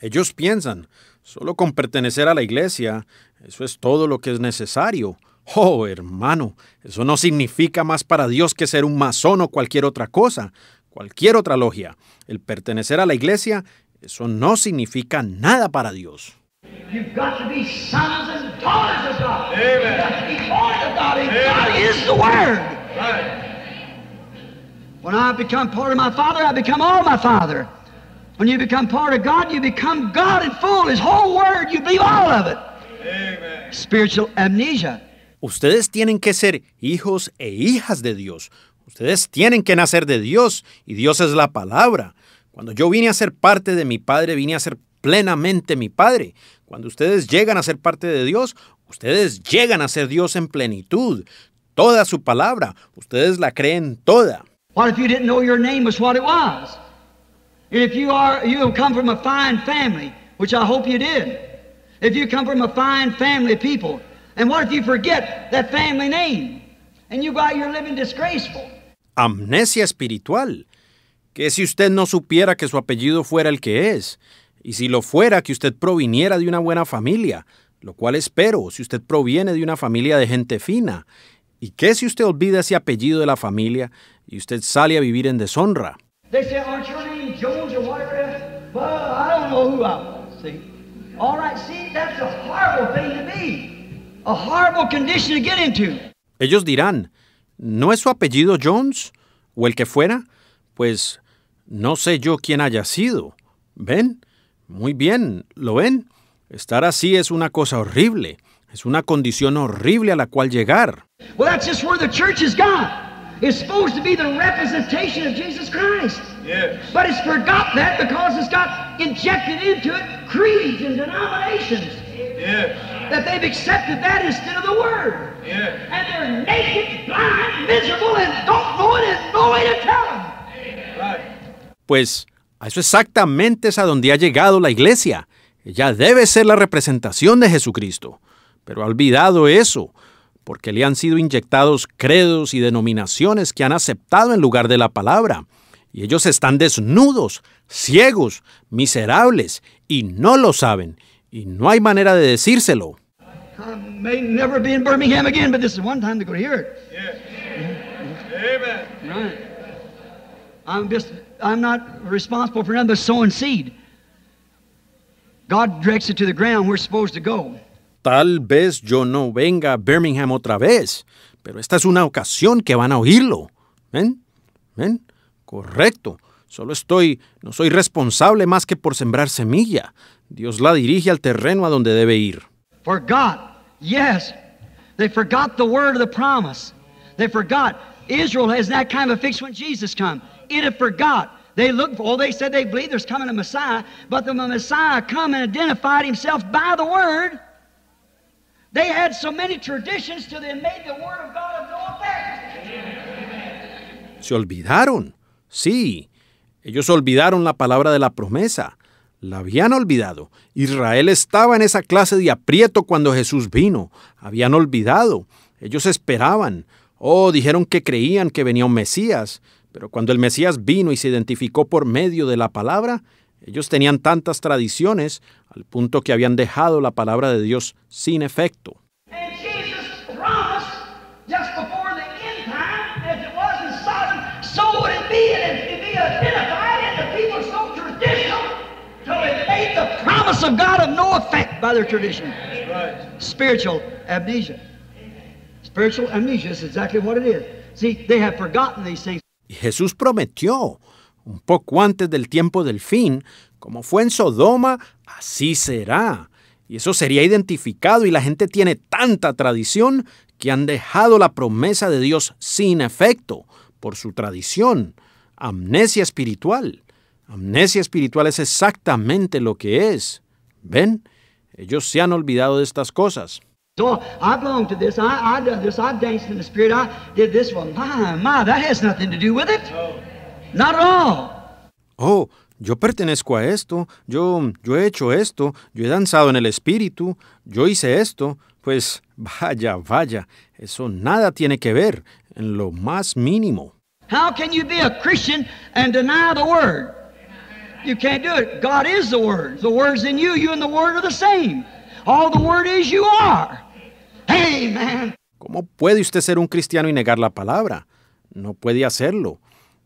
Ellos piensan, solo con pertenecer a la iglesia, eso es todo lo que es necesario. Oh, hermano, eso no significa más para Dios que ser un masón o cualquier otra cosa, cualquier otra logia. El pertenecer a la iglesia, eso no significa nada para Dios. Amen. When I become part of my Father, I become all my Father. When you become part of God, you become God in full, His whole Word. You all of it. Spiritual amnesia. Ustedes tienen que ser hijos e hijas de Dios. Ustedes tienen que nacer de Dios y Dios es la palabra. Cuando yo vine a ser parte de mi Padre, vine a ser plenamente mi Padre. Cuando ustedes llegan a ser parte de Dios, ustedes llegan a ser Dios en plenitud. Toda su palabra, ustedes la creen toda. What if you didn't know your name was what it was? And if you are you have come from a fine family, which I hope you did. If you come from a fine family of people, and what if you forget that family name and you go out you're living disgraceful? Amnesia espiritual. Que si usted no supiera que su apellido fuera el que es, y si lo fuera que usted proviniera de una buena familia, lo cual espero si usted proviene de una familia de gente fina. ¿Y qué si usted olvida ese apellido de la familia y usted sale a vivir en deshonra. Ellos dirán, ¿no es su apellido Jones? ¿O el que fuera? Pues no sé yo quién haya sido. ¿Ven? Muy bien, ¿lo ven? Estar así es una cosa horrible. Es una condición horrible a la cual llegar is supposed to be the representation of Jesus Christ. Yes. But it's forgot that because it's got injected into it creeds and denominations. Yes. That they've accepted that instead of the Word. Yes. And they're naked, blind, miserable, and don't know no way to tell em. Right. Pues a eso exactamente es a donde ha llegado la iglesia. Ella debe ser la representación de Jesucristo, pero ha olvidado eso porque le han sido inyectados credos y denominaciones que han aceptado en lugar de la palabra. Y ellos están desnudos, ciegos, miserables, y no lo saben, y no hay manera de decírselo. I'm just, I'm not responsible for another sowing seed. God directs it to the ground we're supposed to go. Tal vez yo no venga a Birmingham otra vez, pero esta es una ocasión que van a oírlo. ¿Ven? ¿Ven? Correcto. Solo estoy, no soy responsable más que por sembrar semilla. Dios la dirige al terreno a donde debe ir. Forgot. Yes. They forgot the word of the promise. They forgot. Israel has that kind of fix when Jesus come. It had forgot. They look for, oh, they said they believe there's coming a Messiah, but the Messiah come and identified himself by the word. Se olvidaron. Sí, ellos olvidaron la palabra de la promesa. La habían olvidado. Israel estaba en esa clase de aprieto cuando Jesús vino. Habían olvidado. Ellos esperaban. Oh, dijeron que creían que venía un Mesías. Pero cuando el Mesías vino y se identificó por medio de la palabra, ellos tenían tantas tradiciones al punto que habían dejado la palabra de Dios sin efecto. And Jesus promised just before the end time, as it was in so would it be and it be identified in the people so traditional so they made the promise of God of no effect by their tradition. Spiritual amnesia. Spiritual amnesia is exactly what it is. See, they have forgotten these things. prometió un poco antes del tiempo del fin, como fue en Sodoma, así será. Y eso sería identificado y la gente tiene tanta tradición que han dejado la promesa de Dios sin efecto por su tradición. Amnesia espiritual. Amnesia espiritual es exactamente lo que es. ¿Ven? Ellos se han olvidado de estas cosas. I Oh, yo pertenezco a esto, yo, yo he hecho esto, yo he danzado en el espíritu, yo hice esto. Pues vaya, vaya, eso nada tiene que ver, en lo más mínimo. How can you be a Christian and deny the word? You can't do it. God is the word. The in you, you and the word are the same. All the word is you are. Amen. ¿Cómo puede usted ser un cristiano y negar la palabra? No puede hacerlo.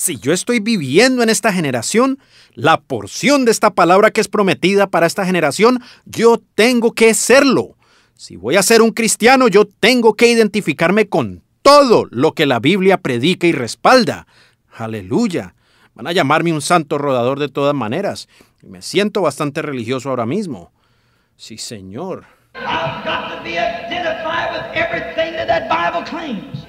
si yo estoy viviendo en esta generación, la porción de esta palabra que es prometida para esta generación, yo tengo que serlo. Si voy a ser un cristiano, yo tengo que identificarme con todo lo que la Biblia predica y respalda. Aleluya. Van a llamarme un santo rodador de todas maneras. Me siento bastante religioso ahora mismo. Sí, Señor. I've got to be with everything that Bible claims.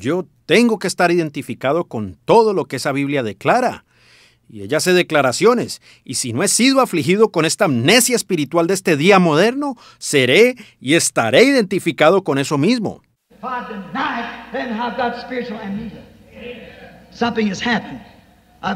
Yo tengo que estar identificado con todo lo que esa Biblia declara. Y ella hace declaraciones. Y si no he sido afligido con esta amnesia espiritual de este día moderno, seré y estaré identificado con eso mismo. Si la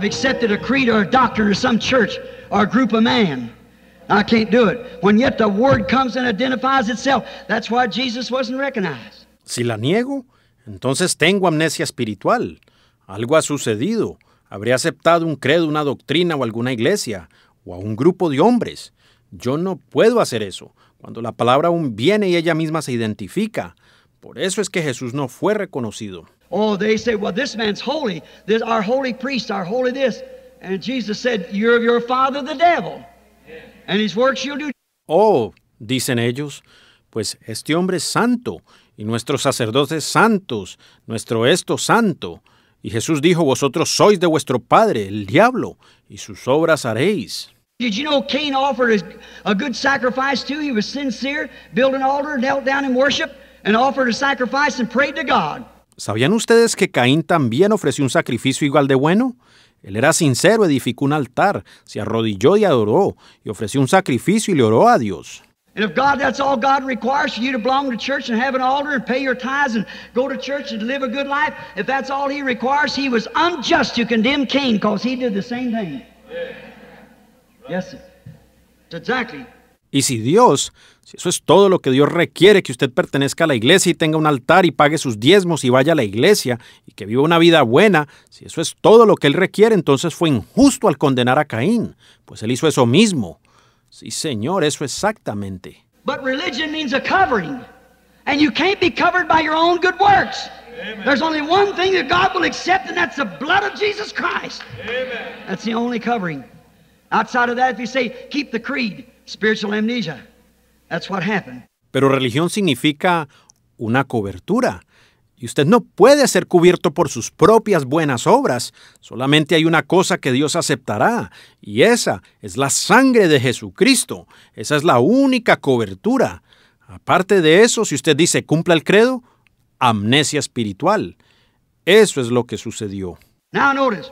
niego, entonces tengo amnesia espiritual. Algo ha sucedido. Habría aceptado un credo, una doctrina o alguna iglesia o a un grupo de hombres. Yo no puedo hacer eso. Cuando la palabra aún viene y ella misma se identifica. Por eso es que Jesús no fue reconocido. Oh, they say, well, this man's holy. This our holy priest, our holy this. And Jesus said, you're of your father, the devil. And his works you do. Oh, dicen ellos, pues este hombre es santo y nuestros sacerdotes santos, nuestro esto santo. Y Jesús dijo, vosotros sois de vuestro padre, el diablo, y sus obras haréis. Did you know Cain offered a good sacrifice too? He was sincere, built an altar, knelt down in worship, and offered a sacrifice and prayed to God. ¿Sabían ustedes que Caín también ofreció un sacrificio igual de bueno? Él era sincero, edificó un altar, se arrodilló y adoró, y ofreció un sacrificio y le oró a Dios. And if God, that's all God requires for you to belong to church and have an altar and pay your tithes and go to church and live a good life, if that's all He requires, He was unjust to condemn Cain because he did the same thing. Yeah. Yes, sir. That's exactly y si Dios, si eso es todo lo que Dios requiere, que usted pertenezca a la iglesia y tenga un altar y pague sus diezmos y vaya a la iglesia y que viva una vida buena, si eso es todo lo que Él requiere, entonces fue injusto al condenar a Caín, pues Él hizo eso mismo. Sí, Señor, eso exactamente. But religion means a covering, and you can't be covered by your own good works. There's only one thing that God will accept, and that's the blood of Jesus Christ. That's the only covering. Outside of that, if you say, keep the creed, pero religión significa una cobertura. Y usted no puede ser cubierto por sus propias buenas obras. Solamente hay una cosa que Dios aceptará, y esa es la sangre de Jesucristo. Esa es la única cobertura. Aparte de eso, si usted dice cumpla el credo, amnesia espiritual. Eso es lo que sucedió. Now notice,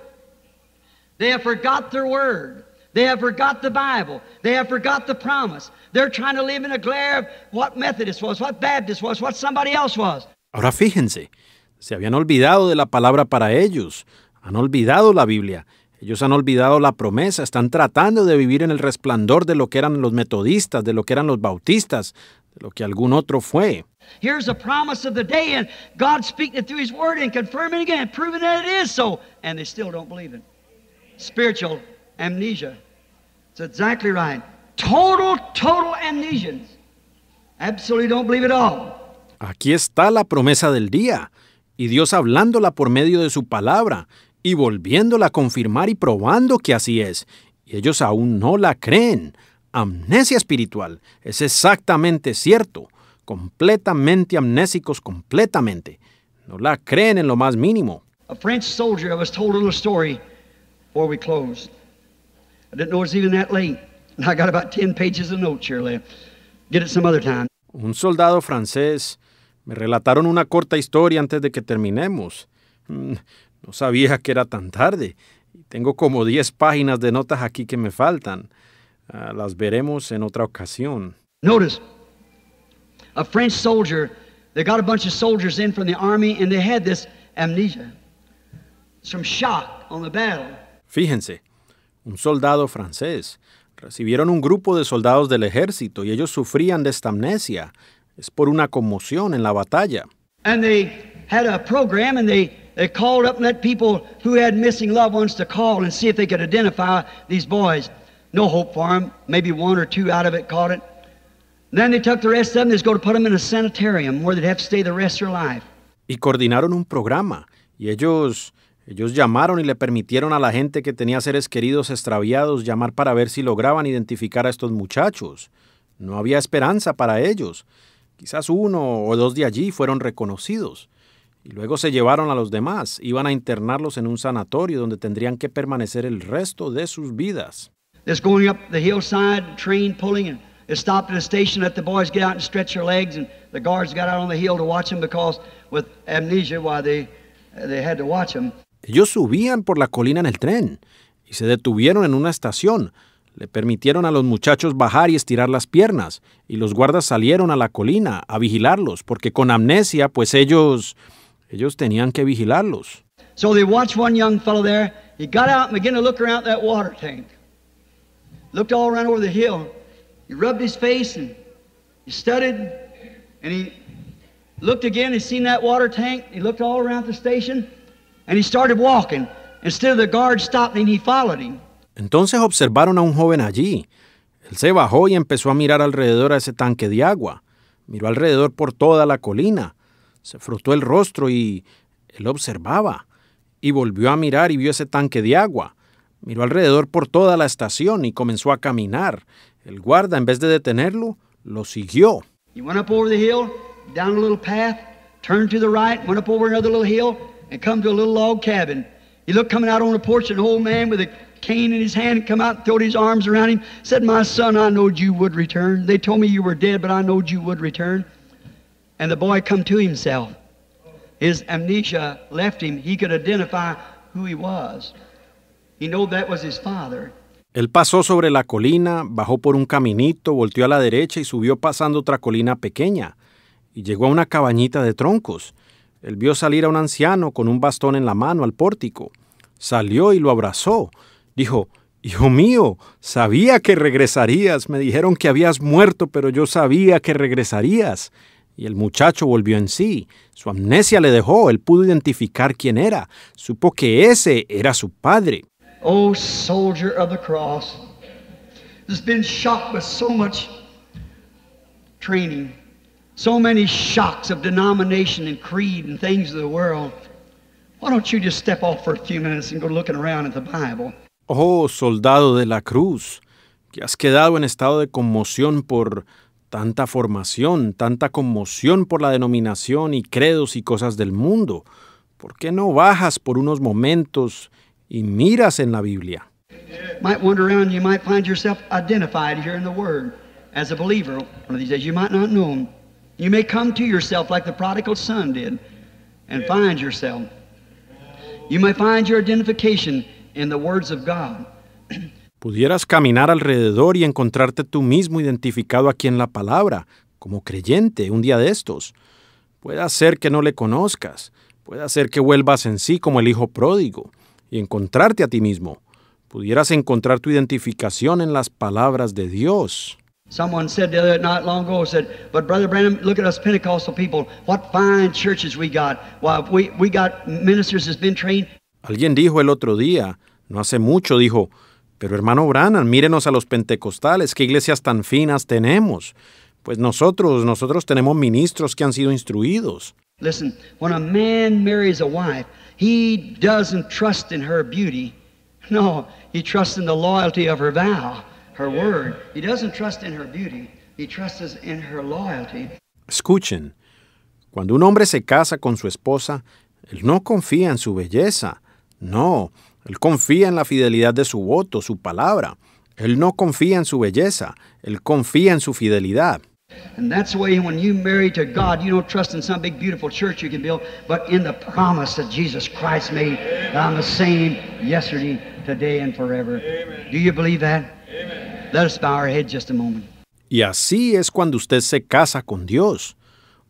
they have forgot their word. They have forgot the Bible. They have forgot the promise. They're trying to live in a glare of what Methodist was, what Baptist was, what somebody else was. Ahora fíjense, se habían olvidado de la palabra para ellos. Han olvidado la Biblia. Ellos han olvidado la promesa, están tratando de vivir en el resplandor de lo que eran los metodistas, de lo que eran los bautistas, de lo que algún otro fue. Here's a promise of the day and God speaking it through his word and confirming again, proving that it is so, and they still don't believe it. Spiritual amnesia. It's exactly right. Total, total amnesia. Absolutely don't believe it all. Aquí está la promesa del día y Dios hablándola por medio de su palabra y volviéndola a confirmar y probando que así es. Y ellos aún no la creen. Amnesia espiritual. Es exactamente cierto. Completamente amnésicos, completamente. No la creen en lo más mínimo. A French soldier, I was told a story we I didn't know it was even that late. And I got about 10 pages of notes here left. Get it some other time. Un soldado francés. Me relataron una corta historia antes de que terminemos. Mm, no sabía que era tan tarde. Tengo como 10 páginas de notas aquí que me faltan. Ah, las veremos en otra ocasión. Notice, a French soldier, they got a bunch of soldiers in from the army and they had this amnesia. from shock on the battle. Fíjense, un soldado francés. Recibieron un grupo de soldados del ejército y ellos sufrían de esta amnesia. Es por una conmoción en la batalla. And they had a program and they, they called up and let people who had missing loved ones to call and see if they could identify these boys. No hope for them. Maybe one or two out of it caught it. And then they took the rest of them and they was going to put them in a sanitarium where they'd have to stay the rest of their life. Y coordinaron un programa y ellos ellos llamaron y le permitieron a la gente que tenía seres queridos extraviados llamar para ver si lograban identificar a estos muchachos. No había esperanza para ellos. Quizás uno o dos de allí fueron reconocidos. Y luego se llevaron a los demás. Iban a internarlos en un sanatorio donde tendrían que permanecer el resto de sus vidas. amnesia, ellos subían por la colina en el tren y se detuvieron en una estación. Le permitieron a los muchachos bajar y estirar las piernas, y los guardas salieron a la colina a vigilarlos, porque con amnesia, pues ellos, ellos tenían que vigilarlos. So they watched one young fellow there. He got out and began to look around that water tank. Looked all around over the hill. He rubbed his face and he studied, and he looked again. He seen that water tank. He looked all around the station. Entonces observaron a un joven allí. Él se bajó y empezó a mirar alrededor a ese tanque de agua. Miró alrededor por toda la colina. Se frotó el rostro y él observaba. Y volvió a mirar y vio ese tanque de agua. Miró alrededor por toda la estación y comenzó a caminar. El guarda, en vez de detenerlo, lo siguió. He over the hill, down a little path, turned to the right, went over another little hill, and come to a little log cabin. He looked coming out on the porch an old man with a cane in his hand and come out and throwed his arms around him. Said, My son, I knowed you would return. They told me you were dead, but I knowed you would return. And the boy come to himself. His amnesia left him. He could identify who he was. He knew that was his father. Él pasó sobre la colina, bajó por un caminito, volteó a la derecha y subió pasando otra colina pequeña. Y llegó a una cabañita de troncos. Él vio salir a un anciano con un bastón en la mano al pórtico. Salió y lo abrazó. Dijo, Hijo mío, sabía que regresarías. Me dijeron que habías muerto, pero yo sabía que regresarías. Y el muchacho volvió en sí. Su amnesia le dejó. Él pudo identificar quién era. Supo que ese era su padre. Oh, soldier of the cross, has been with so much so many shocks of denomination and creed and things of the world. Why don't you just step off for a few minutes and go looking around at the Bible? Oh, soldado de la cruz, que has quedado en estado de conmoción por tanta formación, tanta conmoción por la denominación y credos y cosas del mundo. ¿Por qué no bajas por unos momentos y miras en la Biblia? Might wander around, you might find yourself identified here in the Word as a believer. One of these days, you might not know him. You may come to yourself Pudieras caminar alrededor y encontrarte tú mismo identificado aquí en la palabra, como creyente, un día de estos. Puede ser que no le conozcas, puede ser que vuelvas en sí como el hijo pródigo y encontrarte a ti mismo. Pudieras encontrar tu identificación en las palabras de Dios. Someone said the other night long ago, said, But Brother Branham, look at us Pentecostal people. What fine churches we got. well, we, we got ministers that's been trained. Alguien dijo el otro día, no hace mucho, dijo, pero hermano Branham, mírenos a los pentecostales, qué iglesias tan finas tenemos. Pues nosotros, nosotros tenemos ministros que han sido instruidos. Listen, when a man marries a wife, he doesn't trust in her beauty. No, he trusts in the loyalty of her vow. her word. He doesn't trust in her beauty, he trusts in her loyalty. Escuchen, cuando un hombre se casa con su esposa, él no confía en su belleza, no, él confía en la fidelidad de su voto, su palabra. Él no confía en su belleza, él confía en su fidelidad. And that's the way when you marry to God, you don't trust in some big beautiful church you can build, but in the promise that Jesus Christ made, I'm the same yesterday, today, and forever. Amen. Do you believe that? Y así es cuando usted se casa con Dios.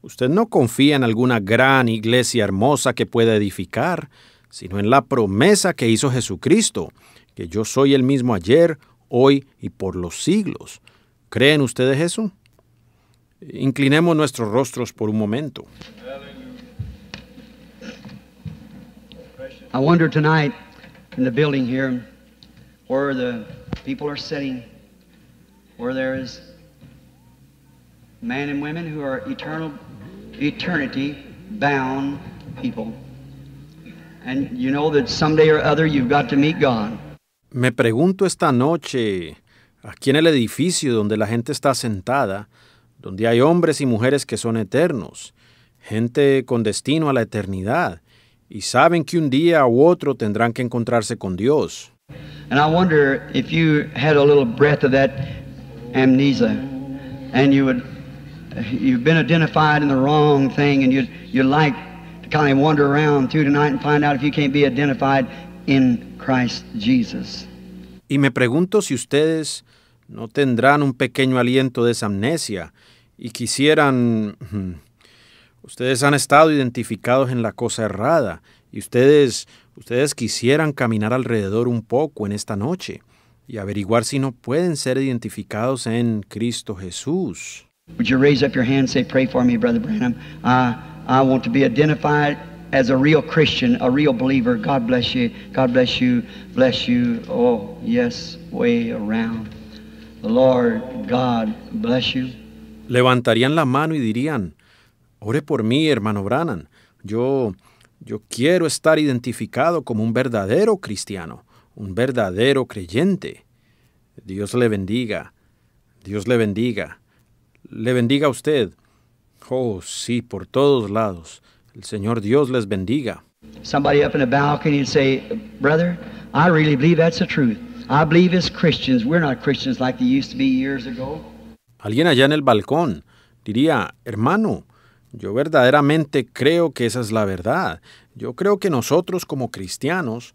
Usted no confía en alguna gran iglesia hermosa que pueda edificar, sino en la promesa que hizo Jesucristo, que yo soy el mismo ayer, hoy y por los siglos. ¿Creen ustedes eso? Inclinemos nuestros rostros por un momento. I wonder tonight in the building here where the people where there is men and women who are eternal, eternity bound people. And you know that someday or other you've got to meet God. Me pregunto esta noche, aquí en el edificio donde la gente está sentada, donde hay hombres y mujeres que son eternos, gente con destino a la eternidad, y saben que un día u otro tendrán que encontrarse con Dios. And I wonder if you had a little breath of that amnesia, and you would you've been identified in the wrong thing, and you'd you like to kind of wander around through tonight and find out if you can't be identified in Christ Jesus. Y me pregunto si ustedes no tendrán un pequeño aliento de esa amnesia y quisieran ustedes han estado identificados en la cosa errada y ustedes ustedes quisieran caminar alrededor un poco en esta noche y averiguar si no pueden ser identificados en Cristo Jesús. Would you raise up your hand and say, pray for me, Brother Branham? I, I want to be identified as a real Christian, a real believer. God bless you. God bless you. Bless you. Oh, yes, way around. The Lord God bless you. Levantarían la mano y dirían, ore por mí, hermano Branham. Yo, yo quiero estar identificado como un verdadero cristiano un verdadero creyente. Dios le bendiga. Dios le bendiga. Le bendiga a usted. Oh, sí, por todos lados. El Señor Dios les bendiga. Alguien allá en el balcón diría, hermano, yo verdaderamente creo que esa es la verdad. Yo creo que nosotros como cristianos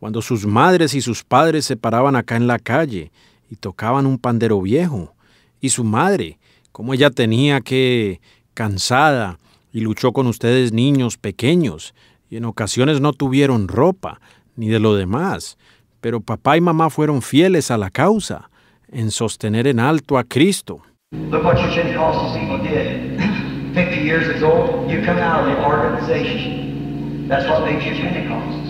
cuando sus madres y sus padres se paraban acá en la calle y tocaban un pandero viejo, y su madre, como ella tenía que cansada y luchó con ustedes niños pequeños, y en ocasiones no tuvieron ropa, ni de lo demás, pero papá y mamá fueron fieles a la causa, en sostener en alto a Cristo. That's what makes you Pentecostals.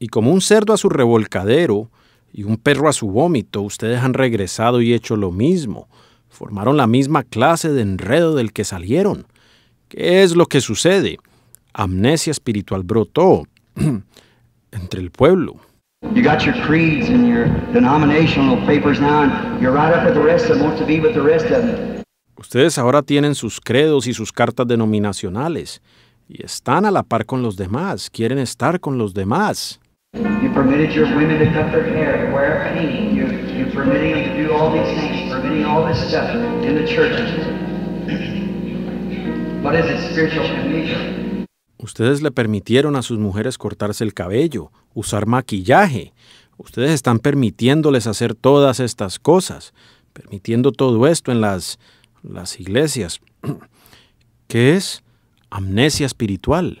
Y como un cerdo a su revolcadero y un perro a su vómito, ustedes han regresado y hecho lo mismo. Formaron la misma clase de enredo del que salieron. ¿Qué es lo que sucede? Amnesia espiritual brotó entre el pueblo. Ustedes ahora tienen sus credos y sus cartas denominacionales y están a la par con los demás, quieren estar con los demás. You permitted your women to cut their hair, to wear a painting. You, you them to do all these things, permitting all this stuff in the churches. What is it, spiritual amnesia? Ustedes le permitieron a sus mujeres cortarse el cabello, usar maquillaje. Ustedes están permitiéndoles hacer todas estas cosas, permitiendo todo esto en las, las iglesias. ¿Qué es amnesia espiritual?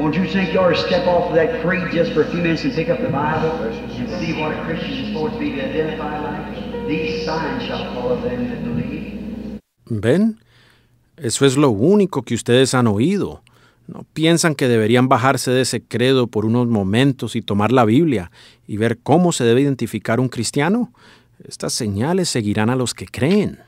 Won't you think you ought to step off of that creed just for a few minutes and pick up the Bible and see what a Christian is supposed to be to identify like? These signs shall follow them that believe. Ben? Eso es lo único que ustedes han oído. ¿No piensan que deberían bajarse de ese credo por unos momentos y tomar la Biblia y ver cómo se debe identificar un cristiano? Estas señales seguirán a los que creen.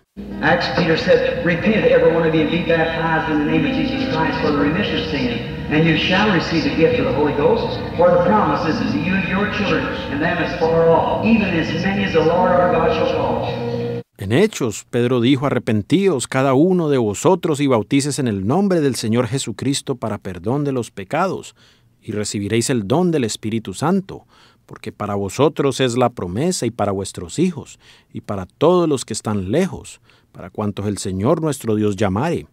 Acts Peter said, "Repent every one of you and be baptized in the name of Jesus Christ for the remission of sin." and you shall receive the gift of the Holy Ghost, for the promise is to you and your children, and them as far off, even as many as the Lord our God shall call. En Hechos, Pedro dijo, arrepentíos cada uno de vosotros y bautices en el nombre del Señor Jesucristo para perdón de los pecados, y recibiréis el don del Espíritu Santo, porque para vosotros es la promesa y para vuestros hijos, y para todos los que están lejos, para cuantos el Señor nuestro Dios llamare.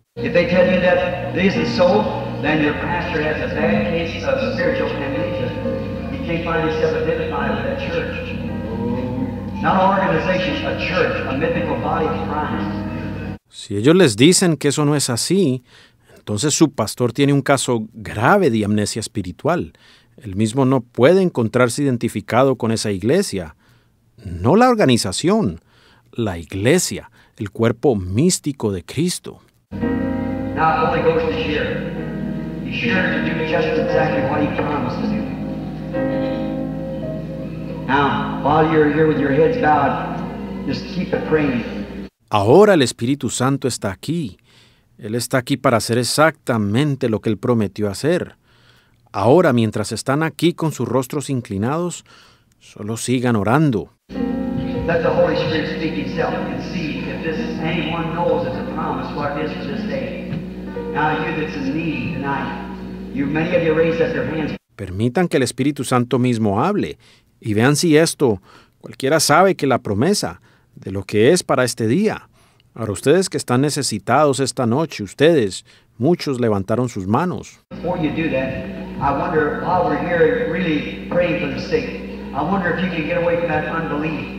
Si ellos les dicen que eso no es así, entonces su pastor tiene un caso grave de amnesia espiritual. El mismo no puede encontrarse identificado con esa iglesia, no la organización, la iglesia, el cuerpo místico de Cristo sure to do just exactly what he promises you. Now, while you're here with your heads bowed, just keep it praying. Ahora el Espíritu Santo está aquí. Él está aquí para hacer exactamente lo que Él prometió hacer. Ahora, mientras están aquí con sus rostros inclinados, solo sigan orando. Let the Holy Spirit speak itself and see if this anyone knows it's a promise what it is for Permitan que el Espíritu Santo mismo hable y vean si esto, cualquiera sabe que la promesa de lo que es para este día. para ustedes que están necesitados esta noche, ustedes, muchos levantaron sus manos. I wonder if you can get away from that unbelief.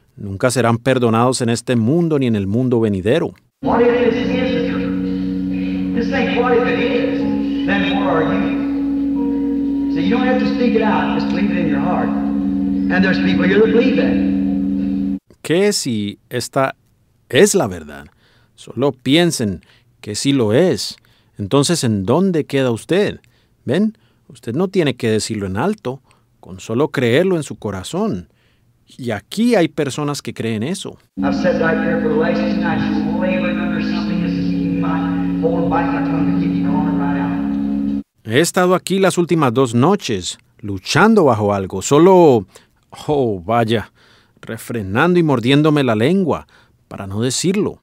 nunca serán perdonados en este mundo ni en el mundo venidero. ¿Qué si esta es la verdad? Solo piensen que sí lo es. Entonces, ¿en dónde queda usted? ¿Ven? Usted no tiene que decirlo en alto, con solo creerlo en su corazón. Y aquí hay personas que creen eso. He estado aquí las últimas dos noches, luchando bajo algo, solo, oh vaya, refrenando y mordiéndome la lengua, para no decirlo.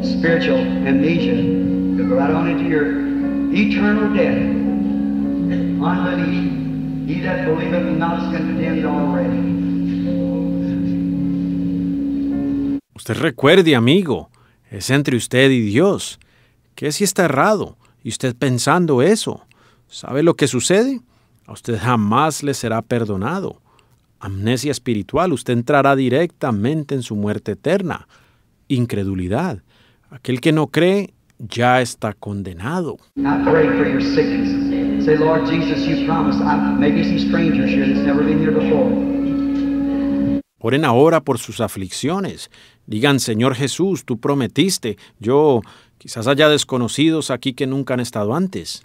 Spiritual amnesia. Usted recuerde, amigo, es entre usted y Dios. ¿Qué si está errado? Y usted pensando eso. ¿Sabe lo que sucede? A usted jamás le será perdonado. Amnesia espiritual, usted entrará directamente en su muerte eterna. Incredulidad. Aquel que no cree ya está condenado. Oren ahora por sus aflicciones. Digan, Señor Jesús, tú prometiste. Yo quizás haya desconocidos aquí que nunca han estado antes.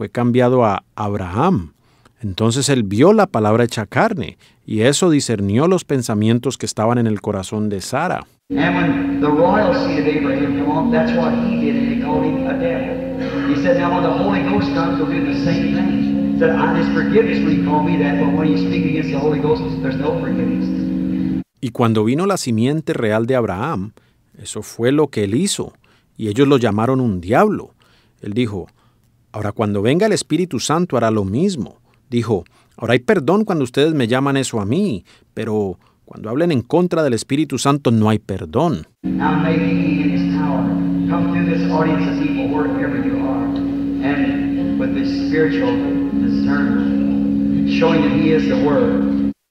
fue cambiado a Abraham. Entonces él vio la palabra hecha carne, y eso discernió los pensamientos que estaban en el corazón de Sara. Y cuando vino la simiente real de Abraham, eso fue lo que él hizo, y ellos lo llamaron un diablo. Él dijo, Ahora cuando venga el Espíritu Santo hará lo mismo. Dijo, ahora hay perdón cuando ustedes me llaman eso a mí, pero cuando hablen en contra del Espíritu Santo no hay perdón.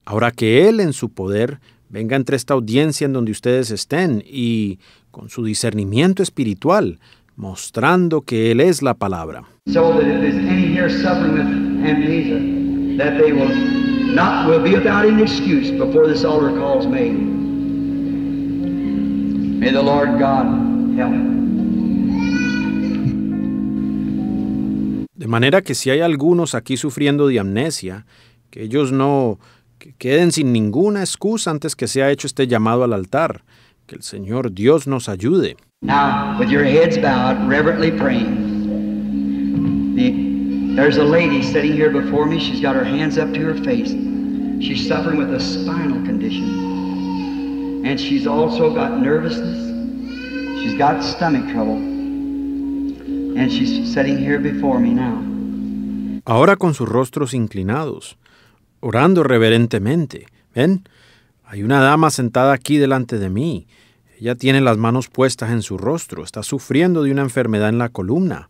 Ahora que Él en su poder venga entre esta audiencia en donde ustedes estén y con su discernimiento espiritual, mostrando que Él es la palabra so that if there's any here suffering with amnesia, that they will not will be without an excuse before this altar call is made. May the Lord God help. De manera que si hay algunos aquí sufriendo de amnesia, que ellos no que queden sin ninguna excusa antes que sea hecho este llamado al altar. Que el Señor Dios nos ayude. Now, with your heads bowed, reverently praying there's a lady sitting here before me. She's got her hands up to her face. She's suffering with a spinal condition. And she's also got nervousness. She's got stomach trouble. And she's sitting here before me now. Ahora con sus rostros inclinados, orando reverentemente. ¿Ven? Hay una dama sentada aquí delante de mí. Ella tiene las manos puestas en su rostro, está sufriendo de una enfermedad en la columna.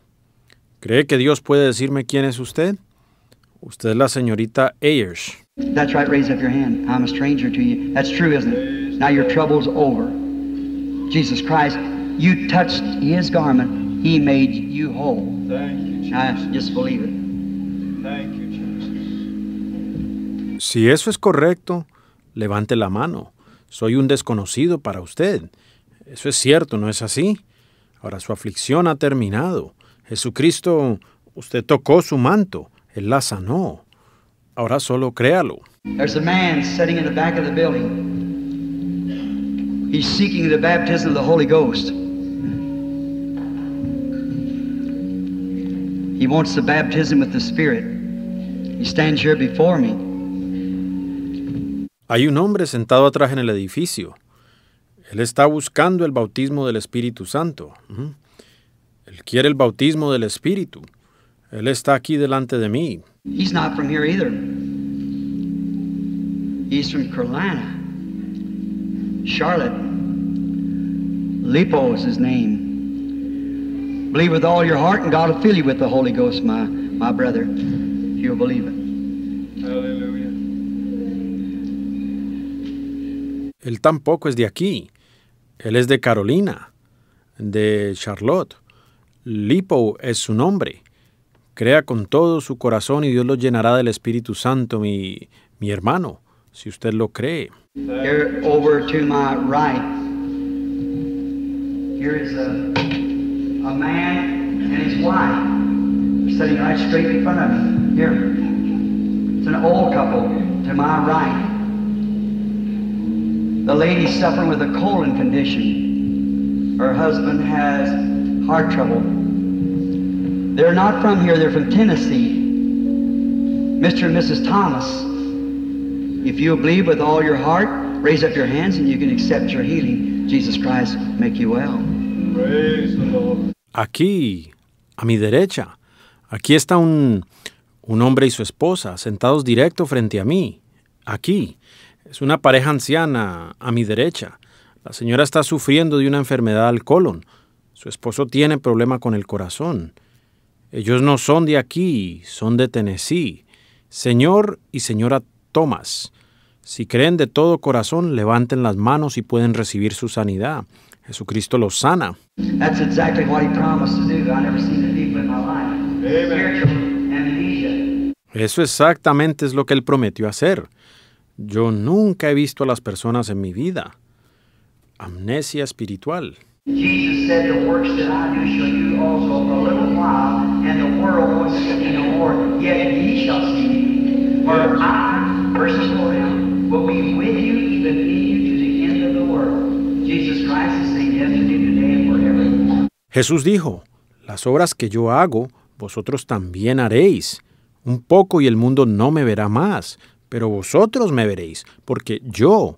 ¿Cree que Dios puede decirme quién es usted? Usted es la señorita Ayers. That's right, raise up your hand. I'm a stranger to you. That's true, isn't it? Now your trouble's over. Jesus Christ, you touched his garment. He made you whole. Thank you, I just believe it. Thank you, Jesus. Si eso es correcto, levante la mano. Soy un desconocido para usted. Eso es cierto, ¿no es así? Ahora su aflicción ha terminado. Jesucristo, usted tocó su manto, Él la sanó. Ahora solo créalo. Hay un hombre sentado atrás en el edificio. Él está buscando el bautismo del Espíritu Santo. Él quiere el bautismo del Espíritu. Él está aquí delante de mí. He's not from here either. He's from Carolina. Charlotte. Lipo is his name. Believe with all your heart and God will fill you with the Holy Ghost, my, my brother. You'll believe it. Hallelujah. Él tampoco es de aquí. Él es de Carolina, de Charlotte. Lipo es su nombre. Crea con todo su corazón y Dios lo llenará del Espíritu Santo, mi, mi hermano, si usted lo cree. Here, over to my right. Here is a, a man and his wife. They're sitting right straight in front of me. Here. It's an old couple to my right. The lady's suffering with a colon condition. Her husband has heart trouble. They're not from here, they're from Tennessee. Mr. and Mrs. Thomas, if you believe with all your heart, raise up your hands and you can accept your healing. Jesus Christ make you well. Praise the Lord. Aquí, a mi derecha, aquí está un, un hombre y su esposa sentados directo frente a mí. Aquí es una pareja anciana a mi derecha. La señora está sufriendo de una enfermedad al colon. Su esposo tiene problema con el corazón. Ellos no son de aquí, son de Tennessee. Señor y señora Thomas, si creen de todo corazón, levanten las manos y pueden recibir su sanidad. Jesucristo los sana. Eso exactamente es lo que él prometió hacer. Yo nunca he visto a las personas en mi vida. Amnesia espiritual. Jesus said, The works that I do shall you also for a little while, and the world will see me no more, yet ye shall see me. For I, verse 4 will be with you, even in you to the end of the world. Jesus Christ is saying yesterday, today, and forever. Jesús dijo, Las obras que yo hago, vosotros también haréis. Un poco y el mundo no me verá más, pero vosotros me veréis, porque yo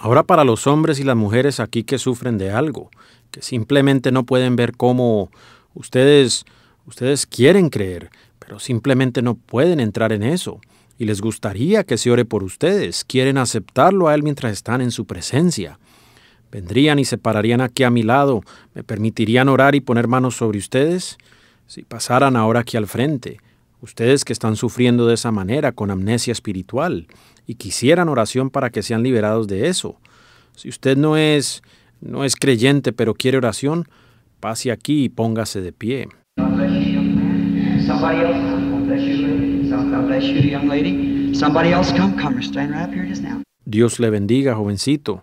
Ahora para los hombres y las mujeres aquí que sufren de algo, que simplemente no pueden ver cómo ustedes, ustedes quieren creer, pero simplemente no pueden entrar en eso y les gustaría que se ore por ustedes, quieren aceptarlo a Él mientras están en su presencia. Vendrían y se pararían aquí a mi lado, me permitirían orar y poner manos sobre ustedes, si pasaran ahora aquí al frente, ustedes que están sufriendo de esa manera, con amnesia espiritual, y quisieran oración para que sean liberados de eso. Si usted no es, no es creyente pero quiere oración, pase aquí y póngase de pie. Dios le bendiga, jovencito.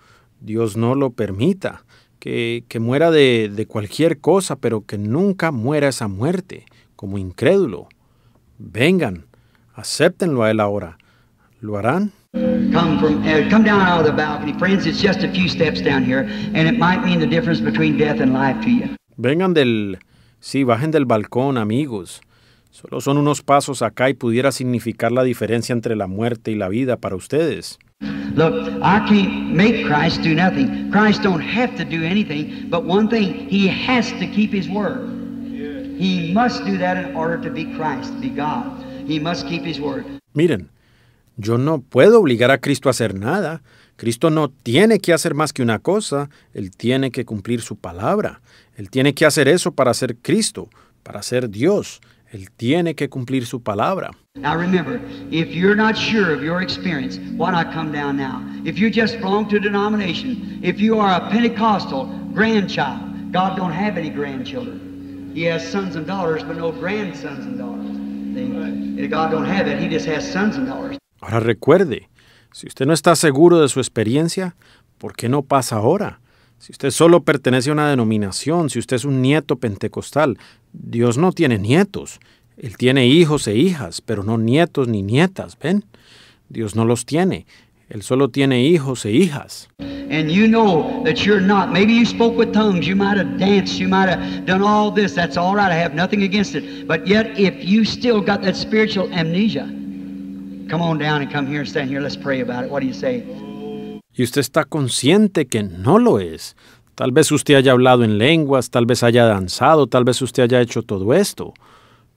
Dios no lo permita, que, muera de, cualquier cosa, pero que nunca muera esa muerte, como incrédulo. Vengan, acéptenlo a él ahora. ¿Lo harán? Vengan del, sí, bajen del balcón, amigos. Solo son unos pasos acá y pudiera significar la diferencia entre la muerte y la vida para ustedes. Look, I can't make Christ do nothing. Christ don't have to do anything, but one thing, he has to keep his word. He must do that in order to be Christ, be God. He must keep his word. Miren, yo no puedo obligar a Cristo a hacer nada. Cristo no tiene que hacer más que una cosa, Él tiene que cumplir su palabra. Él tiene que hacer eso para ser Cristo, para ser Dios. Él tiene que cumplir su palabra. Now remember, if you're not sure of your experience, why not come down now? If you just belong to a denomination, if you are a Pentecostal grandchild, God don't have any grandchildren. He has sons and daughters, but no grandsons and daughters. God don't have that. He just has sons and daughters. Ahora recuerde, si usted no está seguro de su experiencia, ¿por qué no pasa ahora? si usted solo pertenece a una denominación, si usted es un nieto pentecostal, Dios no tiene nietos. Él tiene hijos e hijas, pero no nietos ni nietas, ¿ven? Dios no los tiene. Él solo tiene hijos e hijas. And you know that you're not. Maybe you spoke with tongues. You might have danced. You might have done all this. That's all right. I have nothing against it. But yet, if you still got that spiritual amnesia, come on down and come here and stand here. Let's pray about it. What do you say? y usted está consciente que no lo es. Tal vez usted haya hablado en lenguas, tal vez haya danzado, tal vez usted haya hecho todo esto.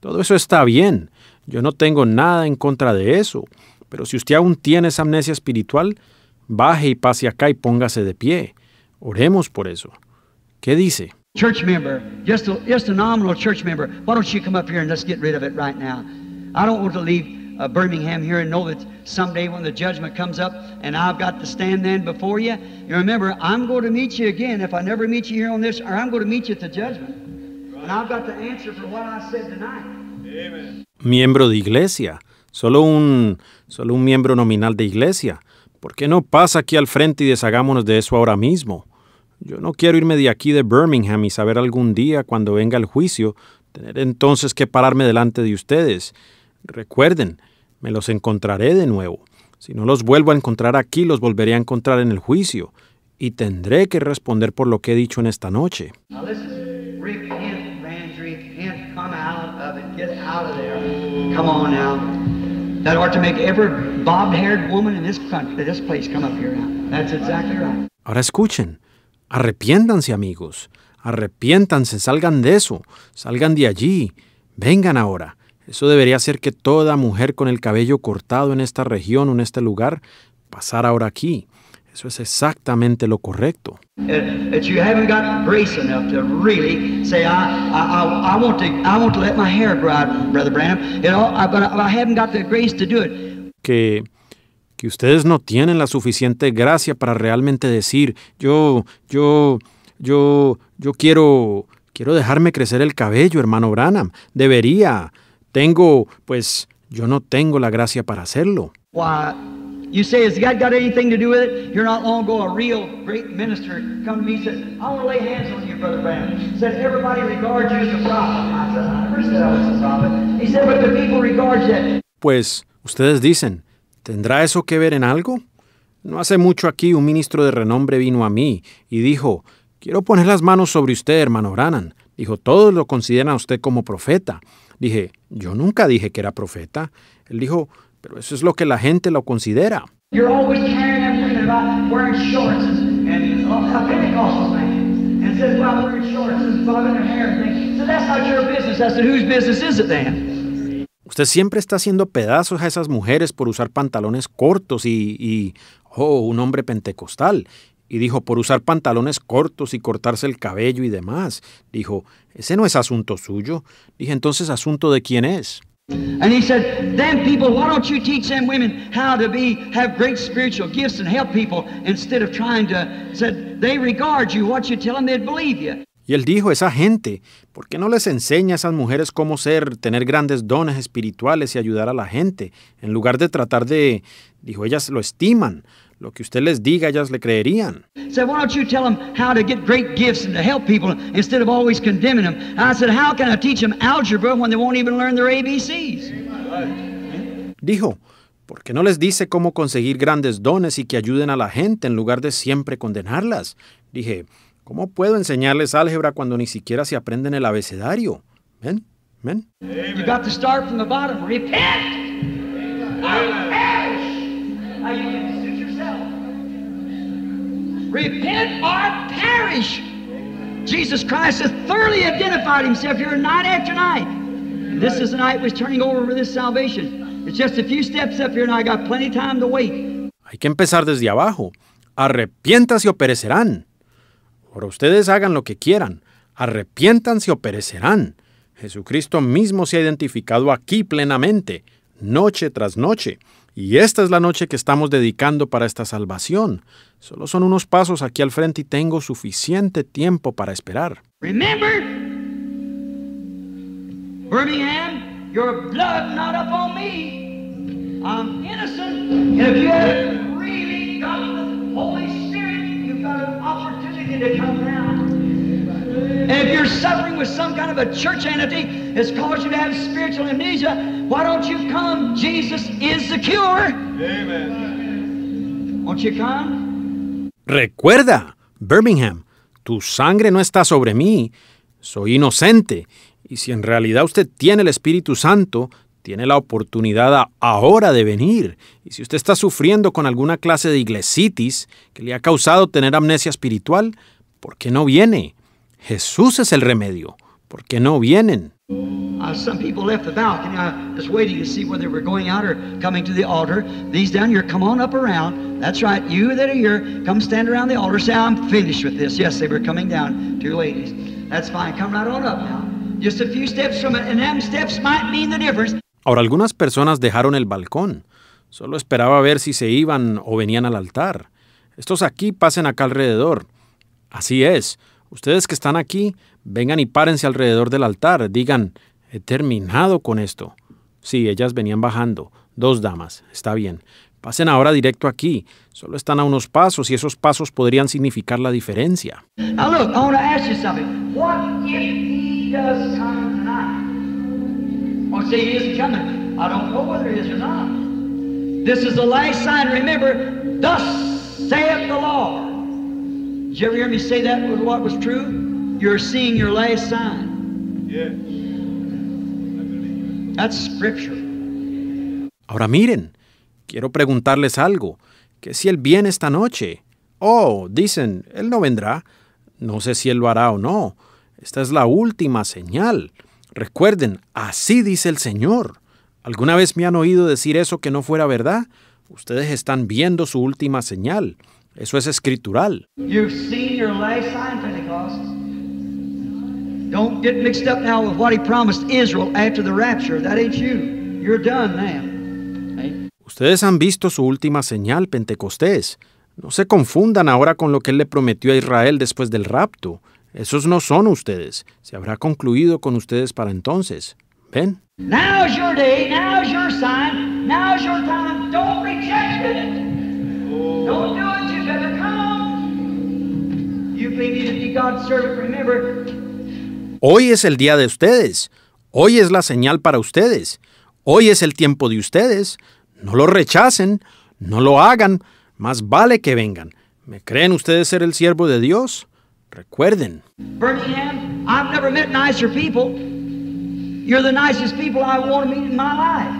Todo eso está bien. Yo no tengo nada en contra de eso. Pero si usted aún tiene esa amnesia espiritual, baje y pase acá y póngase de pie. Oremos por eso. ¿Qué dice? uh, Birmingham here and know that someday when the judgment comes up and I've got to stand then before you, you remember, I'm going to meet you again if I never meet you here on this, or I'm going to meet you at the judgment. Right. And I've got to answer for what I said tonight. Amen. Miembro de iglesia, solo un, solo un miembro nominal de iglesia. ¿Por qué no pasa aquí al frente y deshagámonos de eso ahora mismo? Yo no quiero irme de aquí de Birmingham y saber algún día, cuando venga el juicio, tener entonces que pararme delante de ustedes Recuerden, me los encontraré de nuevo. Si no los vuelvo a encontrar aquí, los volveré a encontrar en el juicio, y tendré que responder por lo que he dicho en esta noche. Ahora escuchen, Arrepiéndanse, amigos, arrepiéntanse, salgan de eso, salgan de allí, vengan ahora. Eso debería hacer que toda mujer con el cabello cortado en esta región o en este lugar pasara ahora aquí. Eso es exactamente lo correcto. Que que ustedes no tienen la suficiente gracia para realmente decir, yo yo yo yo quiero quiero dejarme crecer el cabello, hermano Branham. Debería tengo, pues, yo no tengo la gracia para hacerlo. Pues, ustedes dicen, ¿tendrá eso que ver en algo? No hace mucho aquí un ministro de renombre vino a mí y dijo, quiero poner las manos sobre usted, hermano Brannan. Dijo, todos lo consideran a usted como profeta. Dije, yo nunca dije que era profeta. Él dijo, pero eso es lo que la gente lo considera. Usted siempre está haciendo pedazos a esas mujeres por usar pantalones cortos y, y, oh, un hombre pentecostal. Y dijo, por usar pantalones cortos y cortarse el cabello y demás. Dijo, ese no es asunto suyo. Dije, entonces, ¿asunto de quién es? Y él dijo, esa gente, ¿por qué no les enseña a esas mujeres cómo ser, tener grandes dones espirituales y ayudar a la gente? En lugar de tratar de, dijo, ellas lo estiman, lo que usted les diga, ellas le creerían. Dijo, ¿por qué no les dice cómo conseguir grandes dones y que ayuden a la gente en lugar de siempre condenarlas? Dije, ¿cómo puedo enseñarles álgebra cuando ni siquiera se aprenden el abecedario? ¿Ven? ¿Ven? got to start from the bottom. Repent or perish. Jesus Christ has thoroughly identified himself here night after night. This is the night we're turning over this salvation. It's just a few steps up here and I got plenty of time to wait. Hay que empezar desde abajo. Arrepiéntase o perecerán. Ahora ustedes hagan lo que quieran. Arrepiéntanse o perecerán. Jesucristo mismo se ha identificado aquí plenamente, noche tras noche. Y esta es la noche que estamos dedicando para esta salvación. Solo son unos pasos aquí al frente y tengo suficiente tiempo para esperar. Remember, Birmingham, your blood not upon me. I'm innocent. if you have really got the Holy Spirit, you've got an opportunity to come down if you're suffering with some kind of a church entity amnesia, why don't you come? Jesus is Amen. Recuerda, Birmingham, tu sangre no está sobre mí. Soy inocente. Y si en realidad usted tiene el Espíritu Santo, tiene la oportunidad ahora de venir. Y si usted está sufriendo con alguna clase de iglesitis que le ha causado tener amnesia espiritual, ¿por qué no viene? Jesús es el remedio. ¿Por qué no vienen? Uh, some people left the balcony. I uh, was waiting to see whether they were going out or coming to the altar. These down here, come on up around. That's right, you that are here, come stand around the altar. Say, I'm finished with this. Yes, they were coming down, two ladies. That's fine. Come right on up now. Just a few steps from it, and them steps might mean the difference. Ahora, algunas personas dejaron el balcón. Solo esperaba ver si se iban o venían al altar. Estos aquí pasen acá alrededor. Así es. Ustedes que están aquí, vengan y párense alrededor del altar, digan, he terminado con esto. Sí, ellas venían bajando, dos damas, está bien. Pasen ahora directo aquí, solo están a unos pasos y esos pasos podrían significar la diferencia. I want to ask you something. What if he does This is the last sign. Remember, thus the you ever hear me say that what was true? You're seeing your last sign. Yes. That's scripture. Ahora miren, quiero preguntarles algo. ¿Qué si él viene esta noche? Oh, dicen, él no vendrá. No sé si él lo hará o no. Esta es la última señal. Recuerden, así dice el Señor. ¿Alguna vez me han oído decir eso que no fuera verdad? Ustedes están viendo su última señal. Eso es escritural. Ustedes han visto su última señal, Pentecostés. No se confundan ahora con lo que él le prometió a Israel después del rapto. Esos no son ustedes. Se habrá concluido con ustedes para entonces. ¿Ven? come You to be God's servant, Hoy es el día de ustedes. Hoy es la señal para ustedes. Hoy es el tiempo de ustedes. No lo rechacen, no lo hagan. Más vale que vengan. ¿Me creen ustedes ser el siervo de Dios? Recuerden. Birmingham, I've never met nicer people. You're the nicest people I want to meet in my life.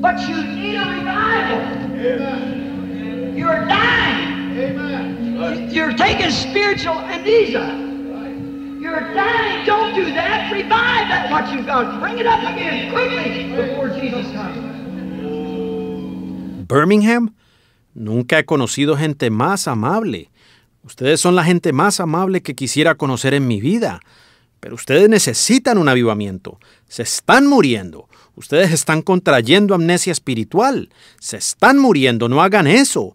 But you need a revival. You're dying. Birmingham. Nunca he conocido gente más amable. Ustedes son la gente más amable que quisiera conocer en mi vida. Pero ustedes necesitan un avivamiento. Se están muriendo. Ustedes están contrayendo amnesia espiritual. Se están muriendo. No hagan eso.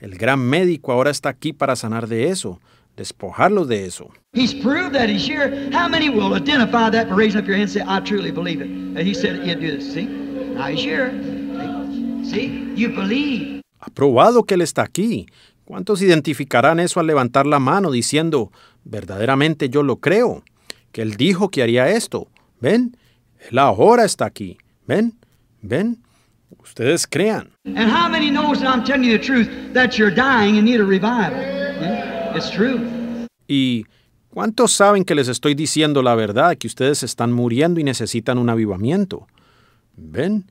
El gran médico ahora está aquí para sanar de eso, despojarlo de eso. Ha probado que él está aquí. ¿Cuántos identificarán eso al levantar la mano diciendo, verdaderamente yo lo creo? Que él dijo que haría esto. ¿Ven? Él ahora está aquí. ¿Ven? ¿Ven? Ustedes crean. And how many knows that I'm telling you the truth that you're dying and need a revival? Yeah? It's true. Y ¿cuántos saben que les estoy diciendo la verdad, que ustedes están muriendo y necesitan un avivamiento? Ven,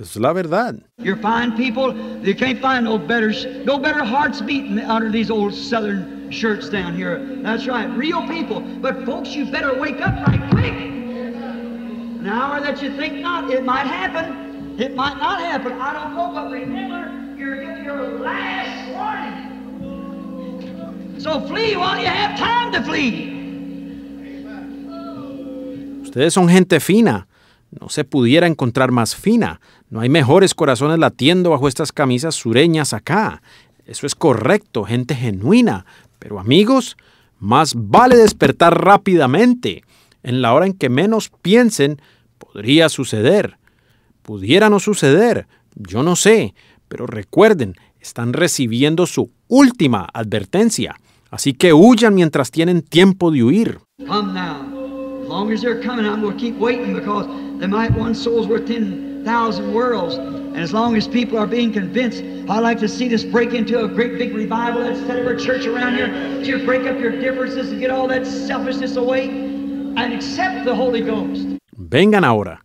es la verdad. You're fine people, you can't find no better, no better hearts beating out of these old southern shirts down here. That's right, real people. But folks, you better wake up right quick. An hour that you think not, it might happen. It might not happen. I don't know, but remember, you're your last warning. So flee while you have time to flee. Ustedes son gente fina. No se pudiera encontrar más fina. No hay mejores corazones latiendo bajo estas camisas sureñas acá. Eso es correcto, gente genuina. Pero amigos, más vale despertar rápidamente. En la hora en que menos piensen, podría suceder. Pudiera no suceder, yo no sé, pero recuerden, están recibiendo su última advertencia, así que huyan mientras tienen tiempo de huir. Come now. As long as they're coming, I'm going to keep waiting because they might one soul's worth 10,000 worlds. And as long as people are being convinced, I like to see this break into a great big revival that set up church around here. to break up your differences and get all that selfishness away and accept the Holy Ghost. Vengan ahora.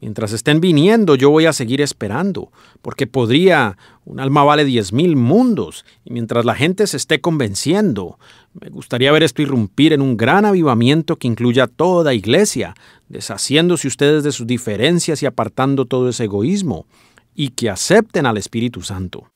Mientras estén viniendo, yo voy a seguir esperando, porque podría, un alma vale diez mil mundos, y mientras la gente se esté convenciendo, me gustaría ver esto irrumpir en un gran avivamiento que incluya toda iglesia, deshaciéndose ustedes de sus diferencias y apartando todo ese egoísmo, y que acepten al Espíritu Santo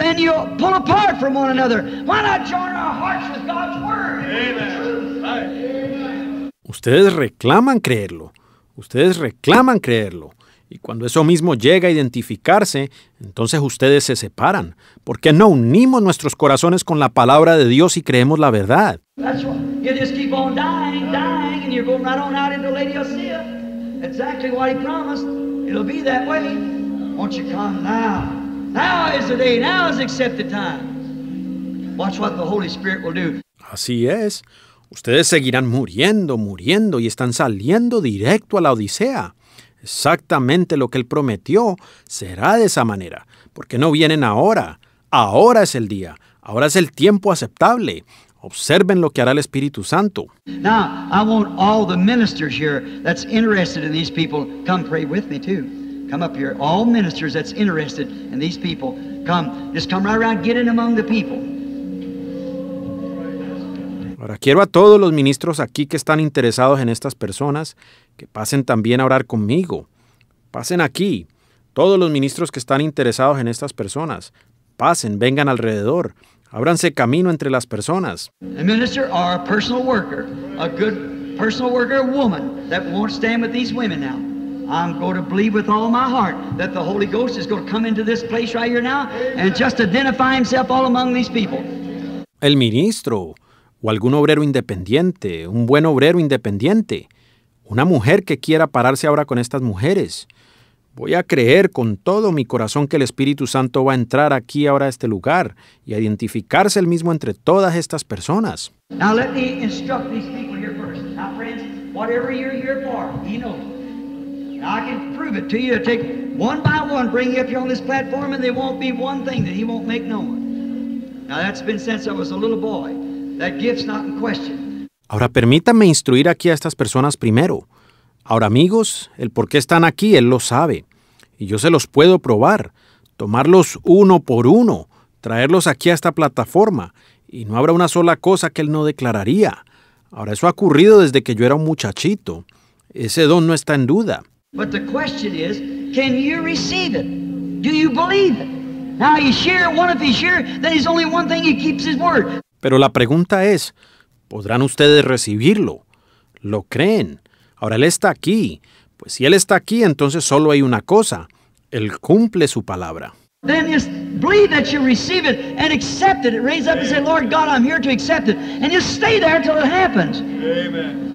then you'll pull apart from one another. Why not join our hearts with God's word? Amen. Ustedes reclaman creerlo. Ustedes reclaman creerlo. Y cuando eso mismo llega a identificarse, entonces ustedes se separan. ¿Por qué no unimos nuestros corazones con la palabra de Dios y creemos la verdad? Exactly what he promised. It'll be that way. Won't you come now? Así es. Ustedes seguirán muriendo, muriendo y están saliendo directo a la Odisea. Exactamente lo que él prometió será de esa manera, porque no vienen ahora. Ahora es el día, ahora es el tiempo aceptable. Observen lo que hará el Espíritu Santo. Now, I want all the ministers here that's interested in these people come pray with me too. Come up here. All ministers that's interested in these people, come. Just come right around. Get in among the people. Ahora quiero a todos los ministros aquí que están interesados en estas personas que pasen también a orar conmigo. Pasen aquí. Todos los ministros que están interesados en estas personas, pasen, vengan alrededor, ábranse camino entre las personas. A minister or a personal worker, a good personal worker, woman that won't stand with these women now. I'm going to believe with all my heart that the Holy Ghost is going to come into this place right here now and just identify himself all among these people. El ministro o algún obrero independiente, un buen obrero independiente, una mujer que quiera pararse ahora con estas mujeres. Voy a creer con todo mi corazón que el Espíritu Santo va a entrar aquí ahora a este lugar y a identificarse el mismo entre todas estas personas. Now let me instruct these people here first. Now friends, whatever you're here for, he knows. Ahora permítanme instruir aquí a estas personas primero. Ahora amigos, el por qué están aquí, él lo sabe. Y yo se los puedo probar, tomarlos uno por uno, traerlos aquí a esta plataforma, y no habrá una sola cosa que él no declararía. Ahora, eso ha ocurrido desde que yo era un muchachito. Ese don no está en duda. But the question is, can you receive it? Do you believe it? Now he's share one if he's sure, then he's only one thing he keeps his word. Pero la pregunta es, ¿podrán ustedes recibirlo? ¿Lo creen? Ahora él está aquí. Pues si él está aquí, entonces solo hay una cosa. Él cumple su palabra. Then just believe that you receive it and accept it. Raise up and say, Lord God, I'm here to accept it. And just stay there till it happens. Amen.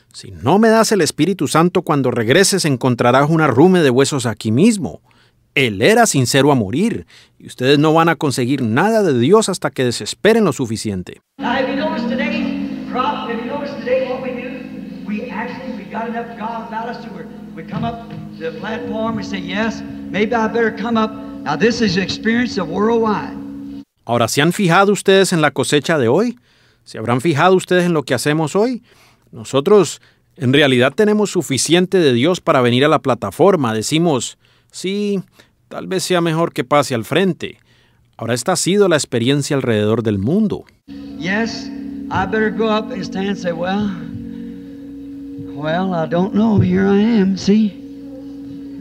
Si no me das el Espíritu Santo cuando regreses encontrarás un arrume de huesos aquí mismo. Él era sincero a morir, y ustedes no van a conseguir nada de Dios hasta que desesperen lo suficiente. Ahora, ¿se han fijado ustedes en la cosecha de hoy? ¿Se habrán fijado ustedes en lo que hacemos hoy? Nosotros en realidad tenemos suficiente de Dios para venir a la plataforma. Decimos, sí, tal vez sea mejor que pase al frente. Ahora esta ha sido la experiencia alrededor del mundo. Yes, I better go up and stand and say, well, well, I don't know. Here I am. See,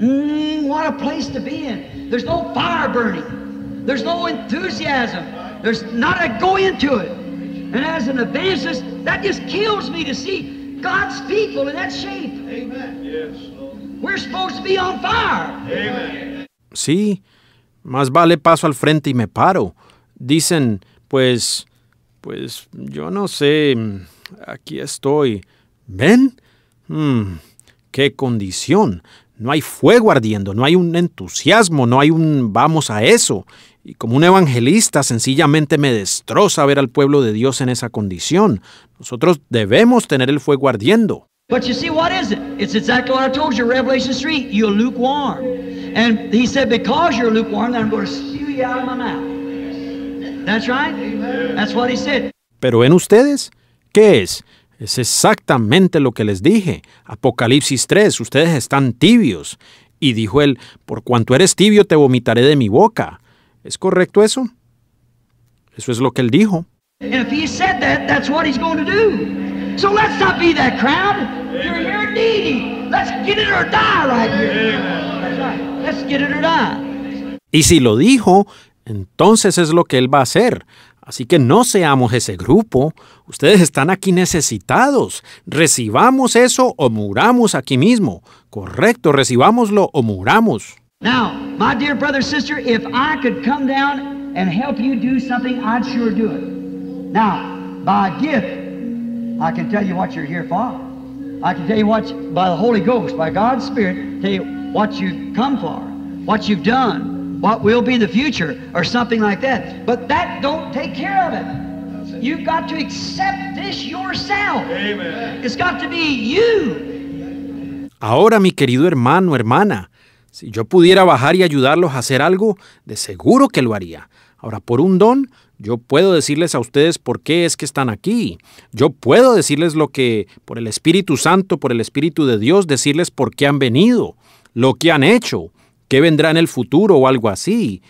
mm, what a place to be in. There's no fire burning. There's no enthusiasm. There's not a go into it. And as an evangelist, that just kills me to see God's people in that shape. Amen. Yes, We're supposed to be on fire. Amen. Sí, más vale paso al frente y me paro. Dicen, pues, pues yo no sé, mm, aquí estoy. ¿Ven? hm ¡Qué condición! No hay fuego ardiendo, no hay un entusiasmo, no hay un vamos a eso. Y como un evangelista sencillamente me destroza ver al pueblo de Dios en esa condición. Nosotros debemos tener el fuego ardiendo. 3. lukewarm. lukewarm, Pero ven ustedes, ¿qué es? Es exactamente lo que les dije. Apocalipsis 3, ustedes están tibios. Y dijo él, por cuanto eres tibio te vomitaré de mi boca. ¿Es correcto eso? Eso es lo que él dijo. Y si lo dijo, entonces es lo que él va a hacer. Así que no seamos ese grupo. Ustedes están aquí necesitados. Recibamos eso o muramos aquí mismo. Correcto, recibámoslo o muramos. Now, my dear brother, sister, if I could come down and help you do something, I'd sure do it. Now, by gift, I can tell you what you're here for. I can tell you what, by the Holy Ghost, by God's Spirit, tell you what you've come for, what you've done, what will be in the future, or something like that. But that don't take care of it. it. You've got to accept this yourself. Amen. It's got to be you. Ahora, mi querido hermano, hermana. Si yo pudiera bajar y ayudarlos a hacer algo, de seguro que lo haría. Ahora, por un don, yo puedo decirles a ustedes por qué es que están aquí. Yo puedo decirles lo que, por el Espíritu Santo, por el Espíritu de Dios, decirles por qué han venido, lo que han hecho, qué vendrá en el futuro o algo así.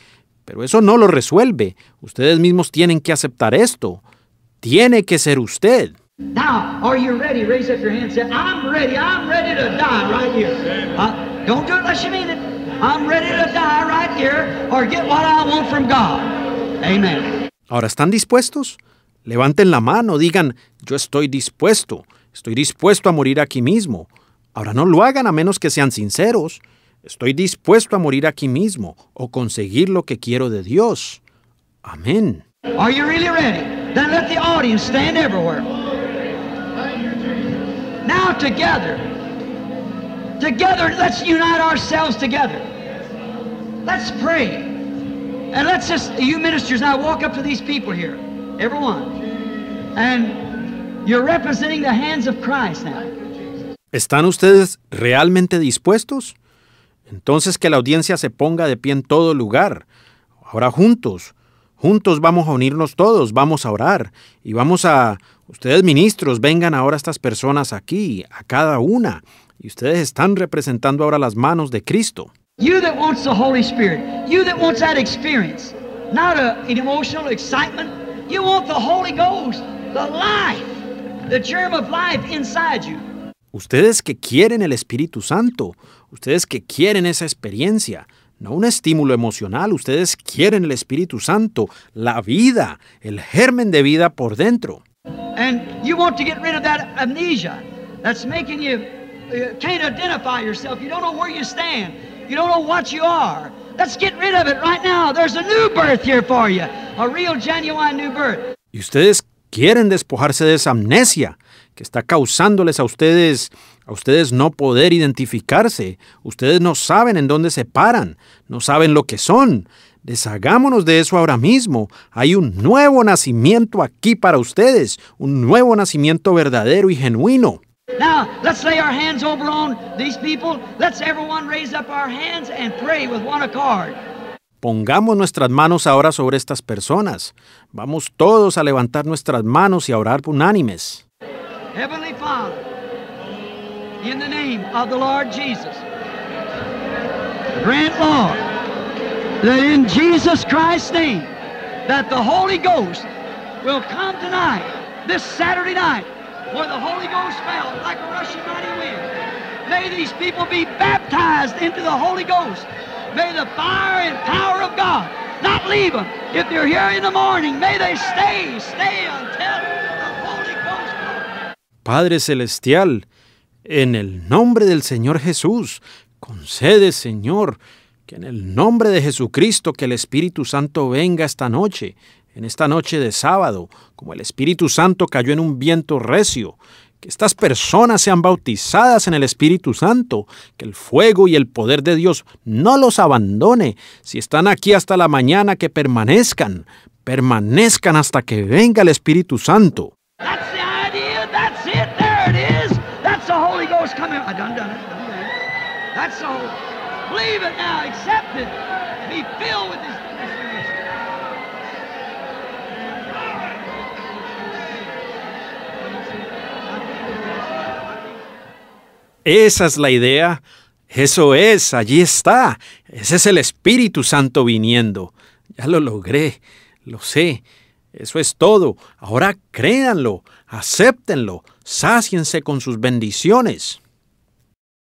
Pero eso no lo resuelve. Ustedes mismos tienen que aceptar esto. Tiene que ser usted. Now, are you ready? Raise up your hand. Say, I'm ready. I'm ready to die right here. Uh, don't do it unless you mean it. I'm ready to die right here or get what I want from God. Amen. Ahora, ¿están dispuestos? Levanten la mano, digan, yo estoy dispuesto, estoy dispuesto a morir aquí mismo. Ahora no lo hagan a menos que sean sinceros. Estoy dispuesto a morir aquí mismo o conseguir lo que quiero de Dios. Amén. Are you really ready? Then let the audience stand everywhere. Now together, together, let's unite ourselves together. Let's pray. And let's just, you ministers, now walk up to these people here, everyone. And you're representing the hands of Christ now. ¿Están ustedes realmente dispuestos? Entonces que la audiencia se ponga de pie en todo lugar. Ahora juntos, juntos vamos a unirnos todos, vamos a orar y vamos a, ustedes ministros, vengan ahora estas personas aquí, a cada una, y ustedes están representando ahora las manos de Cristo. Ustedes que quieren el Espíritu Santo, ustedes que quieren esa experiencia, no un estímulo emocional. Ustedes quieren el Espíritu Santo, la vida, el germen de vida por dentro. And you want to get rid of that amnesia that's making you, uh, can't identify yourself. You don't know where you stand. You don't know what you are. Let's get rid of it right now. There's a new birth here for you. A real genuine new birth. ustedes quieren despojarse de esa amnesia que está causándoles a ustedes, a ustedes no poder identificarse. Ustedes no saben en dónde se paran, no saben lo que son. Deshagámonos de eso ahora mismo. Hay un nuevo nacimiento aquí para ustedes, un nuevo nacimiento verdadero y genuino. Pongamos nuestras manos ahora sobre estas personas. Vamos todos a levantar nuestras manos y a orar unánimes. Heavenly Father, in the name of the Lord Jesus, grant, Lord, that in Jesus Christ's name, that the Holy Ghost will come tonight, this Saturday night, where the Holy Ghost fell like a rushing mighty wind. May these people be baptized into the Holy Ghost. May the fire and power of God not leave them. If they're here in the morning, may they stay, stay until the Holy Padre Celestial, en el nombre del Señor Jesús, concede, Señor, que en el nombre de Jesucristo que el Espíritu Santo venga esta noche, en esta noche de sábado, como el Espíritu Santo cayó en un viento recio, que estas personas sean bautizadas en el Espíritu Santo, que el fuego y el poder de Dios no los abandone. Si están aquí hasta la mañana, que permanezcan, permanezcan hasta que venga el Espíritu Santo. Esa es la idea. Eso es, allí está. Ese es el Espíritu Santo viniendo. Ya lo logré, lo sé. Eso es todo. Ahora créanlo, acéptenlo, sáciense con sus bendiciones.